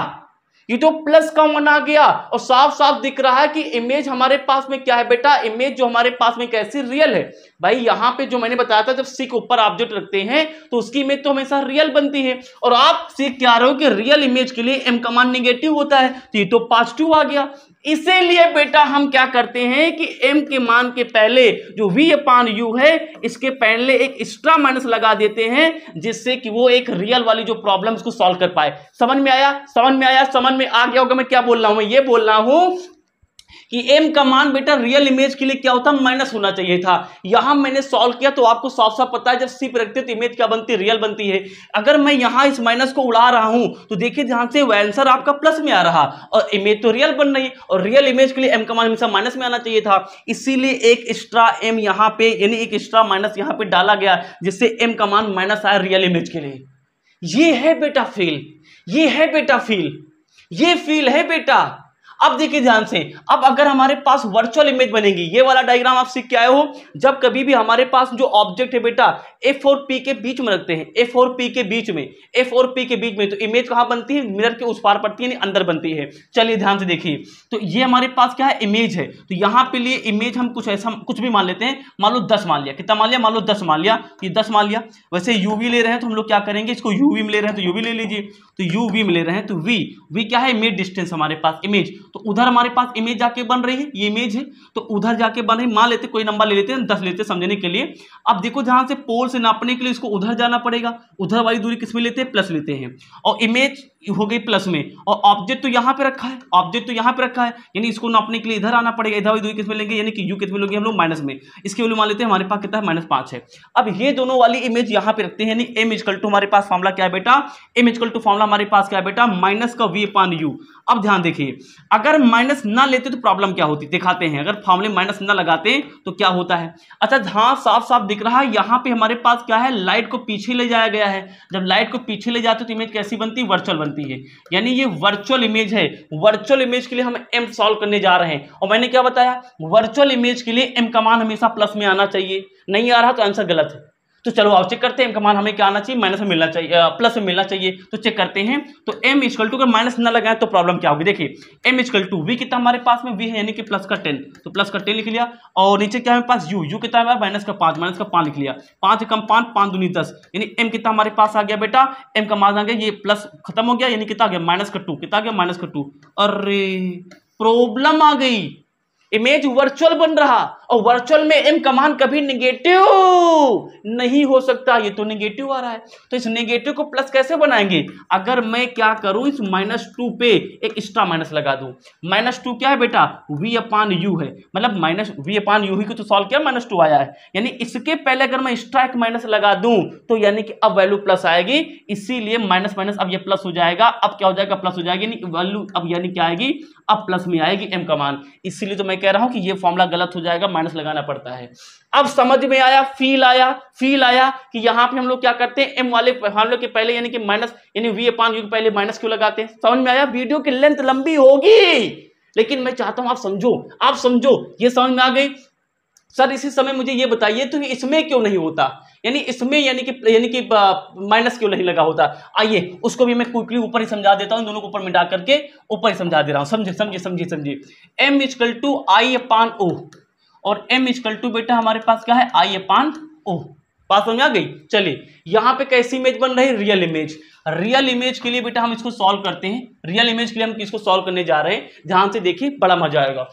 ये तो प्लस का वन आ गया और साफ साफ दिख रहा है कि इमेज हमारे पास में क्या है बेटा इमेज जो हमारे पास में कैसी रियल है भाई यहाँ पे जो मैंने बताया था जब सी के ऊपर ऑब्जेक्ट रखते हैं तो उसकी इमेज तो हमेशा रियल बनती है और आप सीख क्या रहे हो कि रियल इमेज के लिए एम कमान निगेटिव होता है तो ये तो पॉजिटिव आ गया इसीलिए बेटा हम क्या करते हैं कि m के मान के पहले जो v अपान u है इसके पहले एक एक्स्ट्रा माइनस लगा देते हैं जिससे कि वो एक रियल वाली जो प्रॉब्लम्स को सॉल्व कर पाए समझ में आया समझ में आया समझ में आ गया होगा मैं क्या बोल रहा हूं मैं ये बोल रहा हूं कि m का मान बेटा रियल इमेज के लिए क्या होता माइनस होना चाहिए था यहां मैंने सॉल्व किया तो आपको साफ साफ पता है जब सी पर रखते तो इमेज क्या बनती है रियल बनती है अगर मैं यहां इस माइनस को उड़ा रहा हूं तो देखिए ध्यान से वह आंसर आपका प्लस में आ रहा और इमेज तो रियल बन रही और रियल इमेज के लिए एम का मान हमेशा माइनस में आना चाहिए था इसीलिए एक एक्स्ट्रा एम यहां पर यानी एक एक्स्ट्रा माइनस यहां पर डाला गया जिससे एम का मान माइनस आया रियल इमेज के लिए ये है बेटा फील ये है बेटा फील ये फील है बेटा अब देखिए ध्यान से अब अगर हमारे पास वर्चुअल इमेज बनेगी ये वाला डायग्राम आप सीख के आए हो जब कभी भी हमारे पास जो ऑब्जेक्ट है बेटा ए फोर पी के बीच में रखते हैं ए फोर पी के बीच में ए फोर पी के बीच में तो इमेज कहाँ बनती है मिरर के उस पार पड़ती है अंदर बनती है चलिए ध्यान से देखिए तो ये हमारे पास क्या है इमेज है तो यहाँ पे लिए इमेज हम कुछ ऐसा कुछ भी मान लेते हैं मान लो दस मान लिया कितना मान लिया मान लो दस मान लिया ये दस मान लिया वैसे यू ले रहे हैं तो हम लोग क्या करेंगे इसको यू में ले रहे हैं तो यू ले लीजिए तो यू में ले रहे हैं तो वी वी क्या है इमेज डिस्टेंस हमारे पास इमेज तो उधर हमारे पास इमेज जाके बन रही है ये इमेज है तो उधर जाके बन रही मान लेते कोई नंबर ले लेते हैं दस लेते समझने के लिए अब देखो जहां से पोल से नापने के लिए इसको उधर जाना पड़ेगा उधर वाली दूरी किस में लेते हैं प्लस लेते हैं और इमेज हो गई प्लस में और ऑब्जेक्ट तो यहाँ पे रखा है ऑब्जेक्ट तो यहाँ पे रखा है यानी इसको नापने के लिए इधर आना पड़ेगा इधर दो किस में लेंगे यानी कि यू किस में लोगे हम लोग माइनस में इसके वैल्यू मान लेते हैं हमारे पास कितना है माइनस पाँच है अब ये दोनों वाली इमेज यहाँ पे रखते हैं यानी एम इजकल टू हमारे पास फॉर्मला क्या है बेटा एम इजकल टू फॉर्मला हमारे पास क्या है बेटा माइनस का वी पान यू अब ध्यान देखिए अगर माइनस ना लेते तो प्रॉब्लम क्या होती दिखाते हैं अगर फॉर्मले माइनस ना लगाते तो क्या होता है अच्छा हाँ साफ साफ दिख रहा है यहाँ पे हमारे पास क्या है लाइट को पीछे ले जाया गया है जब लाइट को पीछे ले जाते तो इमेज कैसी बनती वर्चुअल बनती है यानी ये वर्चुअल इमेज है वर्चुअल इमेज के लिए हम एम सॉल्व करने जा रहे हैं और मैंने क्या बताया वर्चुअल इमेज के लिए एम कमान हमेशा प्लस में आना चाहिए नहीं आ रहा तो आंसर गलत है तो चलो आप चेक करते हैं एम का मान हमें क्या आना चाहिए माइनस में मिलना चाहिए प्लस में मिलना चाहिए तो चेक करते हैं तो एम इजकल टू का माइनस ना लगाए तो प्रॉब्लम क्या होगी देखिए एम इजकल टू वी कितना हमारे पास में वी है यानी कि प्लस का टेन तो प्लस का टेन लिख लिया और नीचे क्या हमारे पास यू यू कितना है माइनस का पाँच माइनस का पाँच लिख लिया पाँच कम पाँच पाँच दूनी दस यानी एम कितना हमारे पास आ गया बेटा एम का मान आ गया ये प्लस खत्म हो गया यानी कितना आ गया माइनस का टू कितना आ गया माइनस का टू अरे प्रॉब्लम आ गई इमेज वर्चुअल बन रहा और वर्चुअल में एम कमान कभी निगेटिव नहीं हो सकता ये तो निगेटिव आ रहा है तो इस निगेटिव को प्लस कैसे बनाएंगे अगर मैं क्या करूं इस माइनस टू पे एक एक्स्ट्रा माइनस लगा दूं माइनस टू क्या है बेटा वी अपान यू है मतलब माइनस वी अपान यू ही को तो सॉल्व किया माइनस टू आया है यानी इसके पहले अगर मैं एक्स्ट्रा एक माइनस लगा दूं तो यानी कि अब वैल्यू प्लस आएगी इसीलिए माइनस माइनस अब यह प्लस हो जाएगा अब क्या हो जाएगा प्लस हो जाएगी वैल्यू अब यानी क्या आएगी अब प्लस में आएगी एम कमान इसीलिए तो मैं कह रहा हूं कि यह फॉर्मुला गलत हो जाएगा माइनस लगाना पड़ता है अब समझ में आया फील आया फील आया कि यहाँ पे हम लोग क्या करते हैं एम वाले हम लोग के पहले यानी कि माइनस यानी वी अपान यू के पहले माइनस क्यों लगाते हैं समझ में आया वीडियो की लेंथ लंबी होगी लेकिन मैं चाहता हूं आप समझो आप समझो ये समझ में आ गई सर इसी समय मुझे ये बताइए तो इसमें क्यों नहीं होता यानी इसमें यानी कि यानी कि माइनस क्यों नहीं लगा होता आइए उसको भी मैं क्विकली ऊपर ही समझा देता हूँ दोनों को ऊपर मिटा करके ऊपर ही समझा दे रहा हूँ समझे समझे समझे समझे m is equal to i upon o और एम इजकल टू बेटा हमारे पास क्या है आई अपान ओ पास समझ आ गई चलिए यहाँ पे कैसी इमेज बन रही है रियल इमेज रियल इमेज के लिए बेटा हम इसको सॉल्व करते हैं रियल इमेज के लिए हम इसको सॉल्व करने जा रहे हैं ध्यान से देखिए बड़ा मजा आएगा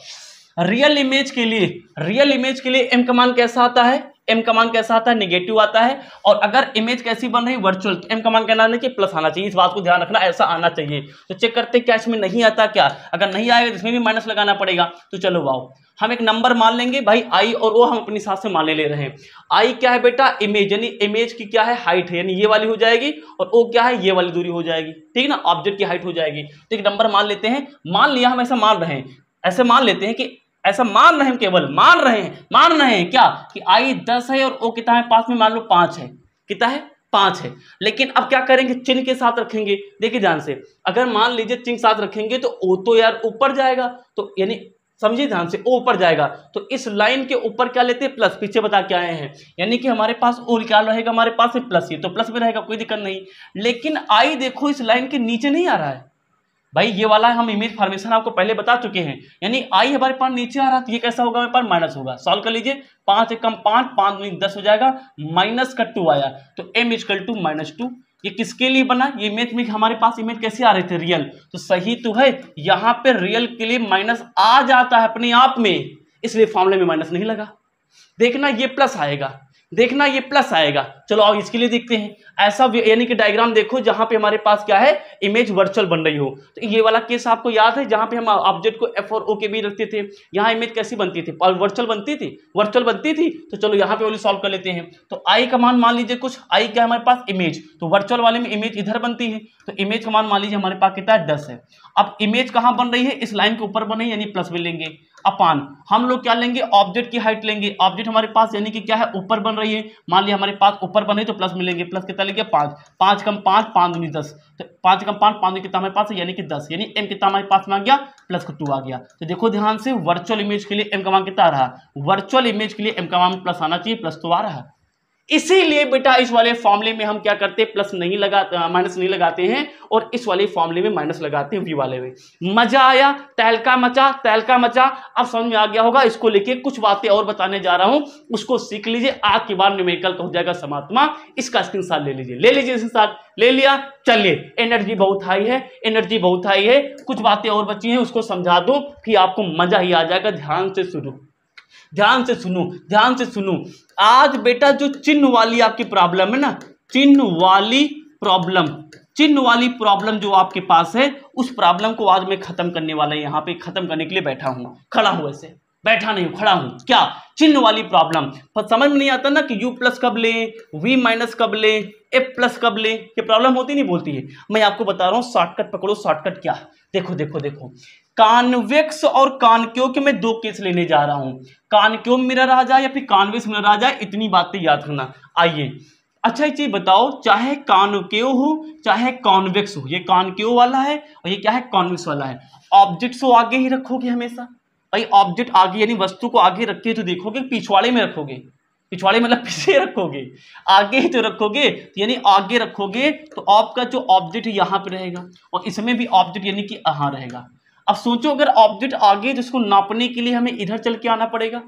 रियल इमेज के लिए रियल इमेज के लिए एम कमान कैसा आता है एम कमान कैसा आता है निगेटिव आता है और अगर इमेज कैसी बन रही वर्चुअल तो एम कमान कहना नहीं कि प्लस आना चाहिए इस बात को ध्यान रखना ऐसा आना चाहिए तो चेक करते क्या इसमें नहीं आता क्या अगर नहीं आएगा तो इसमें भी माइनस लगाना पड़ेगा तो चलो वाओ हम एक नंबर मान लेंगे भाई आई और वो हम अपने हिसाब से माने ले रहे हैं आई क्या है बेटा इमेज यानी इमेज की क्या है हाइट है यानी ये वाली हो जाएगी और वो क्या है ये वाली दूरी हो जाएगी ठीक है ना ऑब्जेक्ट की हाइट हो जाएगी तो एक नंबर मान लेते हैं मान लिया हम ऐसा मान रहे हैं ऐसे मान लेते हैं कि ऐसा मान रहे हैं केवल मान रहे हैं मान रहे हैं क्या कि आई दस है और ओ कितना है पास में मान लो पांच है कितना है पांच है लेकिन अब क्या करेंगे चिन्ह के साथ रखेंगे देखिए ध्यान से अगर मान लीजिए चिन्ह साथ रखेंगे तो ओ तो यार ऊपर जाएगा तो यानी समझिए ध्यान से ओ ऊपर जाएगा तो इस लाइन के ऊपर क्या लेते हैं प्लस पीछे बता के आए हैं यानी कि हमारे पास ओ क्या रहेगा हमारे पास प्लस ही तो प्लस में रहेगा कोई दिक्कत नहीं लेकिन आई देखो इस लाइन के नीचे नहीं आ रहा है भाई ये वाला हम इमेज फॉर्मेशन आपको पहले बता चुके हैं यानी आई हमारे पास नीचे आ रहा है तो ये कैसा होगा हमारे पास माइनस होगा सॉल्व कर लीजिए पांच एक कम पांच पांच दस हो जाएगा माइनस का टू आया तो m is equal to minus two ये किसके लिए बना ये इमेज में हमारे पास इमेज कैसे आ रहे थे रियल तो सही तो है यहाँ पे रियल के लिए माइनस आ जाता है अपने आप में इसलिए फॉर्मुले में माइनस नहीं लगा देखना ये प्लस आएगा देखना ये प्लस आएगा चलो आओ इसके लिए देखते हैं ऐसा यानी कि डायग्राम देखो जहां पे हमारे पास क्या है इमेज वर्चुअल बन रही हो तो ये वाला केस आपको याद है जहां पे हम ऑब्जेक्ट को एफ और ओ के बी रखते थे यहाँ इमेज कैसी बनती थी वर्चुअल बनती थी वर्चुअल बनती थी तो चलो यहाँ पे सॉल्व कर लेते हैं तो आई का मान मान लीजिए कुछ आई क्या हमारे पास इमेज तो वर्चुअल वाले में इमेज इधर बनती है तो इमेज का मान मान लीजिए हमारे पास कितना है दस है अब इमेज कहाँ बन रही है इस लाइन के ऊपर बन रही है यानी प्लस में लेंगे अपान हम लोग क्या लेंगे ऑब्जेक्ट की हाइट लेंगे ऑब्जेक्ट हमारे पास यानी कि क्या है ऊपर बन रही है मान लिया हमारे पास ऊपर ऊपर बने तो प्लस मिलेंगे प्लस कितना लेंगे पाँच पाँच कम पाँच पाँच दूनी दस तो पाँच कम पाँच पाँच कितना हमारे पास यानी कि दस यानी एम कितना हमारे पास में आ गया प्लस का टू आ गया तो देखो ध्यान से वर्चुअल इमेज के लिए एम का मान कितना आ रहा वर्चुअल इमेज के लिए एम का मान प्लस आना चाहिए प्लस तो आ रहा है इसीलिए बेटा इस वाले फॉर्मले में हम क्या करते हैं प्लस नहीं लगा माइनस नहीं लगाते हैं और इस वाले फॉर्मले में माइनस लगाते हैं वी वाले में मजा आया तहलका मचा तहलका मचा अब समझ में आ गया होगा इसको लेके कुछ बातें और बताने जा रहा हूं उसको सीख लीजिए आग की बार न्यूमेरिकल का हो जाएगा समात्मा इसका स्क्रीन ले लीजिए ले लीजिए साथ ले लिया चलिए एनर्जी बहुत हाई है एनर्जी बहुत हाई है कुछ बातें और बची हैं उसको समझा दो फिर आपको मजा ही आ जाएगा ध्यान से शुरू ध्यान से सुनो ध्यान से सुनो आज बेटा जो चिन्ह वाली आपकी प्रॉब्लम है ना चिन्ह वाली प्रॉब्लम चिन्ह वाली प्रॉब्लम जो आपके पास है उस प्रॉब्लम को आज मैं खत्म करने वाला है यहाँ पे खत्म करने के लिए बैठा हूँ खड़ा हूँ ऐसे बैठा नहीं खड़ा हूं क्या चिन्ह वाली प्रॉब्लम समझ में नहीं आता ना कि u प्लस कब लें v माइनस कब लें f प्लस कब लें ये प्रॉब्लम होती नहीं बोलती है मैं आपको बता रहा हूं शॉर्टकट पकड़ो शॉर्टकट क्या देखो देखो देखो कानवेक्स और कानक्यो के मैं दो केस लेने जा रहा हूं कानक्यो मिरर आ जाए या फिर कानवेक्स मिरर आ जाए इतनी बातें याद करना आइए अच्छा ये चीज बताओ चाहे कानक्यो हो चाहे कॉन्वेक्स हो ये कानक्यो वाला है और ये क्या है कॉन्वेक्स वाला है ऑब्जेक्ट को आगे ही रखोगे हमेशा भाई ऑब्जेक्ट आगे यानी वस्तु को आगे रखे तो देखोगे पिछवाड़े में रखोगे पिछवाड़े मतलब पीछे रखोगे आगे ही तो रखोगे यानी आगे रखोगे तो आपका जो ऑब्जेक्ट यहाँ पे रहेगा और इसमें भी ऑब्जेक्ट यानी कि यहाँ रहेगा अब सोचो अगर ऑब्जेक्ट आगे तो उसको नापने के लिए हमें इधर चल के आना पड़ेगा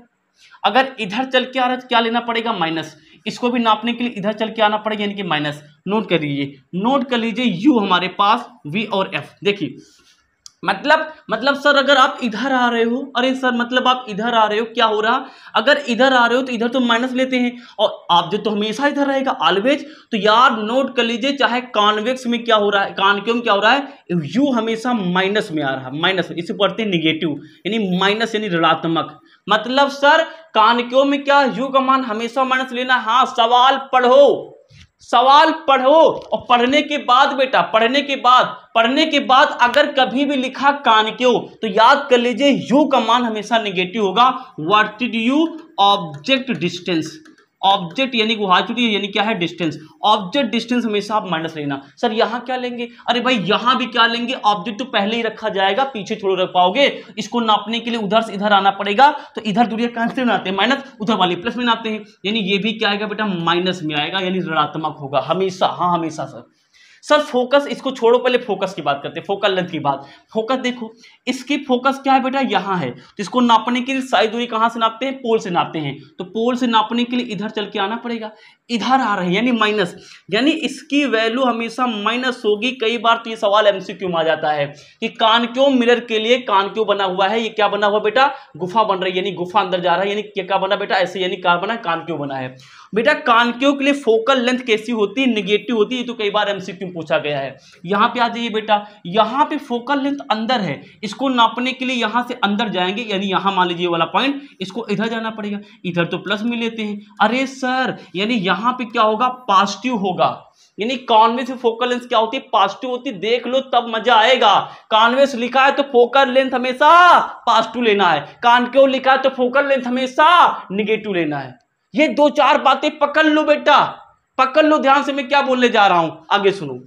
अगर इधर चल के आ रहा है तो क्या लेना पड़ेगा माइनस इसको भी नापने के लिए इधर चल के आना पड़ेगा यानी कि माइनस नोट कर लीजिए नोट कर लीजिए यू हमारे पास वी और एफ देखिए मतलब मतलब सर अगर आप इधर आ रहे हो अरे सर मतलब आप इधर आ रहे हो क्या हो रहा अगर इधर आ रहे हो तो इधर तो माइनस लेते हैं और आप जो तो हमेशा इधर रहेगा ऑलवेज तो यार नोट कर लीजिए चाहे कॉन्वेक्स में क्या हो रहा है कॉन्केव में क्या हो रहा है यू हमेशा माइनस में आ रहा है माइनस इसे पढ़ते हैं निगेटिव यानी माइनस यानी ऋणात्मक मतलब सर कानक्यो में क्या यू का मान हमेशा माइनस लेना हाँ सवाल पढ़ो सवाल पढ़ो और पढ़ने के बाद बेटा पढ़ने के बाद पढ़ने के बाद अगर कभी भी लिखा कान क्यों तो याद कर लीजिए यू का मान हमेशा निगेटिव होगा वर्ट यू ऑब्जेक्ट डिस्टेंस ऑब्जेक्ट यानी गुहाचुटी यानी क्या है डिस्टेंस ऑब्जेक्ट डिस्टेंस हमेशा आप माइनस लेना सर यहाँ क्या लेंगे अरे भाई यहाँ भी क्या लेंगे ऑब्जेक्ट तो पहले ही रखा जाएगा पीछे थोड़ा रख पाओगे इसको नापने के लिए उधर से इधर आना पड़ेगा तो इधर दूरी कहां से बनाते हैं माइनस उधर वाली प्लस में नाते हैं यानी ये भी क्या आएगा बेटा माइनस में आएगा यानी ऋणात्मक होगा हमेशा हाँ हमेशा सर सर फोकस इसको छोड़ो पहले फोकस की बात करते हैं फोकल लेंथ की बात फोकस देखो इसकी फोकस क्या है बेटा यहाँ है तो इसको नापने के लिए साइज दूरी कहाँ से नापते हैं पोल से नापते हैं तो पोल से नापने के लिए इधर चल के आना पड़ेगा इधर आ रहे हैं यानी माइनस यानी इसकी वैल्यू हमेशा माइनस होगी कई बार तो ये सवाल एमसीक्यू में आ जाता है कि कान क्यों मिरर के लिए कान क्यों बना हुआ है ये क्या बना हुआ बेटा गुफा बन रही है यानी गुफा अंदर जा रहा है यानी क्या क्या बना बेटा ऐसे यानी कार बना कान क्यों बना है बेटा कान क्यों के लिए फोकल लेंथ कैसी होती है निगेटिव होती है तो कई बार एमसीक्यू में पूछा गया है यहाँ पे आ जाइए बेटा यहाँ पे फोकल लेंथ अंदर है इसको नापने के लिए यहाँ से अंदर जाएंगे यानी यहाँ मान लीजिए वाला पॉइंट इसको इधर जाना पड़ेगा इधर तो प्लस में लेते हैं अरे सर यानी यहाँ यहां पे क्या होगा पॉजिटिव होगा यानी कॉन्वेक्स फोकल लेंथ क्या होती है पॉजिटिव होती है देख लो तब मजा आएगा कॉन्वेक्स लिखा है तो फोकल लेंथ हमेशा पॉजिटिव लेना है कानकेव लिखा है तो फोकल लेंथ हमेशा निगेटिव लेना है ये दो चार बातें पकड़ लो बेटा पकड़ लो ध्यान से मैं क्या बोलने जा रहा हूं आगे सुनो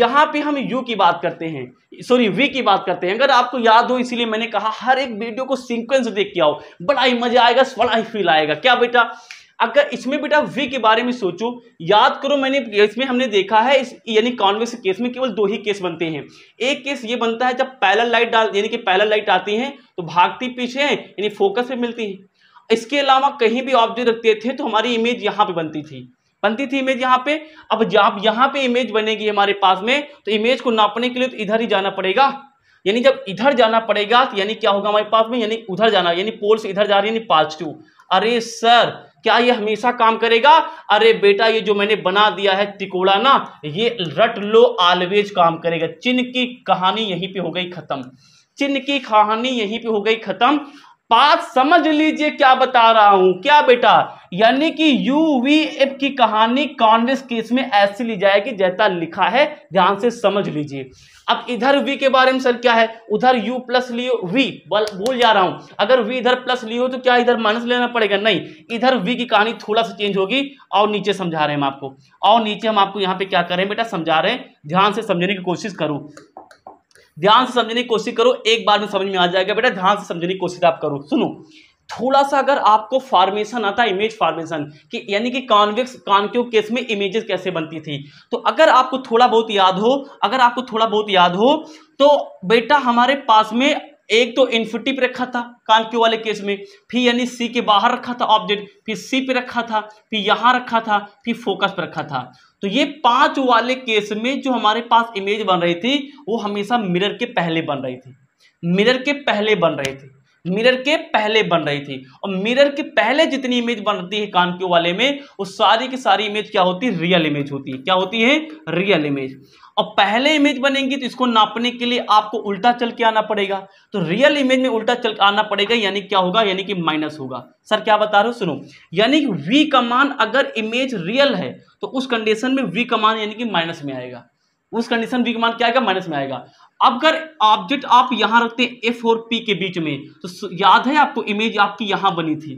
यहां पे हम यू की बात करते हैं सॉरी वी की बात करते हैं अगर आपको याद हो इसलिए मैंने कहा हर एक वीडियो को सीक्वेंस देख के आओ बड़ा ही मजा आएगा बड़ा ही फील आएगा क्या बेटा अगर इसमें बेटा वी के बारे में सोचो याद करो मैंने इसमें हमने देखा है इस यानी कॉन्वेक्स केस में केवल दो ही केस बनते हैं एक केस ये बनता है जब पैलर लाइट डाल यानी कि पैलर लाइट आती है तो भागती पीछे है यानी फोकस पे मिलती है इसके अलावा कहीं भी ऑब्जेक्ट रखते थे तो हमारी इमेज यहाँ पे बनती थी बनती थी इमेज यहाँ पे अब जब यहाँ पे इमेज बनेगी हमारे पास में तो इमेज को नापने के लिए तो इधर ही जाना पड़ेगा यानी जब इधर जाना पड़ेगा तो यानी क्या होगा हमारे पास में यानी उधर जाना यानी पोल से इधर जा रही है यानी अरे सर क्या ये हमेशा काम करेगा अरे बेटा ये जो मैंने बना दिया है तिकोड़ा ना ये रट लो ऑलवेज काम करेगा चिन्ह की कहानी यहीं पे हो गई खत्म चिन्ह की कहानी यहीं पे हो गई खत्म बात समझ लीजिए क्या बता रहा हूं क्या बेटा यानी कि यूवीएफ की कहानी कांग्रेस केस में ऐसी ली जाएगी जैसा लिखा है ध्यान से समझ लीजिए अब इधर वी के बारे में सर क्या है उधर यू प्लस लियो वी बोल जा रहा हूं अगर वी इधर प्लस लियो तो क्या इधर माइनस लेना पड़ेगा नहीं इधर वी की कहानी थोड़ा सा चेंज होगी और नीचे समझा रहे हैं हम आपको और नीचे हम आपको यहाँ पे क्या करें बेटा समझा रहे हैं ध्यान से समझने की कोशिश करूँ ध्यान से समझने की कोशिश करो एक बार में समझ में आ जाएगा बेटा ध्यान से समझने की कोशिश आप करो सुनो थोड़ा सा अगर आपको फॉर्मेशन आता है इमेज फॉर्मेशन कि यानी कि कॉन्वेक्स कॉन्क्यो केस में इमेजेस कैसे बनती थी तो अगर आपको थोड़ा बहुत याद हो अगर आपको थोड़ा बहुत याद हो तो बेटा हमारे पास में एक तो इन्फिटी पे रखा था कांक्यू वाले केस में फिर यानी सी के बाहर रखा था ऑब्जेक्ट फिर सी पे रखा था फिर यहाँ रखा था फिर फोकस पे रखा था तो ये पांच वाले केस में जो हमारे पास इमेज बन रही थी वो हमेशा मिरर के पहले बन रही थी मिरर के पहले बन रही थी मिरर के पहले बन रही थी और मिरर के पहले जितनी इमेज बनती है कान कानक्यू वाले में वो सारी की सारी इमेज क्या होती है रियल इमेज होती है क्या होती है रियल इमेज और पहले इमेज बनेंगी तो इसको नापने के लिए आपको उल्टा चल के आना पड़ेगा तो रियल इमेज में उल्टा चल आना पड़ेगा यानी क्या होगा यानी कि माइनस होगा सर क्या बता रहे हो सुनो यानी कि वी कमान अगर इमेज रियल है तो उस कंडीशन में वी कमान यानी कि माइनस में आएगा उस कंडीशन वी कमान क्या आएगा माइनस में आएगा अगर ऑब्जेक्ट आप यहां रखते हैं एफ और पी के बीच में तो याद है आपको इमेज आपकी यहां बनी थी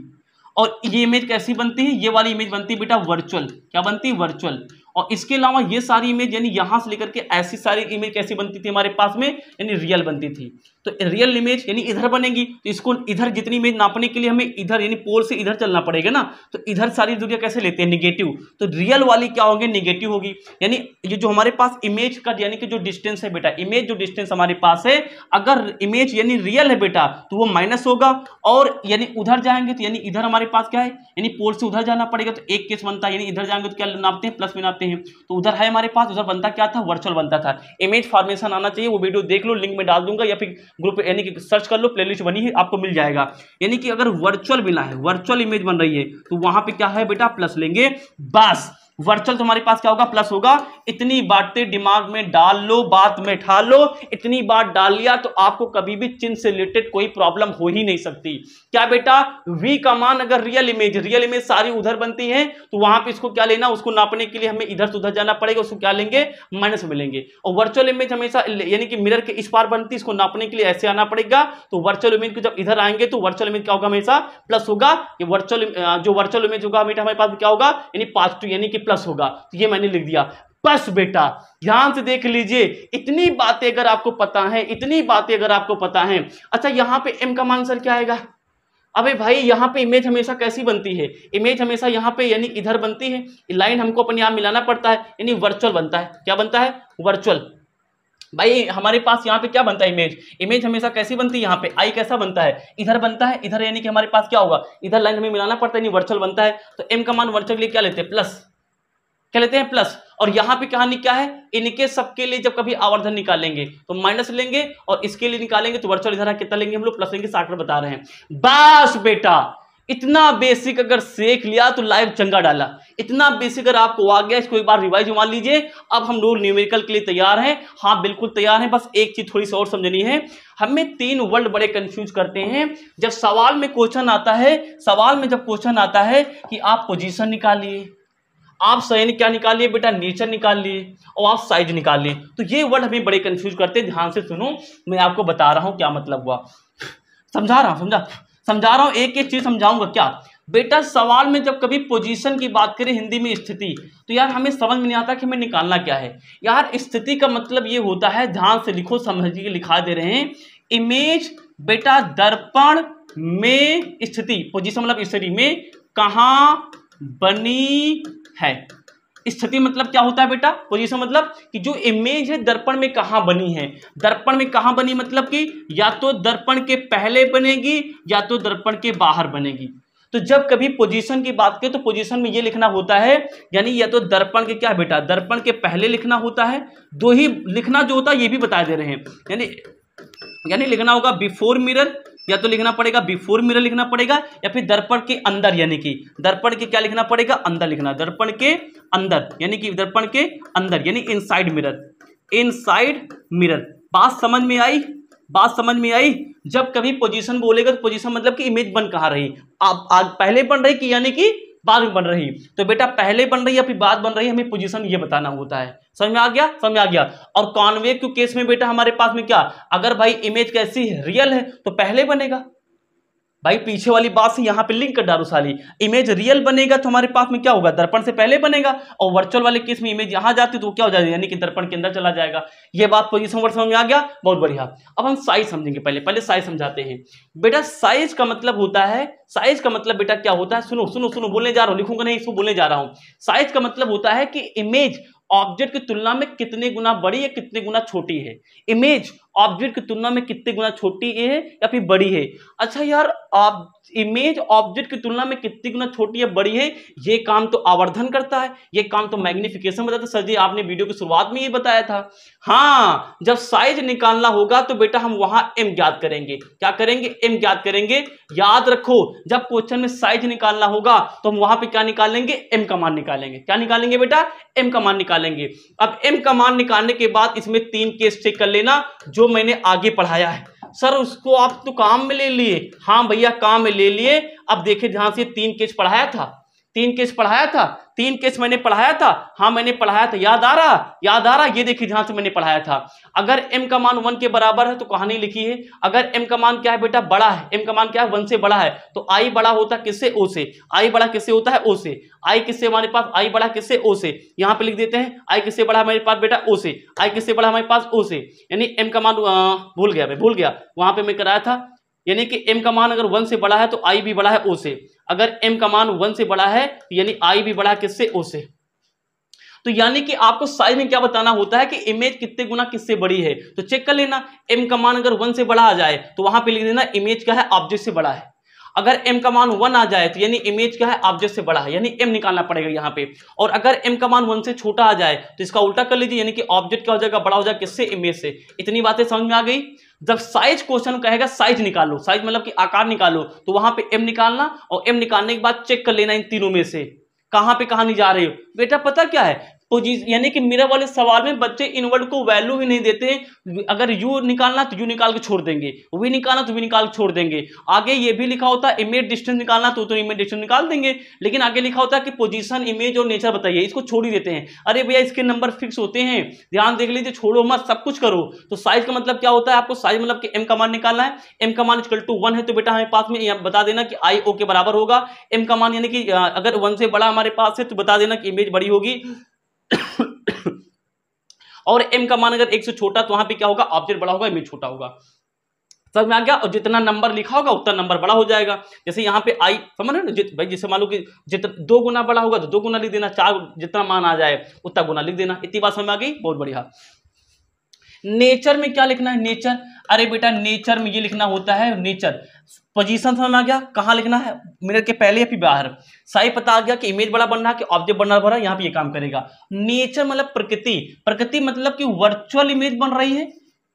और ये इमेज कैसी बनती है ये वाली इमेज बनती है बेटा वर्चुअल क्या बनती है वर्चुअल और इसके अलावा ये सारी इमेज यानी यहाँ से लेकर के ऐसी सारी इमेज कैसी बनती थी हमारे पास में यानी रियल बनती थी तो रियल इमेज यानी इधर बनेगी तो इसको इधर जितनी इमेज नापने के लिए हमें इधर यानी पोल से इधर चलना पड़ेगा ना तो इधर सारी दूरियाँ कैसे लेते हैं निगेटिव तो रियल वाली क्या होगी निगेटिव होगी यानी ये जो हमारे पास इमेज का यानी कि जो डिस्टेंस है बेटा इमेज जो डिस्टेंस हमारे पास है अगर इमेज यानी रियल है बेटा तो वो माइनस होगा और यानी उधर जाएंगे तो यानी इधर हमारे पास क्या है यानी पोल से उधर जाना पड़ेगा तो एक केस बनता है यानी इधर जाएंगे तो क्या नापते हैं प्लस में नापते हैं हैं तो उधर है हमारे पास उधर बनता क्या था वर्चुअल बनता था इमेज फॉर्मेशन आना चाहिए वो वीडियो देख लो लिंक में डाल दूंगा या फिर ग्रुप यानी कि सर्च कर लो प्लेलिस्ट बनी है आपको मिल जाएगा यानी कि अगर वर्चुअल मिला है वर्चुअल इमेज बन रही है तो वहाँ पर क्या है बेटा प्लस लेंगे बस वर्चुअल तुम्हारे पास क्या होगा प्लस होगा इतनी बातें दिमाग में डाल लो बात में ठा लो इतनी बात डाल लिया तो आपको कभी भी चिन्ह से रिलेटेड कोई प्रॉब्लम हो ही नहीं सकती क्या बेटा वी का मान अगर रियल इमेज रियल इमेज सारी उधर बनती है तो वहां पे इसको क्या लेना उसको नापने के लिए हमें इधर से उधर जाना पड़ेगा उसको क्या लेंगे माइनस में लेंगे और वर्चुअल इमेज हमेशा यानी कि मिरर के इस पार बनती है इसको नापने के लिए ऐसे आना पड़ेगा तो वर्चुअल इमेज को जब इधर आएंगे तो वर्चुअल इमेज क्या होगा हमेशा प्लस होगा वर्चुअल जो वर्चुअल इमेज होगा हमेशा हमारे पास क्या होगा यानी पॉजिटिव यानी कि प्लस होगा तो ये मैंने लिख दिया बस बेटा ध्यान से देख लीजिए इतनी बातें अगर आपको पता है इतनी बातें अगर आपको पता है अच्छा यहाँ पे एम का आंसर क्या आएगा अबे भाई यहाँ पे इमेज हमेशा कैसी बनती है इमेज हमेशा यहाँ पे यानी इधर बनती है लाइन हमको अपने यहाँ मिलाना पड़ता है यानी वर्चुअल बनता है क्या बनता है वर्चुअल भाई हमारे पास यहाँ पे क्या बनता है इमेज इमेज हमेशा कैसी बनती है यहाँ पे आई कैसा बनता है इधर बनता है इधर यानी कि हमारे पास क्या होगा इधर लाइन हमें मिलाना पड़ता है यानी वर्चुअल बनता है तो एम का मान वर्चुअल लिए क्या लेते हैं प्लस क्या लेते हैं प्लस और यहां पे कहानी क्या है इनके सबके लिए जब कभी आवर्धन निकालेंगे तो माइनस लेंगे और इसके लिए निकालेंगे तो वर्चुअल इधर कितना लेंगे हम लोग प्लस लेंगे साठ बता रहे हैं बस बेटा इतना बेसिक अगर सीख लिया तो लाइव चंगा डाला इतना बेसिक अगर आपको आ गया इसको एक बार रिवाइज मान लीजिए अब हम लोग न्यूमेरिकल के लिए तैयार हैं हाँ बिल्कुल तैयार हैं बस एक चीज थोड़ी सी और समझनी है हमें तीन वर्ड बड़े कंफ्यूज करते हैं जब सवाल में क्वेश्चन आता है सवाल में जब क्वेश्चन आता है कि आप पोजिशन निकालिए आप सही क्या निकाल लिए बेटा नेचर निकाल लिए और आप साइज निकाल लिए तो ये वर्ड हमें बड़े कंफ्यूज करते हैं ध्यान से सुनो मैं आपको बता रहा हूँ क्या मतलब हुआ समझा रहा हूँ समझा समझा रहा हूँ एक एक चीज़ समझाऊंगा क्या बेटा सवाल में जब कभी पोजीशन की बात करें हिंदी में स्थिति तो यार हमें समझ में नहीं आता कि हमें निकालना क्या है यार स्थिति का मतलब ये होता है ध्यान से लिखो समझिए लिखा दे रहे हैं इमेज बेटा दर्पण में स्थिति पोजीशन मतलब स्थिति में कहा बनी है स्थिति मतलब क्या होता है बेटा पोजीशन मतलब कि जो इमेज है दर्पण में कहा बनी है दर्पण में कहा बनी मतलब कि या तो दर्पण के पहले बनेगी या तो दर्पण के बाहर बनेगी तो जब कभी पोजीशन की बात करें तो पोजीशन में ये लिखना होता है यानी या तो दर्पण के क्या बेटा दर्पण के पहले लिखना होता है दो ही लिखना जो होता है ये भी बता दे रहे हैं यानी यानी लिखना होगा बिफोर मिरर या तो लिखना पड़ेगा बिफोर मिरर लिखना पड़ेगा या फिर दर्पण के अंदर यानी कि दर्पण के क्या लिखना पड़ेगा अंदर लिखना दर्पण के अंदर यानी कि दर्पण के अंदर यानी inside mirror side mirror बात समझ में आई बात समझ में आई जब कभी पोजीशन बोलेगा तो पोजीशन मतलब कि इमेज बन कहा रही आप आग पहले बन रही कि यानी कि बाद में बन रही तो बेटा पहले बन रही है फिर बाद बन रही है हमें पोजीशन ये बताना होता है समझ में आ गया समझ में आ गया और कॉन्वेव केस में बेटा हमारे पास में क्या अगर भाई इमेज कैसी है रियल है तो पहले बनेगा भाई पीछे वाली बात से यहाँ पे लिंक कर डालो साली इमेज रियल बनेगा तो हमारे पास में क्या होगा दर्पण से पहले बनेगा और वर्चुअल वाले केस में इमेज यहाँ जाती तो क्या हो जाएगा यानी कि दर्पण के अंदर चला जाएगा ये बात पोजिशन वर्ड समझ में आ गया बहुत बढ़िया अब हम साइज समझेंगे पहले पहले साइज समझाते हैं बेटा साइज का मतलब होता है साइज का मतलब बेटा क्या होता है सुनो सुनो सुनो बोलने जा रहा हूँ लिखूंगा नहीं इसको बोलने जा रहा हूँ साइज का मतलब होता है कि इमेज ऑब्जेक्ट की तुलना में कितने गुना बड़ी या कितने गुना छोटी है इमेज ऑब्जेक्ट की तुलना में कितने गुना छोटी है या फिर बड़ी है अच्छा यार आप इमेज ऑब्जेक्ट की तुलना में कितनी गुना छोटी या बड़ी है ये काम तो आवर्धन करता है ये काम तो मैग्निफिकेशन बताता है सर जी आपने वीडियो की शुरुआत में ये बताया था हाँ जब साइज निकालना होगा तो बेटा हम वहां एम ज्ञात करेंगे क्या करेंगे एम ज्ञात करेंगे याद रखो जब क्वेश्चन में साइज निकालना होगा तो हम वहां पर क्या निकालेंगे एम का मान निकालेंगे क्या निकालेंगे बेटा एम का मान निकालेंगे अब एम का मान निकालने के बाद इसमें तीन केस चेक कर लेना जो मैंने आगे पढ़ाया है सर उसको आप तो काम में ले लिए हाँ भैया काम में ले लिए अब देखे ध्यान से तीन केस पढ़ाया था तीन केस पढ़ाया था तीन केस मैंने पढ़ाया था हाँ मैंने पढ़ाया था याद आ रहा याद आ रहा ये देखिए ध्यान से मैंने पढ़ाया था अगर एम का मान वन के बराबर है तो कहानी लिखी है अगर एम का मान क्या है बेटा बड़ा है एम का मान क्या है वन से बड़ा है तो आई बड़ा होता किससे ओ से आई बड़ा किससे होता है ओ से आई किससे हमारे पास आई बड़ा किससे ओ से यहाँ पे लिख देते हैं आई किससे बड़ा हमारे पास बेटा ओ से आई किससे बड़ा हमारे पास ओ से यानी एम का मान भूल गया मैं भूल गया वहां पर मैं कराया था यानी कि एम का मान अगर वन से बड़ा है तो आई भी बड़ा है o से अगर एम का मान वन से बड़ा है तो यानी आई भी बड़ा किससे ओ से तो यानी कि आपको साइज में क्या बताना होता है कि इमेज कितने गुना किससे बड़ी है तो चेक कर लेना एम का मान अगर वन से बड़ा आ जाए तो वहां पे लिख देना इमेज का है ऑब्जेक्ट से बड़ा है अगर m का मान वन आ जाए तो यानी इमेज क्या है ऑब्जेक्ट से बड़ा है यानी m निकालना पड़ेगा यहाँ पे और अगर m का मान वन से छोटा आ जाए तो इसका उल्टा कर लीजिए यानी कि ऑब्जेक्ट क्या हो जाएगा बड़ा हो जाएगा किससे इमेज से इतनी बातें समझ में आ गई जब साइज क्वेश्चन कहेगा साइज निकालो साइज मतलब कि आकार निकालो तो वहां पे एम निकालना और एम निकालने के बाद चेक कर लेना इन तीनों में से कहां पे कहां नहीं जा रहे हो बेटा पता क्या है पोजीशन तो यानी कि मेरा वाले सवाल में बच्चे इनवर्ड को वैल्यू ही नहीं देते अगर यू निकालना तो यू निकाल के छोड़ देंगे वी निकालना तो वी निकाल के छोड़ देंगे आगे ये भी लिखा होता है इमेज डिस्टेंस निकालना तो तो इमेज डिस्टेंस निकाल देंगे लेकिन आगे लिखा होता है कि पोजीशन इमेज और नेचर बताइए इसको छोड़ ही देते हैं अरे भैया इसके नंबर फिक्स होते हैं ध्यान देख लीजिए छोड़ो मत सब कुछ करो तो साइज का मतलब क्या होता है आपको साइज मतलब कि एम का मान निकालना है एम का मान इजकल टू वन है तो बेटा हमारे पास में बता देना कि आई ओ के बराबर होगा एम का मान यानी कि अगर वन से बड़ा हमारे पास है तो बता देना कि इमेज बड़ी होगी और एम का मान अगर एक से छोटा तो वहां पे क्या होगा ऑब्जेक्ट बड़ा होगा एम छोटा होगा समझ में आ गया और जितना नंबर लिखा होगा उतना नंबर बड़ा हो जाएगा जैसे यहाँ पे आई समझ रहे जित, भाई जैसे मान लो कि जितना दो गुना बड़ा होगा तो दो गुना लिख देना चार जितना मान आ जाए उतना गुना लिख देना इतनी बात समझ आ गई बहुत बढ़िया नेचर में क्या लिखना है नेचर अरे बेटा नेचर में ये लिखना होता है नेचर पोजीशन समझ में आ गया कहाँ लिखना है मिरर के पहले या फिर बाहर साई पता आ गया कि इमेज बड़ा बन रहा है कि ऑब्जेक्ट बना बन रहा है यहाँ पे ये काम करेगा नेचर मतलब प्रकृति प्रकृति मतलब कि वर्चुअल इमेज बन रही है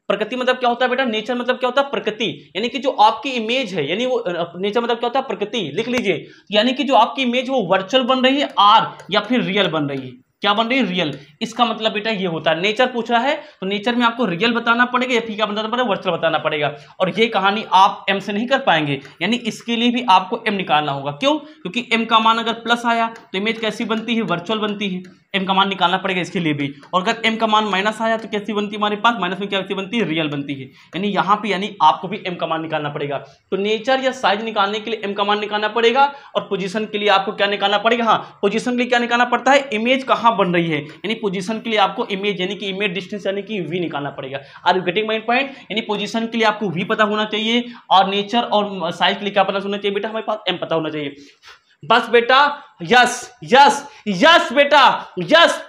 प्रकृति मतलब क्या होता है बेटा नेचर मतलब क्या होता है प्रकृति यानी कि जो आपकी इमेज है यानी वो नेचर मतलब क्या होता है प्रकृति लिख लीजिए यानी कि जो आपकी इमेज वो वर्चुअल बन रही है आर या फिर रियल बन रही है क्या बन रही है रियल इसका मतलब बेटा ये होता है नेचर पूछा है तो नेचर में आपको रियल बताना पड़ेगा या फिर क्या बताना पड़ेगा वर्चुअल बताना पड़ेगा और ये कहानी आप एम से नहीं कर पाएंगे यानी इसके लिए भी आपको एम निकालना होगा क्यों क्योंकि एम का मान अगर प्लस आया तो इमेज कैसी बनती है वर्चुअल बनती है एम का मान निकालना पड़ेगा इसके लिए भी और अगर एम का मान माइनस आया तो कैसी बनती है हमारे पास माइनस में कैसी बनती है रियल बनती है यानी यहाँ पे यानी आपको भी एम का मान निकालना पड़ेगा तो नेचर या साइज निकालने के लिए एम का मान निकालना पड़ेगा और पोजिशन के लिए आपको क्या निकालना पड़ेगा हाँ पोजिशन के लिए क्या निकालना पड़ता है इमेज कहाँ बन रही है यानी पोजिशन के लिए आपको इमेज यानी कि इमेज डिस्टेंस यानी कि वी निकालना पड़ेगा are you getting mind point यानी पोजिशन के लिए आपको वी पता होना चाहिए और नेचर और साइज के लिए क्या पता होना चाहिए बेटा हमारे पास एम पता होना चाहिए बस बेटा यस यस यस बेटा यस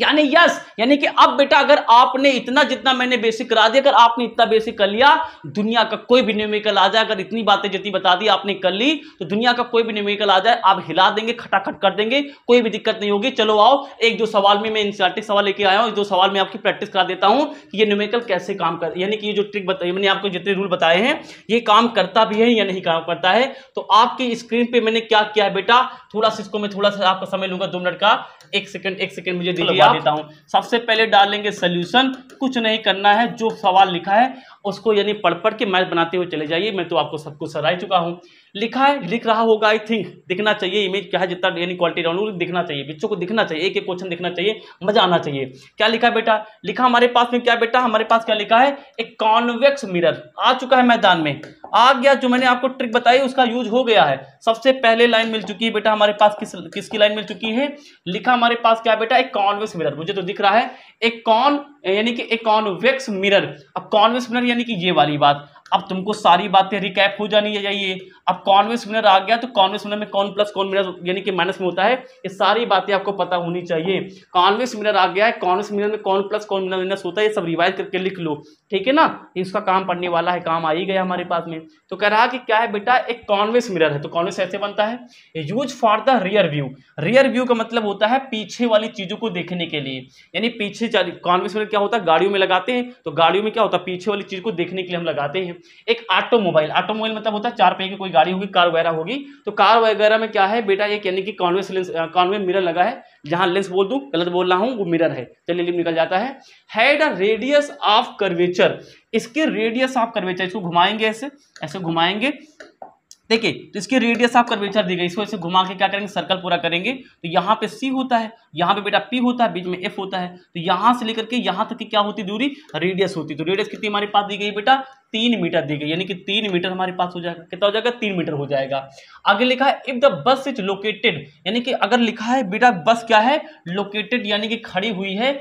यानी यस यानी कि अब बेटा अगर आपने इतना जितना मैंने बेसिक करा दिया अगर आपने इतना बेसिक कर लिया दुनिया का कोई भी न्यूमेरिकल आ जाए अगर इतनी बातें जितनी बता दी आपने कर ली तो दुनिया का कोई भी न्यूमेरिकल आ जाए आप हिला देंगे खटाखट कर देंगे कोई भी दिक्कत नहीं होगी चलो आओ एक दो सवाल में मैं इंसियाटिक सवाल लेके आया हूँ दो सवाल में आपकी प्रैक्टिस करा देता हूँ कि ये न्यूमेरिकल कैसे काम कर यानी कि ये जो ट्रिक बताई मैंने आपको जितने रूल बताए हैं ये काम करता भी है या नहीं काम करता है तो आपकी स्क्रीन पर मैंने क्या किया है बेटा थोड़ा सा इसको मैं थोड़ा सा आपका समय लूंगा दो मिनट का एक सेकंड एक सेकंड मुझे दिखा देता हूं सबसे पहले डालेंगे सोल्यूशन कुछ नहीं करना है जो सवाल लिखा है उसको यानी पढ़ पढ़ के मैथ बनाते हुए चले जाइए मैं तो आपको सब कुछ सराह चुका हूँ लिखा है लिख रहा होगा आई थिंक दिखना चाहिए इमेज क्या है जितना यानी क्वालिटी डाउनलोड दिखना चाहिए बच्चों को दिखना चाहिए एक एक क्वेश्चन दिखना चाहिए मजा आना चाहिए क्या लिखा बेटा लिखा हमारे पास में क्या बेटा हमारे पास क्या लिखा है एक कॉन्वेक्स मिरर आ चुका है मैदान में आ गया जो मैंने आपको ट्रिक बताई उसका यूज हो गया है सबसे पहले लाइन मिल चुकी है बेटा हमारे पास किस किसकी लाइन मिल चुकी है लिखा हमारे पास क्या बेटा एक कॉन्वेक्स मिरर मुझे तो दिख रहा है एक कॉन यानी कि एक कॉन्वेक्स मिरर अब कॉन्वेक्स मिरर यानी कि ये वाली बात अब तुमको सारी बातें रिकैप हो जानी चाहिए अब कॉन्वेंस विनर आ गया तो कॉन्वेंस विनर में कौन प्लस कौन मिनर यानी कि माइनस में होता है ये सारी बातें आपको पता होनी चाहिए कॉन्वेंस विनर आ गया है कॉन्वेंस विनर में कौन प्लस कौन मिनर माइनस होता है ये सब रिवाइज करके लिख लो ठीक है ना इसका काम पड़ने वाला है काम आ ही गया हमारे पास में तो कह रहा कि क्या है बेटा एक कॉन्वेस मिरर है तो कॉन्वेस ऐसे बनता है use for the rear view rear view का मतलब होता है पीछे वाली चीज़ों को देखने के लिए यानी पीछे कॉन्वेस मिरर क्या होता है गाड़ियों में लगाते हैं तो गाड़ियों में क्या होता है पीछे वाली चीज़ को देखने के लिए हम लगाते हैं एक ऑटोमोबाइल ऑटोमोबाइल मतलब होता है चार पे की कोई गाड़ी होगी कार वगैरह होगी तो कार वगैरह में क्या है बेटा एक यानी कि कॉन्वेस कॉन्वे मिरर लगा है जहां लेंस बोल दू गलत बोल रहा हूं वो मिरर है चलिए निकल जाता है head a radius of curvature इसके रेडियस ऑफ कर्वेचर इसको घुमाएंगे ऐसे ऐसे घुमाएंगे ठीक है तो इसकी रेडियस आप कर्वेचर दी गई इसको इसे घुमा के क्या करेंगे सर्कल पूरा करेंगे तो यहाँ पे सी होता है यहाँ पे बेटा पी होता है बीच में एफ होता है तो यहाँ से लेकर के यहाँ तक की क्या होती दूरी रेडियस होती तो रेडियस कितनी हमारे पास दी गई बेटा तीन मीटर दी गई यानी कि तीन मीटर हमारे पास हो जाएगा कितना हो जाएगा तीन मीटर हो जाएगा आगे लिखा है if the bus is located यानी कि अगर लिखा है बेटा बस क्या है लोकेटेड यानी कि खड़ी हुई है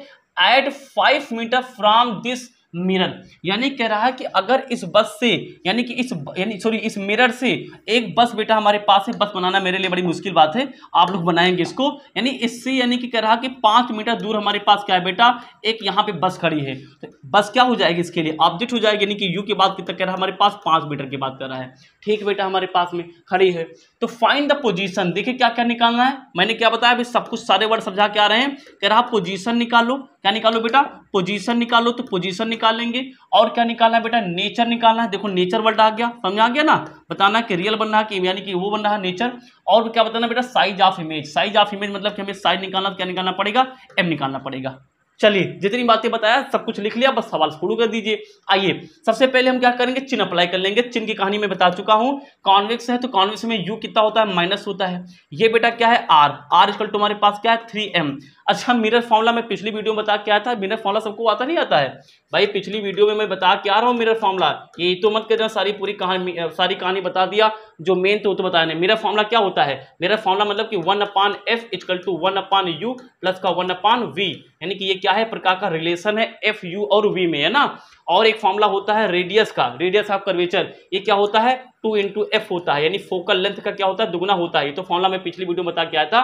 at five metre from this mirror यानी कह रहा है कि अगर इस बस से यानी कि इस यानी सॉरी इस मिरर से एक बस बेटा हमारे पास है बस बनाना मेरे लिए बड़ी मुश्किल बात है आप लोग बनाएंगे इसको यानी इससे यानी कि कह रहा है कि पाँच मीटर दूर हमारे पास क्या है बेटा एक यहाँ पे बस खड़ी है तो बस क्या हो जाएगी इसके लिए ऑब्जेक्ट हो जाएगी यानी कि यू की बात कितना तो कह रहा है हमारे पास पाँच मीटर की बात कर रहा है ठीक बेटा हमारे पास में खड़ी है तो फाइंड द पोजीशन देखिए क्या क्या निकालना है मैंने क्या बताया अभी सब कुछ सारे वर्ड समझा के आ रहे हैं कह रहा पोजीशन निकालो क्या निकालो बेटा पोजीशन निकालो तो पोजीशन निकालेंगे और क्या निकालना है बेटा नेचर निकालना है देखो नेचर वर्ड आ गया समझ आ गया ना बताना कि रियल बन रहा है कि यानी कि वो बन रहा है नेचर और क्या बताना बेटा size of image size of image मतलब कि हमें साइज निकालना तो क्या निकालना पड़ेगा एम निकालना पड़ेगा चलिए जितनी बातें बताया सब कुछ लिख लिया बस सवाल शुरू कर दीजिए आइए सबसे पहले हम क्या करेंगे चिन्ह अप्लाई कर लेंगे चिन्ह की कहानी में बता चुका हूँ कॉन्वेक्स है तो कॉन्वेक्स में यू कितना होता है माइनस होता है ये बेटा क्या है आर आर इजकल तुम्हारे पास क्या है थ्री एम अच्छा मिरर फॉर्मला मैं पिछली वीडियो में बता क्या था मिरर फॉर्मला सबको आता नहीं आता है भाई पिछली वीडियो में मैं बता क्या रहा हूँ मिरर फॉर्मला ये तो मत कर सारी पूरी कहानी सारी कहानी बता दिया जो मेन तो तो बताया नहीं मिरर क्या होता है मिरर फॉर्मला मतलब कि one upon f is equal to one upon u plus का वन अपान वी यानी कि ये क्या है प्रकार का रिलेशन है एफ यू और वी में है ना और एक फॉर्मूला होता है रेडियस का रेडियस ऑफ कर्वेचर ये क्या होता है टू इंटू एफ होता है यानी फोकल लेंथ का क्या होता है दुगना होता है ये तो फॉर्मूला मैं पिछली वीडियो बता के आया था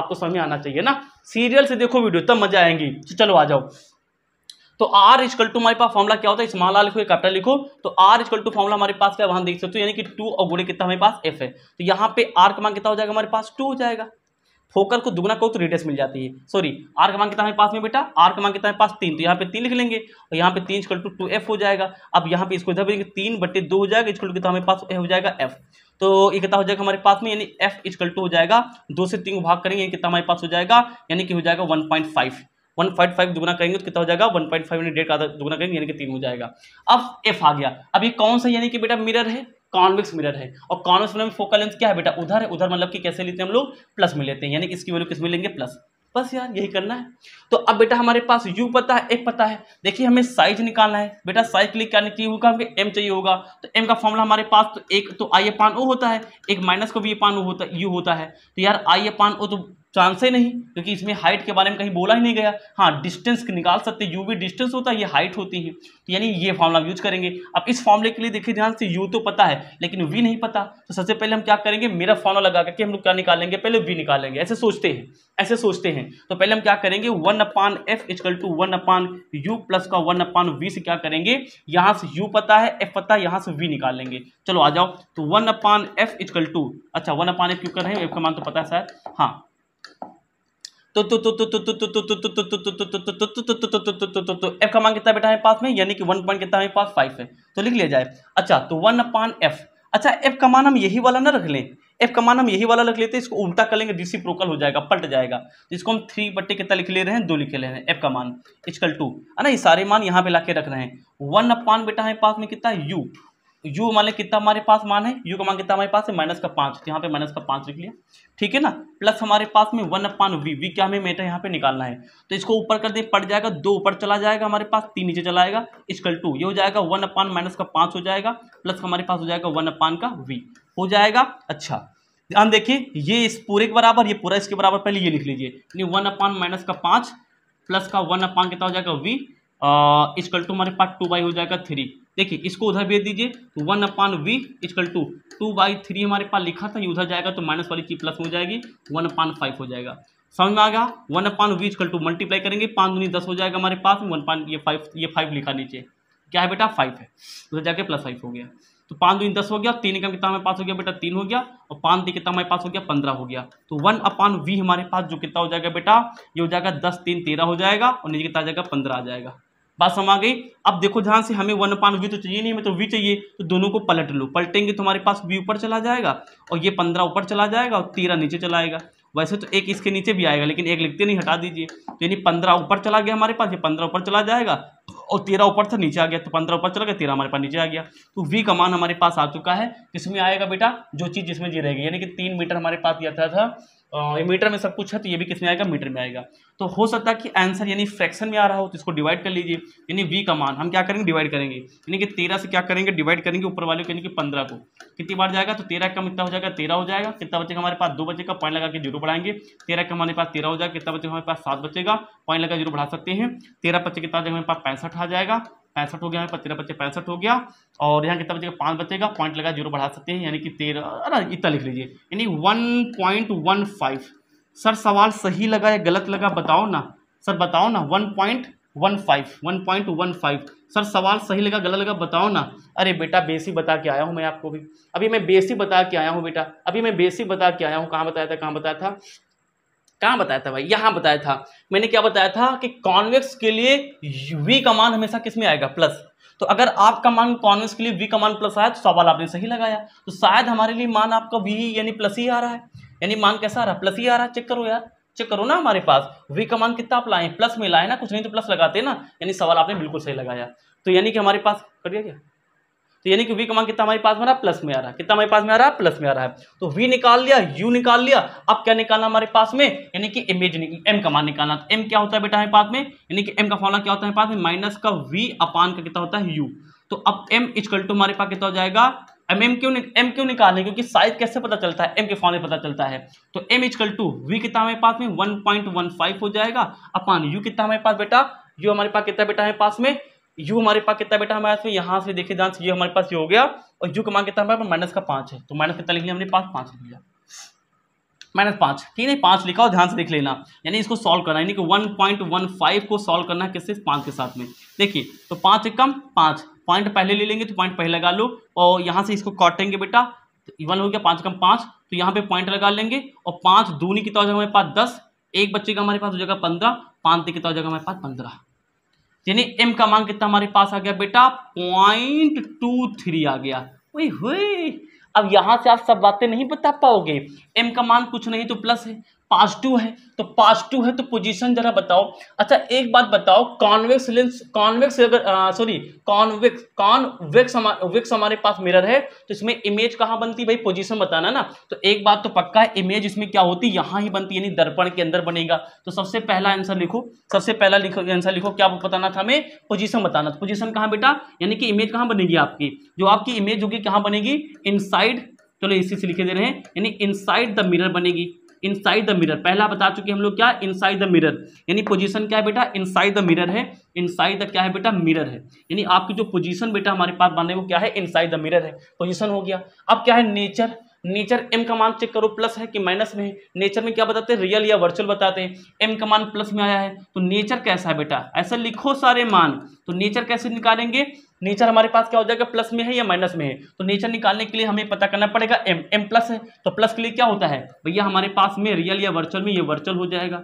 आपको समझ में आना चाहिए ना सीरियल से देखो वीडियो तब मजा आएंगी तो चलो आ जाओ तो आर इजकल टू हमारे पास फॉर्मुला क्या होता है स्मॉल लिखो या कैप्टा लिखो तो आर इजकल टू फॉर्मुला हमारे पास क्या वहां देख सकते हो यानी कि टू और गुड़े कितना हमारे पास एफ है तो यहाँ पे आर का मान कितना हो जाएगा हमारे पास टू हो जाएगा फोकल को दुगना करो तो रेडियस मिल जाती है सॉरी आर का मान कितना पास में बेटा आर का मान कितना पास तीन तो यहाँ पे तीन लिख लेंगे और यहाँ पे तीन इक्वल टू टू एफ हो जाएगा अब यहाँ पे इसको इधर भेजेंगे तीन बटे दो हो जाएगा इक्वल टू कितना हमारे पास हो जाएगा एफ तो ये कितना हो जाएगा हमारे पास में यानी एफ इक्वल टू हो जाएगा दो से तीन को भाग करेंगे कितना हमारे पास हो जाएगा यानी कि हो जाएगा one point five one point five दुगना करेंगे तो कितना हो जाएगा वन पॉइंट फाइव यानी डेढ़ का दुगना करेंगे यानी कि तीन हो जाएगा अब एफ आ गया अब ये कौन सा यानी कि बेटा मिरर है कॉन्वेक्स मिरर है और कॉन्वेक्स मिरर में फोकल लेंथ क्या है बेटा उधर है उधर मतलब कि कैसे लेते हैं हम लोग प्लस में लेते हैं यानी कि इसकी वैल्यू किस में लेंगे प्लस बस यार यही करना है तो अब बेटा हमारे पास u पता है f पता है देखिए हमें साइज निकालना है बेटा साइज क्लिक करने की होगा हमें m चाहिए होगा तो m का फॉर्मूला हमारे पास तो एक तो आई अपान ओ होता है एक माइनस को भी अपान ओ होता है u होता है तो यार आई अपान ओ तो चांस तो ही नहीं क्योंकि इसमें हाइट के बारे में कहीं बोला ही नहीं गया हाँ डिस्टेंस निकाल सकते यू भी डिस्टेंस होता है ये हाइट होती है तो यानी ये फॉर्मला हम यूज करेंगे अब इस फॉर्मले के लिए देखिए ध्यान से यू तो पता है लेकिन वी नहीं पता तो सबसे पहले हम क्या करेंगे मेरा फॉर्मला लगा करके हम लोग क्या निकालेंगे पहले वी निकालेंगे ऐसे सोचते हैं ऐसे सोचते हैं तो पहले हम क्या करेंगे one upon f is equal to one upon u plus का वन अपान वी से क्या करेंगे यहाँ से यू पता है एफ पता है यहाँ से वी निकालेंगे चलो आ जाओ तो one upon f is equal to अच्छा वन अपान एफ क्यों कर रहे हैं एफ का मान तो पता है सर हाँ तो एफ का मान कितना बेटा हमारे पास में यानी कि वन पॉइंट कितना पास फाइव है तो लिख लिया जाए अच्छा तो वन अपान एफ अच्छा एफ का मान हम यही वाला ना रख लें एफ का मान हम यही वाला रख लेते हैं इसको उल्टा कर लेंगे डीसी प्रोकल हो जाएगा पलट जाएगा जिसको हम थ्री बट्टे कितना लिख ले रहे हैं दो लिख ले रहे हैं एफ का मान इजकल टू है ना ये सारे मान यहाँ पे लाके रख रहे हैं वन अपान बेटा है पास में कितना यू u मान लें कितना हमारे पास मान है u का मान कितना हमारे पास है माइनस का पाँच यहाँ पे माइनस का पाँच लिख लिया ठीक है ना प्लस हमारे पास में वन अपान वी वी क्या हमें मेटर यहाँ पे निकालना है तो इसको ऊपर कर दे पड़ जाएगा दो ऊपर चला जाएगा हमारे पास तीन नीचे चला जाएगा इसकल टू ये हो जाएगा वन अपान माइनस का पाँच हो जाएगा प्लस हमारे पास हो जाएगा वन अपान का वी हो जाएगा अच्छा ध्यान देखिए ये इस पूरे के बराबर ये पूरा इसके बराबर पहले ये लिख लीजिए वन अपान माइनस का पाँच प्लस का वन अपान कितना हो जाएगा वी इसकल टू हमारे पास टू बाई हो जाएगा थ्री देखिए इसको उधर भेज दीजिए तो one upon v is equal to two by three हमारे पास लिखा था ये उधर जाएगा तो माइनस वाली चीज प्लस हो जाएगी वन अपान फाइव हो जाएगा समझ में आ गया one upon v is equal to multiply करेंगे पाँच दूनी दस हो जाएगा हमारे पास वन पान ये फाइव ये फाइव लिखा नीचे क्या है बेटा फाइव है उधर जाके प्लस फाइव हो गया तो पाँच दूनी दस हो गया तीन का कितना हमारे पास हो गया बेटा तीन हो गया और पाँच दिन कितना हमारे पास हो गया पंद्रह हो गया तो वन अपान वी हमारे पास जो कितना हो जाएगा बेटा ये हो जाएगा दस तीन तेरह हो जाएगा और नीचे कितना आ जाएगा पंद्रह आ जाएगा बात समा गई अब देखो ध्यान से हमें वन अपान वी तो चाहिए नहीं हमें तो वी चाहिए तो दोनों को पलट लो पलटेंगे तो हमारे पास वी ऊपर चला जाएगा और ये पंद्रह ऊपर चला जाएगा और तेरह नीचे चला आएगा वैसे तो एक इसके नीचे भी आएगा लेकिन एक लिखते नहीं हटा दीजिए तो यानी पंद्रह ऊपर चला गया हमारे पास ये पंद्रह ऊपर चला जाएगा और तेरह ऊपर से नीचे आ गया तो पंद्रह ऊपर चला गया तेरह हमारे पास नीचे आ गया तो वी का मान हमारे पास आ चुका है किसमें आएगा बेटा जो चीज़ जिसमें जी रहेगी यानी कि तीन मीटर हमारे पास यह था मीटर में सब कुछ है तो ये भी किस में आएगा मीटर में आएगा तो हो सकता है कि आंसर यानी फ्रैक्शन में आ रहा हो तो इसको डिवाइड कर लीजिए यानी वी का मान हम क्या करेंगे डिवाइड करेंगे यानी कि तेरह से क्या करेंगे डिवाइड करेंगे ऊपर वाले को यानी कि पंद्रह को कितनी बार जाएगा तो तेरह कम इतना हो जाएगा तेरह हो जाएगा कितना बचेगा हमारे पास दो बचेगा पॉइंट लगा के जीरो बढ़ाएंगे तेरह कम हमारे पास तेरह हो जाएगा कितना बचेगा हमारे पास सात बचेगा पॉइंट लगा जीरो बढ़ा सकते हैं तेरह बच्चे कितना हमारे पास पैंसठ आ जाएगा पैंसठ हो गया हमारे पास तेरह बच्चे पैंसठ हो गया और यहाँ कितना बचेगा पाँच बचेगा पॉइंट लगा जीरो बढ़ा सकते हैं यानी कि तेरह अरे इतना लिख लीजिए यानी one point one five sir सवाल सही लगा या गलत लगा बताओ ना सर बताओ ना one point one five one point one five sir सवाल सही लगा गलत लगा बताओ ना अरे बेटा बेसिक बता के आया हूँ मैं आपको भी अभी मैं बेसिक बता के आया हूँ बेटा अभी मैं बेसिक बता के आया हूँ कहाँ बताया था कहाँ बताया था कहाँ बताया था भाई यहाँ बताया था मैंने क्या बताया था कि कॉन्वेक्स के लिए वी का मान हमेशा किस में आएगा प्लस तो अगर आपका मान कॉन्वेक्स के लिए वी का मान प्लस आया तो सवाल आपने सही लगाया तो शायद हमारे लिए मान आपका वी यानी प्लस ही आ रहा है यानी मान कैसा आ रहा है प्लस ही आ रहा है चेक करो यार चेक करो ना हमारे पास वी का मान कितना आप लाए प्लस में लाए ना कुछ नहीं तो प्लस लगाते ना यानी सवाल आपने बिल्कुल सही लगाया तो यानी कि हमारे पास कर दिया क्या तो यानी कि वी का मान कितना हमारे पास में आ रहा है प्लस में आ रहा है कितना हमारे पास में आ रहा है प्लस में आ रहा है तो वी निकाल लिया यू निकाल लिया अब क्या निकालना हमारे पास में यानी कि इमेज एम का मान निकालना एम क्या होता है बेटा हमारे पास में यानी कि एम का फॉर्मला क्या होता है पास में माइनस का वी अपान का कितना होता है यू तो अब एम इजकल टू हमारे पास कितना हो जाएगा एम एम क्यों एम क्यों निकालें क्योंकि साइज कैसे पता चलता है एम के फॉर्म पता चलता है तो एम इजकल टू वी कितना हमारे पास में 1.15 हो जाएगा अपान यू कितना हमारे पास बेटा यू हमारे पास कितना बेटा है पास में यू हमारे पास कितना बेटा हमारे पास यहाँ से देखिए ध्यान से ये हमारे पास ये हो गया और यू का मान कितना हमारे पास माइनस का पाँच है तो माइनस कितना लिख लिया हमने पास पाँच लिख लिया माइनस पाँच ठीक है पाँच लिखा और ध्यान से देख लेना यानी इसको सॉल्व करना यानी कि वन पॉइंट वन फाइव को सॉल्व करना है किससे पाँच के साथ में देखिए तो पाँच एक कम पाँच पॉइंट पहले ले लेंगे तो पॉइंट पहले लगा लो और यहाँ से इसको काटेंगे बेटा तो वन हो गया पाँच कम पाँच तो यहाँ पे पॉइंट लगा लेंगे और पाँच दूनी की हो तो हमारे पास दस एक बच्चे का हमारे पास हो जाएगा पंद्रह पाँच की हो तो जगह हमारे पास पंद्रह यानी m का मान कितना हमारे पास आ गया बेटा पॉइंट टू थ्री आ गया वही हुई अब यहां से आप सब बातें नहीं बता पाओगे m का मान कुछ नहीं तो प्लस है पास टू है तो पास टू है तो पोजीशन जरा बताओ अच्छा एक बात बताओ कॉन्वेक्स लेंस कॉन्वेक्स अगर सॉरी कॉन्वेक्स कॉन्वेक्स वेक्स हमारे पास मिरर है तो इसमें इमेज कहाँ बनती भाई पोजीशन बताना ना तो एक बात तो पक्का है इमेज इसमें क्या होती यहाँ ही बनती यानी दर्पण के अंदर बनेगा तो सबसे पहला आंसर लिखो सबसे पहला लिखो आंसर लिखो क्या बताना था हमें पोजिशन बताना था पोजिशन कहाँ बेटा यानी कि इमेज कहाँ बनेगी आपकी जो आपकी इमेज होगी कहाँ बनेगी इन चलो इसी से लिखे दे रहे हैं यानी इनसाइड द मिरर बनेगी इनसाइड द मिरर पहला बता चुके हम लोग क्या इनसाइड द मिरर यानी पोजीशन क्या है बेटा इनसाइड द मिरर है इनसाइड द क्या है बेटा मिरर है यानी आपकी जो पोजीशन बेटा हमारे पास माने वो क्या है इनसाइड द मिरर है पोजीशन हो गया अब क्या है नेचर नेचर एम का मान चेक करो प्लस है कि माइनस में है नेचर में क्या बताते हैं रियल या वर्चुअल बताते हैं एम का मान प्लस में आया है तो नेचर कैसा है बेटा ऐसा लिखो सारे मान तो नेचर कैसे निकालेंगे नेचर हमारे पास क्या हो जाएगा प्लस में है या माइनस में है तो नेचर निकालने के लिए हमें पता करना पड़ेगा एम एम प्लस है तो प्लस के लिए क्या होता है भैया हमारे पास में रियल या वर्चुअल में ये वर्चुअल हो जाएगा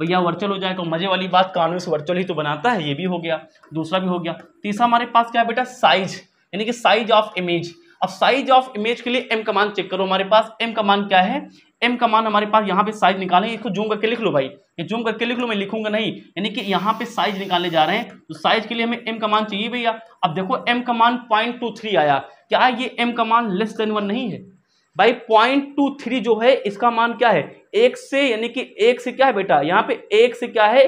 भैया वर्चुअल हो जाएगा मजे वाली बात कानून से वर्चुअल ही तो बनाता है ये भी हो गया दूसरा भी हो गया तीसरा हमारे पास क्या है बेटा साइज यानी कि साइज ऑफ इमेज अब साइज ऑफ इमेज के लिए एम कमान चेक करो हमारे पास एम कमान क्या है एम कमान हमारे पास यहाँ पे साइज निकाले इसको जूम करके लिख लो भाई ये जूम करके लिख लो मैं लिखूंगा नहीं यानी कि यहाँ पे साइज निकालने जा रहे हैं तो साइज के लिए हमें एम कमान चाहिए भैया अब देखो एम कमान पॉइंट आया क्या ये एम कमान लेस देन वन नहीं है भाई पॉइंट टू थ्री जो है इसका मान क्या है एक से यानी कि एक से क्या है बेटा यहाँ पे एक से क्या है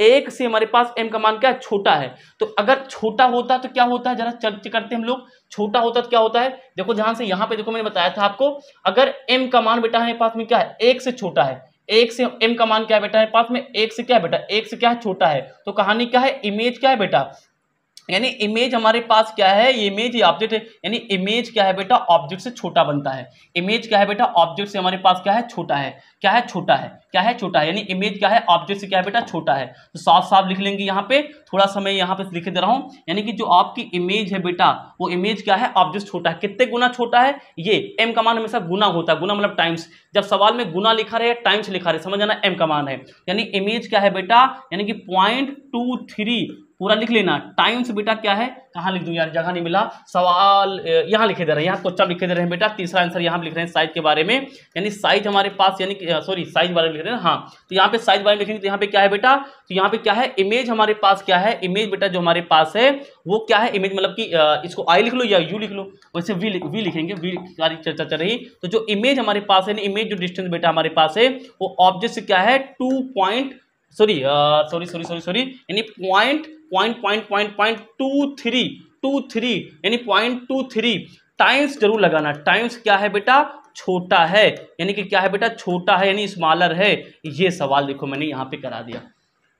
एक से हमारे पास एम का मान क्या है छोटा है तो अगर छोटा होता तो क्या होता है जरा चर्च करते हम लोग छोटा होता तो क्या होता है देखो ध्यान से यहाँ पे देखो मैंने बताया था आपको अगर एम का मान बेटा हमारे पास में क्या है एक से छोटा है एक से एम का मान क्या है बेटा है पास में एक से क्या है बेटा एक से क्या है छोटा है तो कहानी क्या है इमेज क्या है बेटा यानी इमेज हमारे पास क्या है इमेज ही ऑब्जेक्ट है यानी इमेज क्या है बेटा ऑब्जेक्ट से छोटा बनता है इमेज क्या है बेटा ऑब्जेक्ट से हमारे पास क्या है छोटा है क्या है छोटा है क्या है छोटा है यानी इमेज क्या है ऑब्जेक्ट से क्या है बेटा छोटा है तो साफ साफ लिख लेंगे यहाँ पे थोड़ा सा मैं यहाँ पे लिख दे रहा हूँ यानी कि जो आपकी इमेज है बेटा वो इमेज क्या है ऑब्जेक्ट छोटा है कितने गुना छोटा है ये एम का मान हमेशा गुना होता है गुना मतलब टाइम्स जब सवाल में गुना लिखा रहे टाइम्स लिखा रहे समझ आना एम का मान है यानी इमेज क्या है बेटा यानी कि पॉइंट टू थ्री पूरा लिख लेना टाइम्स बेटा क्या है कहाँ लिख दूँ यार जगह नहीं मिला सवाल यहाँ लिखे दे रहे हैं यहाँ क्वेश्चन लिखे दे रहे हैं बेटा तीसरा आंसर यहाँ लिख रहे हैं साइज के बारे में यानी साइज हमारे पास यानी सॉरी साइज बारे में लिख रहे हैं हाँ तो यहाँ पे साइज बारे में लिखेंगे तो यहाँ पे क्या है बेटा तो यहाँ पे क्या है इमेज हमारे पास क्या है इमेज बेटा जो हमारे पास है वो क्या है इमेज मतलब कि इसको आई लिख लो या यू लिख लो वैसे वी वी लिखेंगे वी सारी चर्चा चल रही तो जो इमेज हमारे पास है इमेज जो डिस्टेंस बेटा हमारे पास है वो ऑब्जेक्ट क्या है two point sorry sorry sorry sorry sorry यानी point point point point point two three two three यानी पॉइंट टू थ्री टाइम्स जरूर लगाना टाइम्स क्या है बेटा छोटा है यानी कि क्या है बेटा छोटा है यानी स्मॉलर है ये सवाल देखो मैंने यहाँ पे करा दिया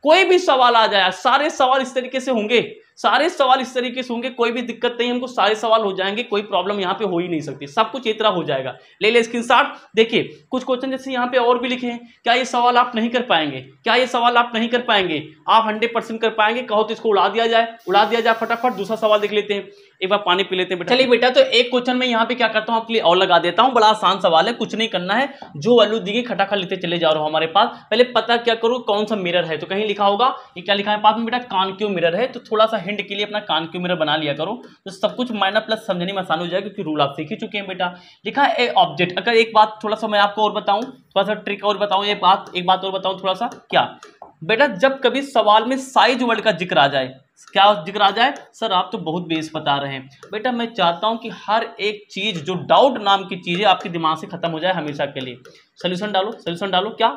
कोई भी सवाल आ जाए सारे सवाल इस तरीके से होंगे सारे सवाल इस तरीके से होंगे कोई भी दिक्कत नहीं हमको सारे सवाल हो जाएंगे कोई प्रॉब्लम यहाँ पे हो ही नहीं सकती सब कुछ इतना हो जाएगा ले ले स्क्रीन शॉट देखिए कुछ क्वेश्चन जैसे यहाँ पे और भी लिखे हैं क्या ये सवाल आप नहीं कर पाएंगे क्या ये सवाल आप नहीं कर पाएंगे आप हंड्रेड कर पाएंगे कहो तो इसको उड़ा दिया जाए उड़ा दिया जाए फटाफट दूसरा सवाल देख लेते हैं एक बार पानी पी लेते हैं बेटा चलिए बेटा तो एक क्वेश्चन में यहाँ पे क्या करता हूँ आपके लिए और लगा देता हूँ बड़ा आसान सवाल है कुछ नहीं करना है जो वैल्यू दी गई खटाखट लेते चले जा रहा हूँ हमारे पास पहले पता क्या करूँ कौन सा मिरर है तो कहीं लिखा होगा ये क्या लिखा है पास में बेटा कान क्यों मिरर है तो थोड़ा सा हिंड के लिए अपना कान क्यों मिरर बना लिया करो तो सब कुछ माइनर प्लस समझने में आसान हो जाएगा क्योंकि रूल आप सीख ही चुके हैं बेटा लिखा है ऑब्जेक्ट अगर एक बात थोड़ा सा मैं आपको और बताऊँ थोड़ा सा ट्रिक और बताऊँ ये बात एक बात और बताऊँ थोड़ा सा क्या बेटा जब कभी सवाल में साइज वर्ड का जिक्र आ जाए क्या जिक्र आ जाए सर आप तो बहुत बेस बता रहे हैं बेटा मैं चाहता हूं कि हर एक चीज़ जो डाउट नाम की चीज़ है आपके दिमाग से खत्म हो जाए हमेशा के लिए सोल्यूशन डालो सोल्यूशन डालो क्या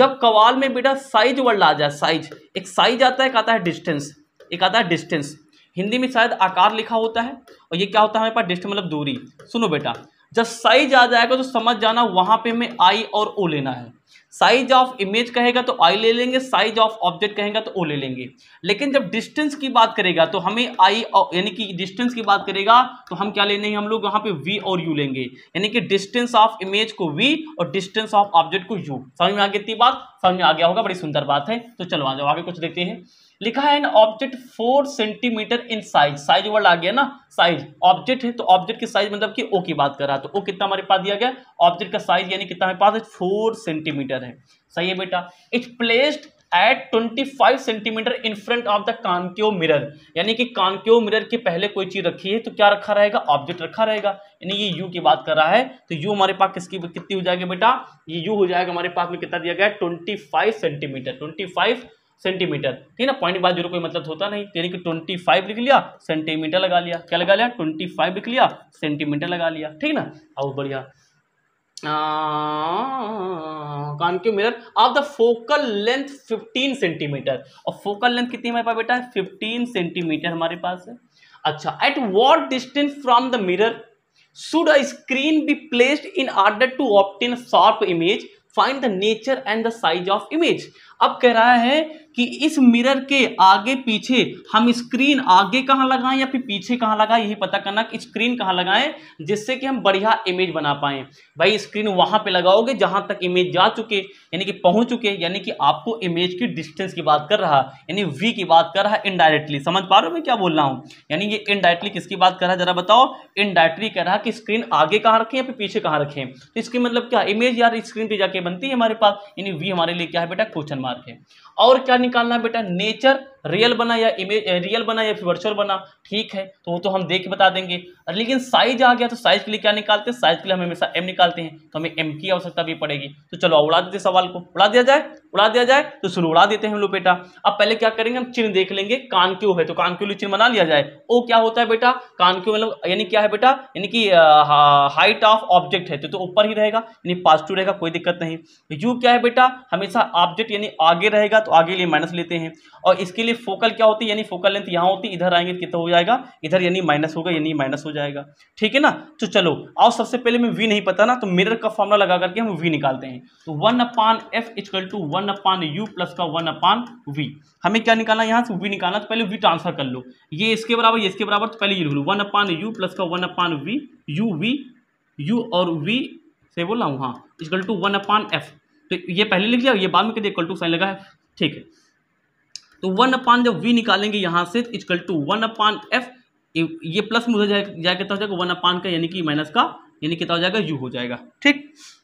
जब कवाल में बेटा साइज वर्ड आ जाए साइज एक साइज आता है एक आता है डिस्टेंस एक आता है डिस्टेंस हिंदी में शायद आकार लिखा होता है और ये क्या होता है हमारे पास डिस्टेंस मतलब दूरी सुनो बेटा जब साइज आ जाएगा तो समझ जाना वहां पे हमें आई और ओ लेना है साइज ऑफ इमेज कहेगा तो आई ले लेंगे साइज ऑफ ऑब्जेक्ट कहेगा तो ओ ले लेंगे लेकिन जब डिस्टेंस की बात करेगा तो हमें आई यानी कि डिस्टेंस की बात करेगा तो हम क्या लेने हम लोग यहाँ पे वी और यू लेंगे यानी कि डिस्टेंस ऑफ इमेज को वी और डिस्टेंस ऑफ ऑब्जेक्ट को यू समझ में आ गई बात समझ में आ गया होगा बड़ी सुंदर बात है तो चलो आ जाओ आगे कुछ देखते हैं लिखा है an object four centimetre in size size word आ गया ना साइज ऑब्जेक्ट है तो ऑब्जेक्ट की साइज मतलब कि ओ की बात कर रहा है तो ओ कितना हमारे पास दिया गया ऑब्जेक्ट का साइज यानी कितना हमारे पास है फोर सेंटीमीटर है सही है बेटा it placed at 25 centimetre in front of the concave mirror यानी कि कानक्यो मिरर के पहले कोई चीज रखी है तो क्या रखा रहेगा ऑब्जेक्ट रखा रहेगा यानी ये यू की बात कर रहा है तो यू हमारे पास किसकी कितनी हो जाएगी बेटा ये यू हो जाएगा हमारे पास में कितना दिया गया 25 सेंटीमीटर 25 सेंटीमीटर ठीक है ना पॉइंट बाद जीरो कोई मतलब तो होता नहीं तो यानी कि ट्वेंटी फाइव लिख लिया सेंटीमीटर लगा लिया क्या लगा लिया ट्वेंटी फाइव लिख लिया सेंटीमीटर लगा लिया ठीक ना और बढ़िया कान के mirror of the focal length fifteen centimetre और फोकल लेंथ कितनी हमारे पास बेटा है फिफ्टीन सेंटीमीटर हमारे पास है अच्छा at what distance from the mirror should a screen be placed in order to obtain sharp image find the nature and the size of image अब कह रहा है कि इस मिरर के आगे पीछे हम स्क्रीन आगे कहाँ लगाएं या फिर पीछे कहाँ लगाएं यही पता करना कि स्क्रीन कहाँ लगाएं जिससे कि हम बढ़िया इमेज बना पाएं भाई स्क्रीन वहाँ पे लगाओगे जहाँ तक इमेज जा चुके यानी कि पहुँच चुके यानी कि आपको इमेज की डिस्टेंस की बात कर रहा यानी वी की बात कर रहा है इनडायरेक्टली समझ पा रहे हो मैं क्या बोल रहा हूँ यानी ये इनडायरेक्टली किसकी बात कर रहा है जरा बताओ इनडायरेक्टली कह रहा है कि स्क्रीन आगे कहाँ रखें या फिर पीछे कहाँ रखें तो इसके मतलब क्या इमेज यार स्क्रीन पर जाके बनती है हमारे पास यानी वी हमारे लिए क्या है बेटा क्वेश्चन मार्क मार्क है और क्या निकालना बेटा नेचर रियल बना या इमेज रियल बना या फिर वर्चुअल बना ठीक है तो वो तो हम देख बता देंगे लेकिन साइज आ गया तो साइज के लिए क्या निकालते हैं साइज के लिए हम हमेशा एम निकालते हैं तो हमें एम की आवश्यकता भी पड़ेगी तो चलो उड़ा देते सवाल को उड़ा दिया जाए उड़ा दिया जाए तो शुरू उड़ा देते हैं हम लोग बेटा अब पहले क्या करेंगे हम चिन्ह देख लेंगे कान क्यों है तो कान क्यों चिन्ह बना लिया जाए वो क्या होता है बेटा कान क्यों मतलब यानी क्या है बेटा यानी कि हाइट ऑफ ऑब्जेक्ट है तो, तो ऊपर ही रहेगा यानी पॉजिटिव रहेगा कोई दिक्कत नहीं यू क्या है बेटा हमेशा ऑब्जेक्ट यानी आगे रहेगा तो तो आगे लिए माइनस लेते हैं और इसके लिए फोकल क्या होती है यानी फोकल लेंथ यहाँ होती है इधर आएंगे कितना हो जाएगा इधर यानी माइनस होगा यानी माइनस हो जाएगा ठीक है ना तो चलो और सबसे पहले मैं वी नहीं पता ना तो मिरर का फॉर्मूला लगा करके हम वी निकालते हैं तो one upon f is equal to one upon u plus का वन अपान वी हमें क्या निकालना यहाँ से वी निकालना तो पहले वी ट्रांसफर कर लो ये इसके बराबर ये इसके बराबर तो पहले ये लिख लो वन अपान यू प्लस का one upon v u v u और वी से बोला हूँ हाँ is equal to one upon f तो ये पहले लिख लिया ये बाद में कहते इक्वल टू साइन लगा है ठीक है तो वन अपान जब वी निकालेंगे यहां से is equal to one upon f ये प्लस में जाए कितना हो जाएगा वन अपान का यानी कि माइनस का यानी कितना हो जाएगा यू हो जाएगा ठीक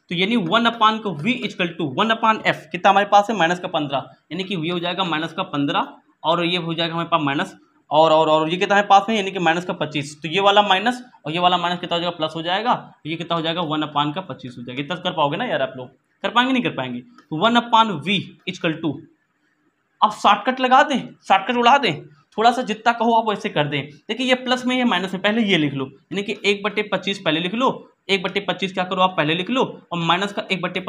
तो यानी वन अपान का v is equal to one upon f कितना हमारे पास है माइनस का पंद्रह यानी कि वी हो जाएगा माइनस का पंद्रह और ये हो जाएगा हमारे पास माइनस और और और ये कितना है पास में यानी कि माइनस का पच्चीस तो ये वाला माइनस और ये वाला माइनस कितना हो जाएगा प्लस हो जाएगा ये कितना हो जाएगा वन अपान का पच्चीस हो जाएगा इतना तो कर पाओगे ना यार आप लोग कर पाएंगे नहीं कर पाएंगे तो one upon v is equal to आप शॉर्टकट लगा दें शॉर्टकट उड़ा दें थोड़ा सा जितना कहो आप वैसे कर दें देखिए ये प्लस में ये माइनस में पहले ये लिख लो यानी कि एक बटे पच्चीस पहले लिख लो एक बट्टे पच्चीस क्या करो आप पहले लिख लो और माइनस का एक बट्टे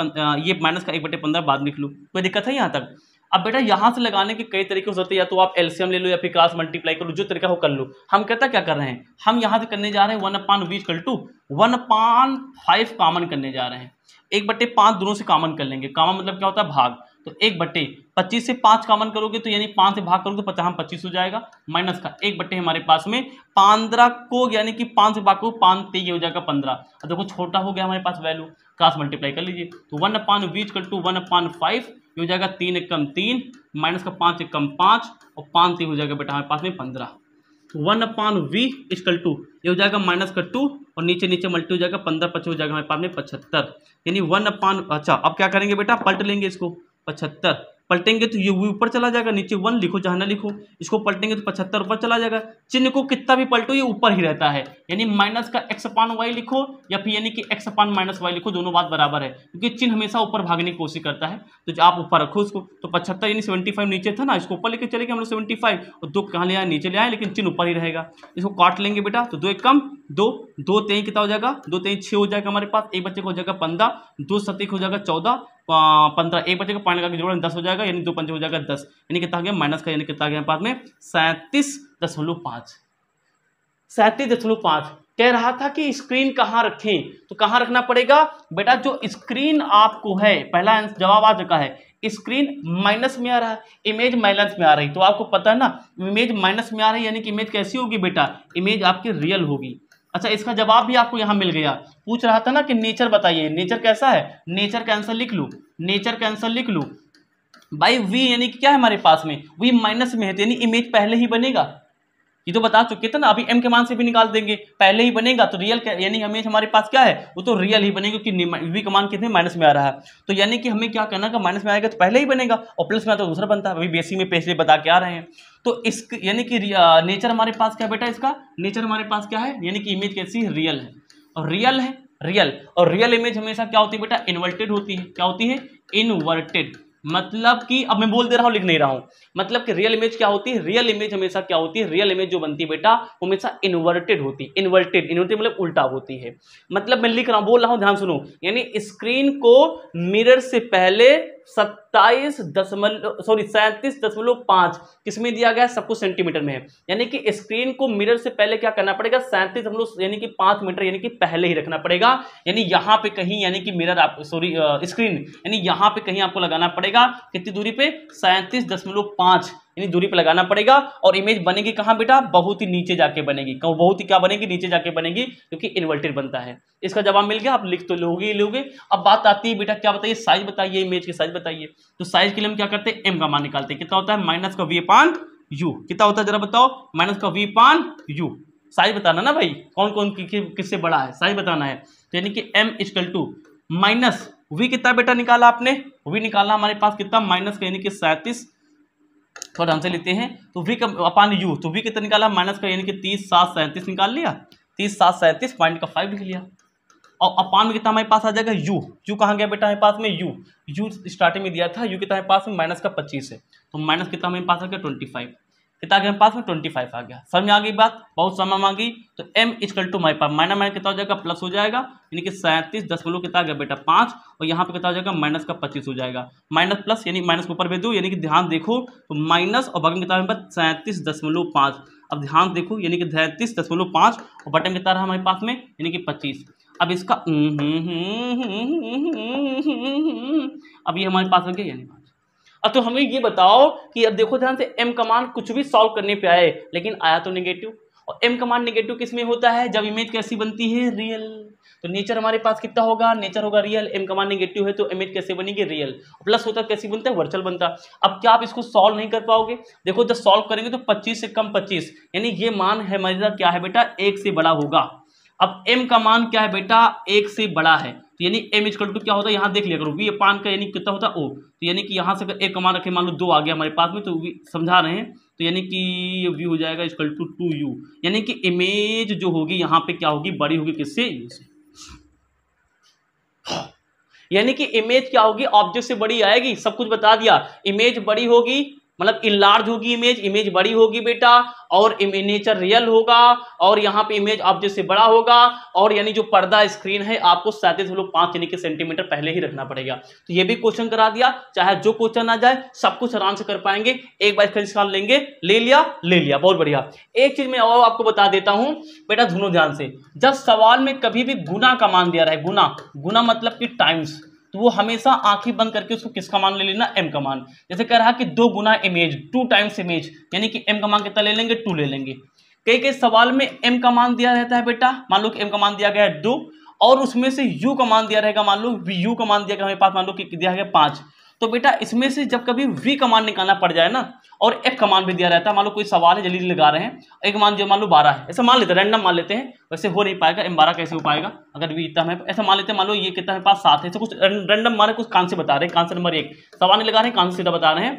ये माइनस का एक बट्टे पंद्रह बाद लिख लो कोई दिक्कत है यहाँ तक अब बेटा यहाँ से लगाने के कई तरीके हो सकते हैं या तो आप एलसीएम ले लो या फिर क्रॉस मल्टीप्लाई करो जो तरीका हो कर लो हम कहता क्या कर रहे हैं हम यहाँ से करने जा रहे हैं one upon v equal to one upon five common करने जा रहे हैं एक बट्टे पाँच दोनों से कॉमन कर लेंगे कॉमन मतलब क्या होता है भाग तो एक बट्टे पच्चीस से पांच कॉमन करोगे तो यानी पांच से भाग करोगे तो पचास पच्चीस हो जाएगा माइनस का एक बट्टे हमारे पास में पंद्रह को यानी कि पांच से भाग को पांच ते हो जाएगा पंद्रह देखो छोटा हो गया हमारे पास वैल्यू क्रास मल्टीप्लाई कर लीजिए तो वन अपान बीच कर टू वन अपान फाइव ये हो जाएगा तीन एक कम तीन माइनस का पांच एक कम पाँच और पांच ते हो जाएगा बेटा हमारे पास में पंद्रह तो one upon v is equal to ये हो जाएगा माइनस का टू और नीचे नीचे मल्टी हो जाएगा पंद्रह पच्चीस हो जाएगा हमारे पास में पचहत्तर यानी वन अपान अच्छा अब क्या करेंगे बेटा पलट लेंगे इसको पचहत्तर पलटेंगे तो ये वी ऊपर चला जाएगा नीचे वन लिखो जहाँ ना लिखो इसको पलटेंगे तो पचहत्तर ऊपर चला जाएगा चिन्ह को कितना भी पलटो ये ऊपर ही रहता है यानी माइनस का एक्स अपान वाई लिखो या फिर यानी कि एक्स अपान माइनस वाई लिखो दोनों बात बराबर है क्योंकि चिन्ह हमेशा ऊपर भागने की कोशिश करता है तो आप ऊपर रखो उसको तो पचहत्तर यानी सेवेंटी फाइव नीचे था ना इसको ऊपर लेके चले गए हम लोग सेवेंटी फाइव और दो कहाँ ले आए नीचे ले आए लेकिन चिन्ह ऊपर ही रहेगा इसको काट लेंगे बेटा तो दो एक कम दो दो तेई कितना हो जाएगा दो तेई छः हो जाएगा हमारे पास एक बच्चे को हो जाएगा पंद्रह दो सत हो जाएगा चौदह पंद्रह एक बच्चे का पॉइंट लगा के जोड़ दस हो जाएगा यानी दो पंच हो जाएगा दस यानी कितना गया माइनस का यानी कितना गया बाद में सैंतीस दशमलव पाँच सैंतीस दशमलव पाँच कह रहा था कि स्क्रीन कहाँ रखें तो कहाँ रखना पड़ेगा बेटा जो स्क्रीन आपको है पहला जवाब आ चुका है स्क्रीन माइनस में आ रहा है इमेज माइनस में आ रही तो आपको पता है ना इमेज माइनस में आ रही है यानी कि इमेज कैसी होगी बेटा इमेज आपकी रियल होगी अच्छा इसका जवाब भी आपको यहाँ मिल गया पूछ रहा था ना कि नेचर बताइए नेचर कैसा है नेचर का आंसर लिख लूँ नेचर का आंसर लिख लूँ बाई वी यानी कि क्या है हमारे पास में वी माइनस में है तो यानी इमेज पहले ही बनेगा ये तो बता चुके थे ना अभी एम के मान से भी निकाल देंगे पहले ही बनेगा तो रियल यानी हमें हमारे पास क्या है वो तो रियल ही बनेगा क्योंकि वी का मान कितने माइनस में आ रहा है तो यानी कि हमें क्या करना का माइनस में आएगा तो पहले ही बनेगा और प्लस में आता तो दूसरा बनता है अभी बेसिक में पैसे बता के आ रहे हैं तो इस यानी कि नेचर हमारे पास क्या बेटा इसका नेचर हमारे पास क्या है यानी कि इमेज कैसी है रियल है और रियल है रियल और रियल इमेज हमेशा क्या होती है बेटा इन्वर्टेड होती है क्या होती है इनवर्टेड मतलब कि अब मैं बोल दे रहा हूं लिख नहीं रहा हूं मतलब कि रियल इमेज क्या होती है रियल इमेज हमेशा क्या होती है रियल इमेज जो बनती है बेटा हमेशा इन्वर्टेड होती है इन्वर्टेड इन्वर्टेड मतलब उल्टा होती है मतलब मैं लिख रहा हूं बोल रहा हूं ध्यान सुनो यानी स्क्रीन को मिरर से पहले सत्ताईस दशमलव सॉरी सैंतीस दशमलव पाँच किसमें दिया गया है सब कुछ सेंटीमीटर में है यानी कि स्क्रीन को मिरर से पहले क्या करना पड़ेगा सैंतीस दशमलव यानी कि पाँच मीटर यानी कि पहले ही रखना पड़ेगा यानी यहाँ पे कहीं यानी कि मिरर आप सॉरी स्क्रीन यानी यहाँ पे कहीं आपको लगाना पड़ेगा कितनी दूरी पे सैंतीस दशमलव पांच यानी दूरी पर लगाना पड़ेगा और इमेज बनेगी कहाँ बेटा बहुत ही नीचे जाके बनेगी बहुत ही क्या बनेगी नीचे जाके बनेगी क्योंकि इन्वर्टेड बनता है इसका जवाब मिल गया आप लिख तो लोगे ही लोगे अब बात आती है बेटा क्या बताइए साइज बताइए इमेज की साइज बताइए तो साइज के लिए हम क्या करते हैं एम का मान निकालते हैं कितना होता है माइनस का वी पान यू कितना होता है जरा बताओ माइनस का वी पान यू साइज बताना ना भाई कौन कौन कि, कि, किससे बड़ा है साइज बताना है तो यानी कि m is equal to minus v कितना बेटा निकाला आपने वी निकाला हमारे पास कितना माइनस का यानी कि सैंतीस थोड़ा ढंग से लेते हैं तो वी का अपान यू तो वी कितना निकाला माइनस का यानी कि तीस सात सैंतीस निकाल लिया तीस सात सैंतीस पॉइंट का फाइव लिख लिया और अपान में कितना हमारे पास आ जाएगा यू यू कहाँ गया बेटा हमारे पास में यू यू स्टार्टिंग में दिया था यू कितना हमारे पास में माइनस का पच्चीस है तो माइनस कितना हमारे पास आ गया ट्वेंटी फाइव कितना के पास में ट्वेंटी फाइव आ गया समझ में आ गई बात बहुत समय मांगी तो m इजकल टू माई पास माइनस माइनस कितना हो जाएगा प्लस हो जाएगा यानी कि सैंतीस दस बोलो कितना गया बेटा पाँच और यहाँ पे कितना हो जाएगा माइनस का पच्चीस हो जाएगा माइनस प्लस यानी माइनस के ऊपर भेजो यानी कि ध्यान देखो तो माइनस और बगन कितना पास सैंतीस दशमलव पाँच अब ध्यान देखो यानी कि सैंतीस दशमलव पाँच और बटन कितना रहा हमारे पास में यानी कि पच्चीस अब इसका अब ये हमारे पास हो गया यानी अब तो हमें ये बताओ कि अब देखो ध्यान से एम कमांड कुछ भी सॉल्व करने पे आए लेकिन आया तो नेगेटिव और एम कमांड नेगेटिव किस में होता है जब इमेज कैसी बनती है रियल तो नेचर हमारे पास कितना होगा नेचर होगा रियल एम कमांड नेगेटिव है तो इमेज कैसे बनेगी रियल प्लस होता है कैसे बनता है वर्चुअल बनता अब क्या आप इसको सॉल्व नहीं कर पाओगे देखो जब सॉल्व करेंगे तो पच्चीस से कम पच्चीस यानी ये मान है मर्यादा क्या है बेटा एक से बड़ा होगा अब एम का मान क्या है बेटा एक से बड़ा है तो यानी एम इजकल टू क्या होता है यहाँ देख लिया करो वी अपान का यानी कितना होता है ओ तो यानी कि यहाँ से अगर एक कमान रखे मान लो दो आ गया हमारे पास में तो वी समझा रहे हैं तो यानी कि वी हो जाएगा इजकल टू टू यू यानी कि इमेज जो होगी यहाँ पे क्या होगी बड़ी होगी किससे यू से यानी कि इमेज क्या होगी ऑब्जेक्ट से बड़ी आएगी सब कुछ बता दिया इमेज बड़ी होगी मतलब इलार्ज होगी इमेज इमेज बड़ी होगी बेटा और नेचर रियल होगा और यहाँ पे इमेज ऑब्जेक्ट से बड़ा होगा और यानी जो पर्दा स्क्रीन है आपको सैंतीस लोग पाँच यानी कि सेंटीमीटर पहले ही रखना पड़ेगा तो ये भी क्वेश्चन करा दिया चाहे जो क्वेश्चन आ जाए सब कुछ आराम से कर पाएंगे एक बार फिर इसका लेंगे ले लिया ले लिया बहुत बढ़िया एक चीज मैं और आपको बता देता हूँ बेटा धुनो ध्यान से जब सवाल में कभी भी गुना का मान दिया रहा है गुना गुना मतलब कि टाइम्स तो वो हमेशा आंखें बंद करके उसको किसका मान ले लेना एम का मान जैसे कह रहा कि दो गुना इमेज टू टाइम्स इमेज यानी कि एम का मान कितना ले लेंगे टू ले लेंगे कई कई सवाल में एम का मान दिया रहता है बेटा मान लो कि एम का मान दिया गया है दो और उसमें से यू का मान दिया रहेगा मान लो वी यू का मान दिया गया हमारे पास मान लो कि दिया गया पाँच तो बेटा इसमें से जब कभी वी कमान निकालना पड़ जाए ना और एफ कमान भी दिया रहता है मान लो कोई सवाल है जल्दी लगा रहे हैं एक मान जो मान लो बारह है ऐसा मान लेते हैं रैंडम मान लेते हैं वैसे हो नहीं पाएगा एम बारह कैसे हो पाएगा अगर वी इतना है तो ऐसा मान लेते हैं मान लो ये कितना है पास सात है तो कुछ रैंडम मारे कुछ कान से बता रहे हैं कान से नंबर एक सवाल नहीं लगा रहे हैं कान से सीधा बता रहे हैं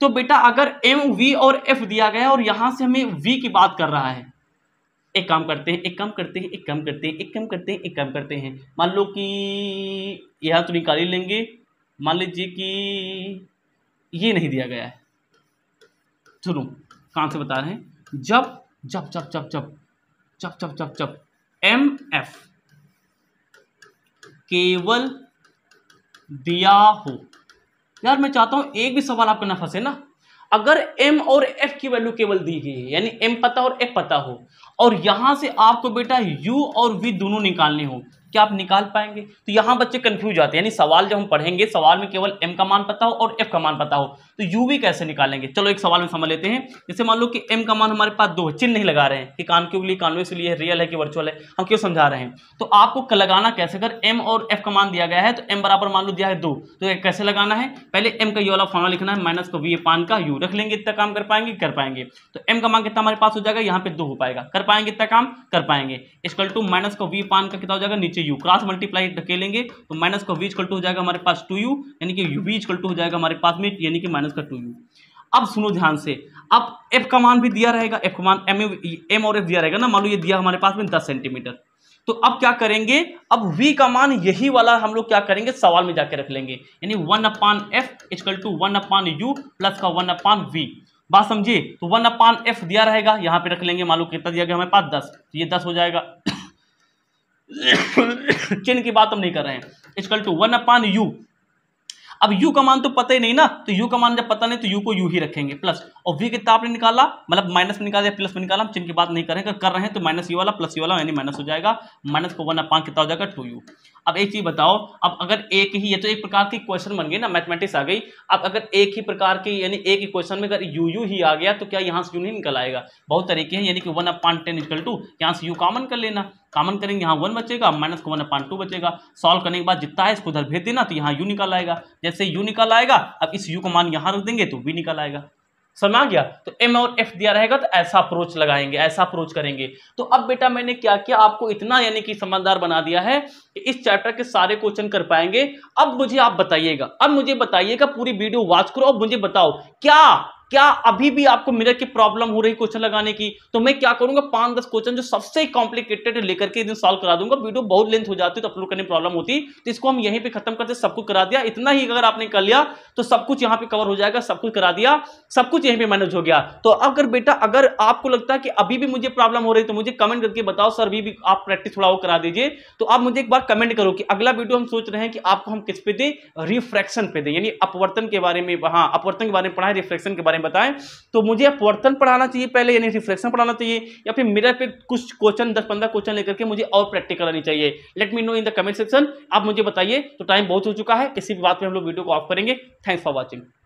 तो बेटा अगर एम वी और एफ दिया गया और यहाँ से हमें वी की बात कर रहा है एक काम करते हैं एक काम करते हैं एक काम करते हैं एक काम करते हैं एक काम करते हैं मान लो कि यहाँ तो निकाल ही लेंगे मान लीजिए कि ये नहीं दिया गया है सुनो कहाँ से बता रहे हैं जब जब जब जब जब जब जब जब जब एम एफ केवल दिया हो यार मैं चाहता हूँ एक भी सवाल आपके ना फंसे ना अगर m और f की वैल्यू केवल दी गई है यानी m पता और f पता हो और यहां से आपको बेटा u और v दोनों निकालने हो क्या आप निकाल पाएंगे तो यहाँ बच्चे कंफ्यूज आते हैं यानी सवाल जब हम पढ़ेंगे सवाल में केवल एम का मान पता हो और एफ का मान पता हो तो यू भी कैसे निकालेंगे चलो एक सवाल में समझ लेते हैं जैसे मान लो कि एम का मान हमारे पास दो है चिन्ह नहीं लगा रहे हैं कि कान के लिए कानवे से लिए रियल है कि वर्चुअल है हम क्यों समझा रहे हैं तो आपको लगाना कैसे अगर एम और एफ का मान दिया गया है तो एम बराबर मान लो दिया है दो तो कैसे लगाना है पहले एम का यू वाला फॉर्मा लिखना है माइनस का वी पान का यू रख लेंगे इतना काम कर पाएंगे कर पाएंगे तो एम का मान कितना हमारे पास हो जाएगा यहाँ पे दो हो पाएगा कर पाएंगे इतना काम कर पाएंगे इसकल टू माइनस का वी पान का कितना हो जाएगा नीचे नीचे यू क्रॉस मल्टीप्लाई धकेलेंगे तो माइनस का वी टू हो जाएगा हमारे पास टू यू यानी कि यू वी टू हो जाएगा हमारे पास में यानी कि माइनस का टू यू अब सुनो ध्यान से अब एफ का मान भी दिया रहेगा एफ का मान एम एम और एफ दिया रहेगा ना मान लो ये दिया हमारे पास में दस सेंटीमीटर तो अब क्या करेंगे अब v का मान यही वाला हम लोग क्या करेंगे सवाल में जाकर रख लेंगे यानी one upon f is equal to one upon u plus का वन अपान वी बात समझिए तो वन अपान एफ दिया रहेगा यहाँ पे रख लेंगे मान लो कितना दिया गया हमारे पास दस तो ये दस हो जाएगा चिन्ह की बात हम नहीं कर रहे हैं is equal to one upon u अब यू का मान तो पता ही नहीं ना तो यू का मान जब पता नहीं तो यू को यू ही रखेंगे प्लस और वी कितना आपने निकाला मतलब माइनस में निकाला प्लस में निकाला हम चिन्ह की बात नहीं कर रहे हैं कर रहे हैं तो माइनस ये वाला प्लस ये वाला यानी माइनस हो जाएगा माइनस को वन अपान कितना हो जाएगा टू यू अब एक चीज बताओ अब अगर एक ही ये तो एक प्रकार की क्वेश्चन बन गई ना मैथमेटिक्स आ गई अब अगर एक ही प्रकार के यानी एक ही क्वेश्चन में अगर यू यू ही आ गया तो क्या यहाँ से यू नहीं निकल आएगा बहुत तरीके हैं यानी कि one upon ten is equal to यहाँ से यू कॉमन कर लेना कॉमन करेंगे यहाँ वन बचेगा माइनस को वन अपान टू बचेगा सॉल्व करने के बाद जितना है इसको उधर भेज देना तो यहाँ यू निकल आएगा जैसे यू निकल आएगा अब इस यू को मान यहाँ रख देंगे तो वी निकल आएगा समझ आ गया तो एम और एफ दिया रहेगा तो ऐसा अप्रोच लगाएंगे ऐसा अप्रोच करेंगे तो अब बेटा मैंने क्या किया आपको इतना यानी कि समझदार बना दिया है कि इस चैप्टर के सारे क्वेश्चन कर पाएंगे अब मुझे आप बताइएगा अब मुझे बताइएगा पूरी वीडियो वॉच करो और मुझे बताओ क्या क्या अभी भी आपको मिरर की प्रॉब्लम हो रही क्वेश्चन लगाने की तो मैं क्या करूंगा पांच दस क्वेश्चन जो सबसे कॉम्प्लिकेटेड लेकर के दिन सॉल्व करा दूंगा वीडियो बहुत लेंथ हो जाती तो अपलोड करने प्रॉब्लम होती तो इसको हम यहीं पे खत्म करते सब कुछ करा दिया इतना ही अगर आपने कर लिया तो सब कुछ यहाँ पे कवर हो जाएगा सब कुछ करा दिया सब कुछ यहीं पे मैनेज हो गया तो अगर बेटा अगर आपको लगता है कि अभी भी मुझे प्रॉब्लम हो रही तो मुझे कमेंट करके बताओ सर अभी भी आप प्रैक्टिस थोड़ा वो करा दीजिए तो आप मुझे एक बार कमेंट करो कि अगला वीडियो हम सोच रहे हैं कि आपको हम किस पे दें रिफ्रैक्शन पे दें यानी अपवर्तन के बारे में हाँ अपवर्तन के बारे में पढ़ा है रिफ्रैक्शन के बारे में में बताएं तो मुझे अपवर्तन पढ़ाना चाहिए पहले यानी रिफ्लेक्शन पढ़ाना चाहिए या फिर मिरर पे कुछ क्वेश्चन दस पंद्रह क्वेश्चन लेकर के मुझे और प्रैक्टिकल करानी चाहिए let me know in the comment section आप मुझे बताइए तो टाइम बहुत हो चुका है किसी भी बात पर हम लोग वीडियो को ऑफ करेंगे थैंक्स फॉर वॉचिंग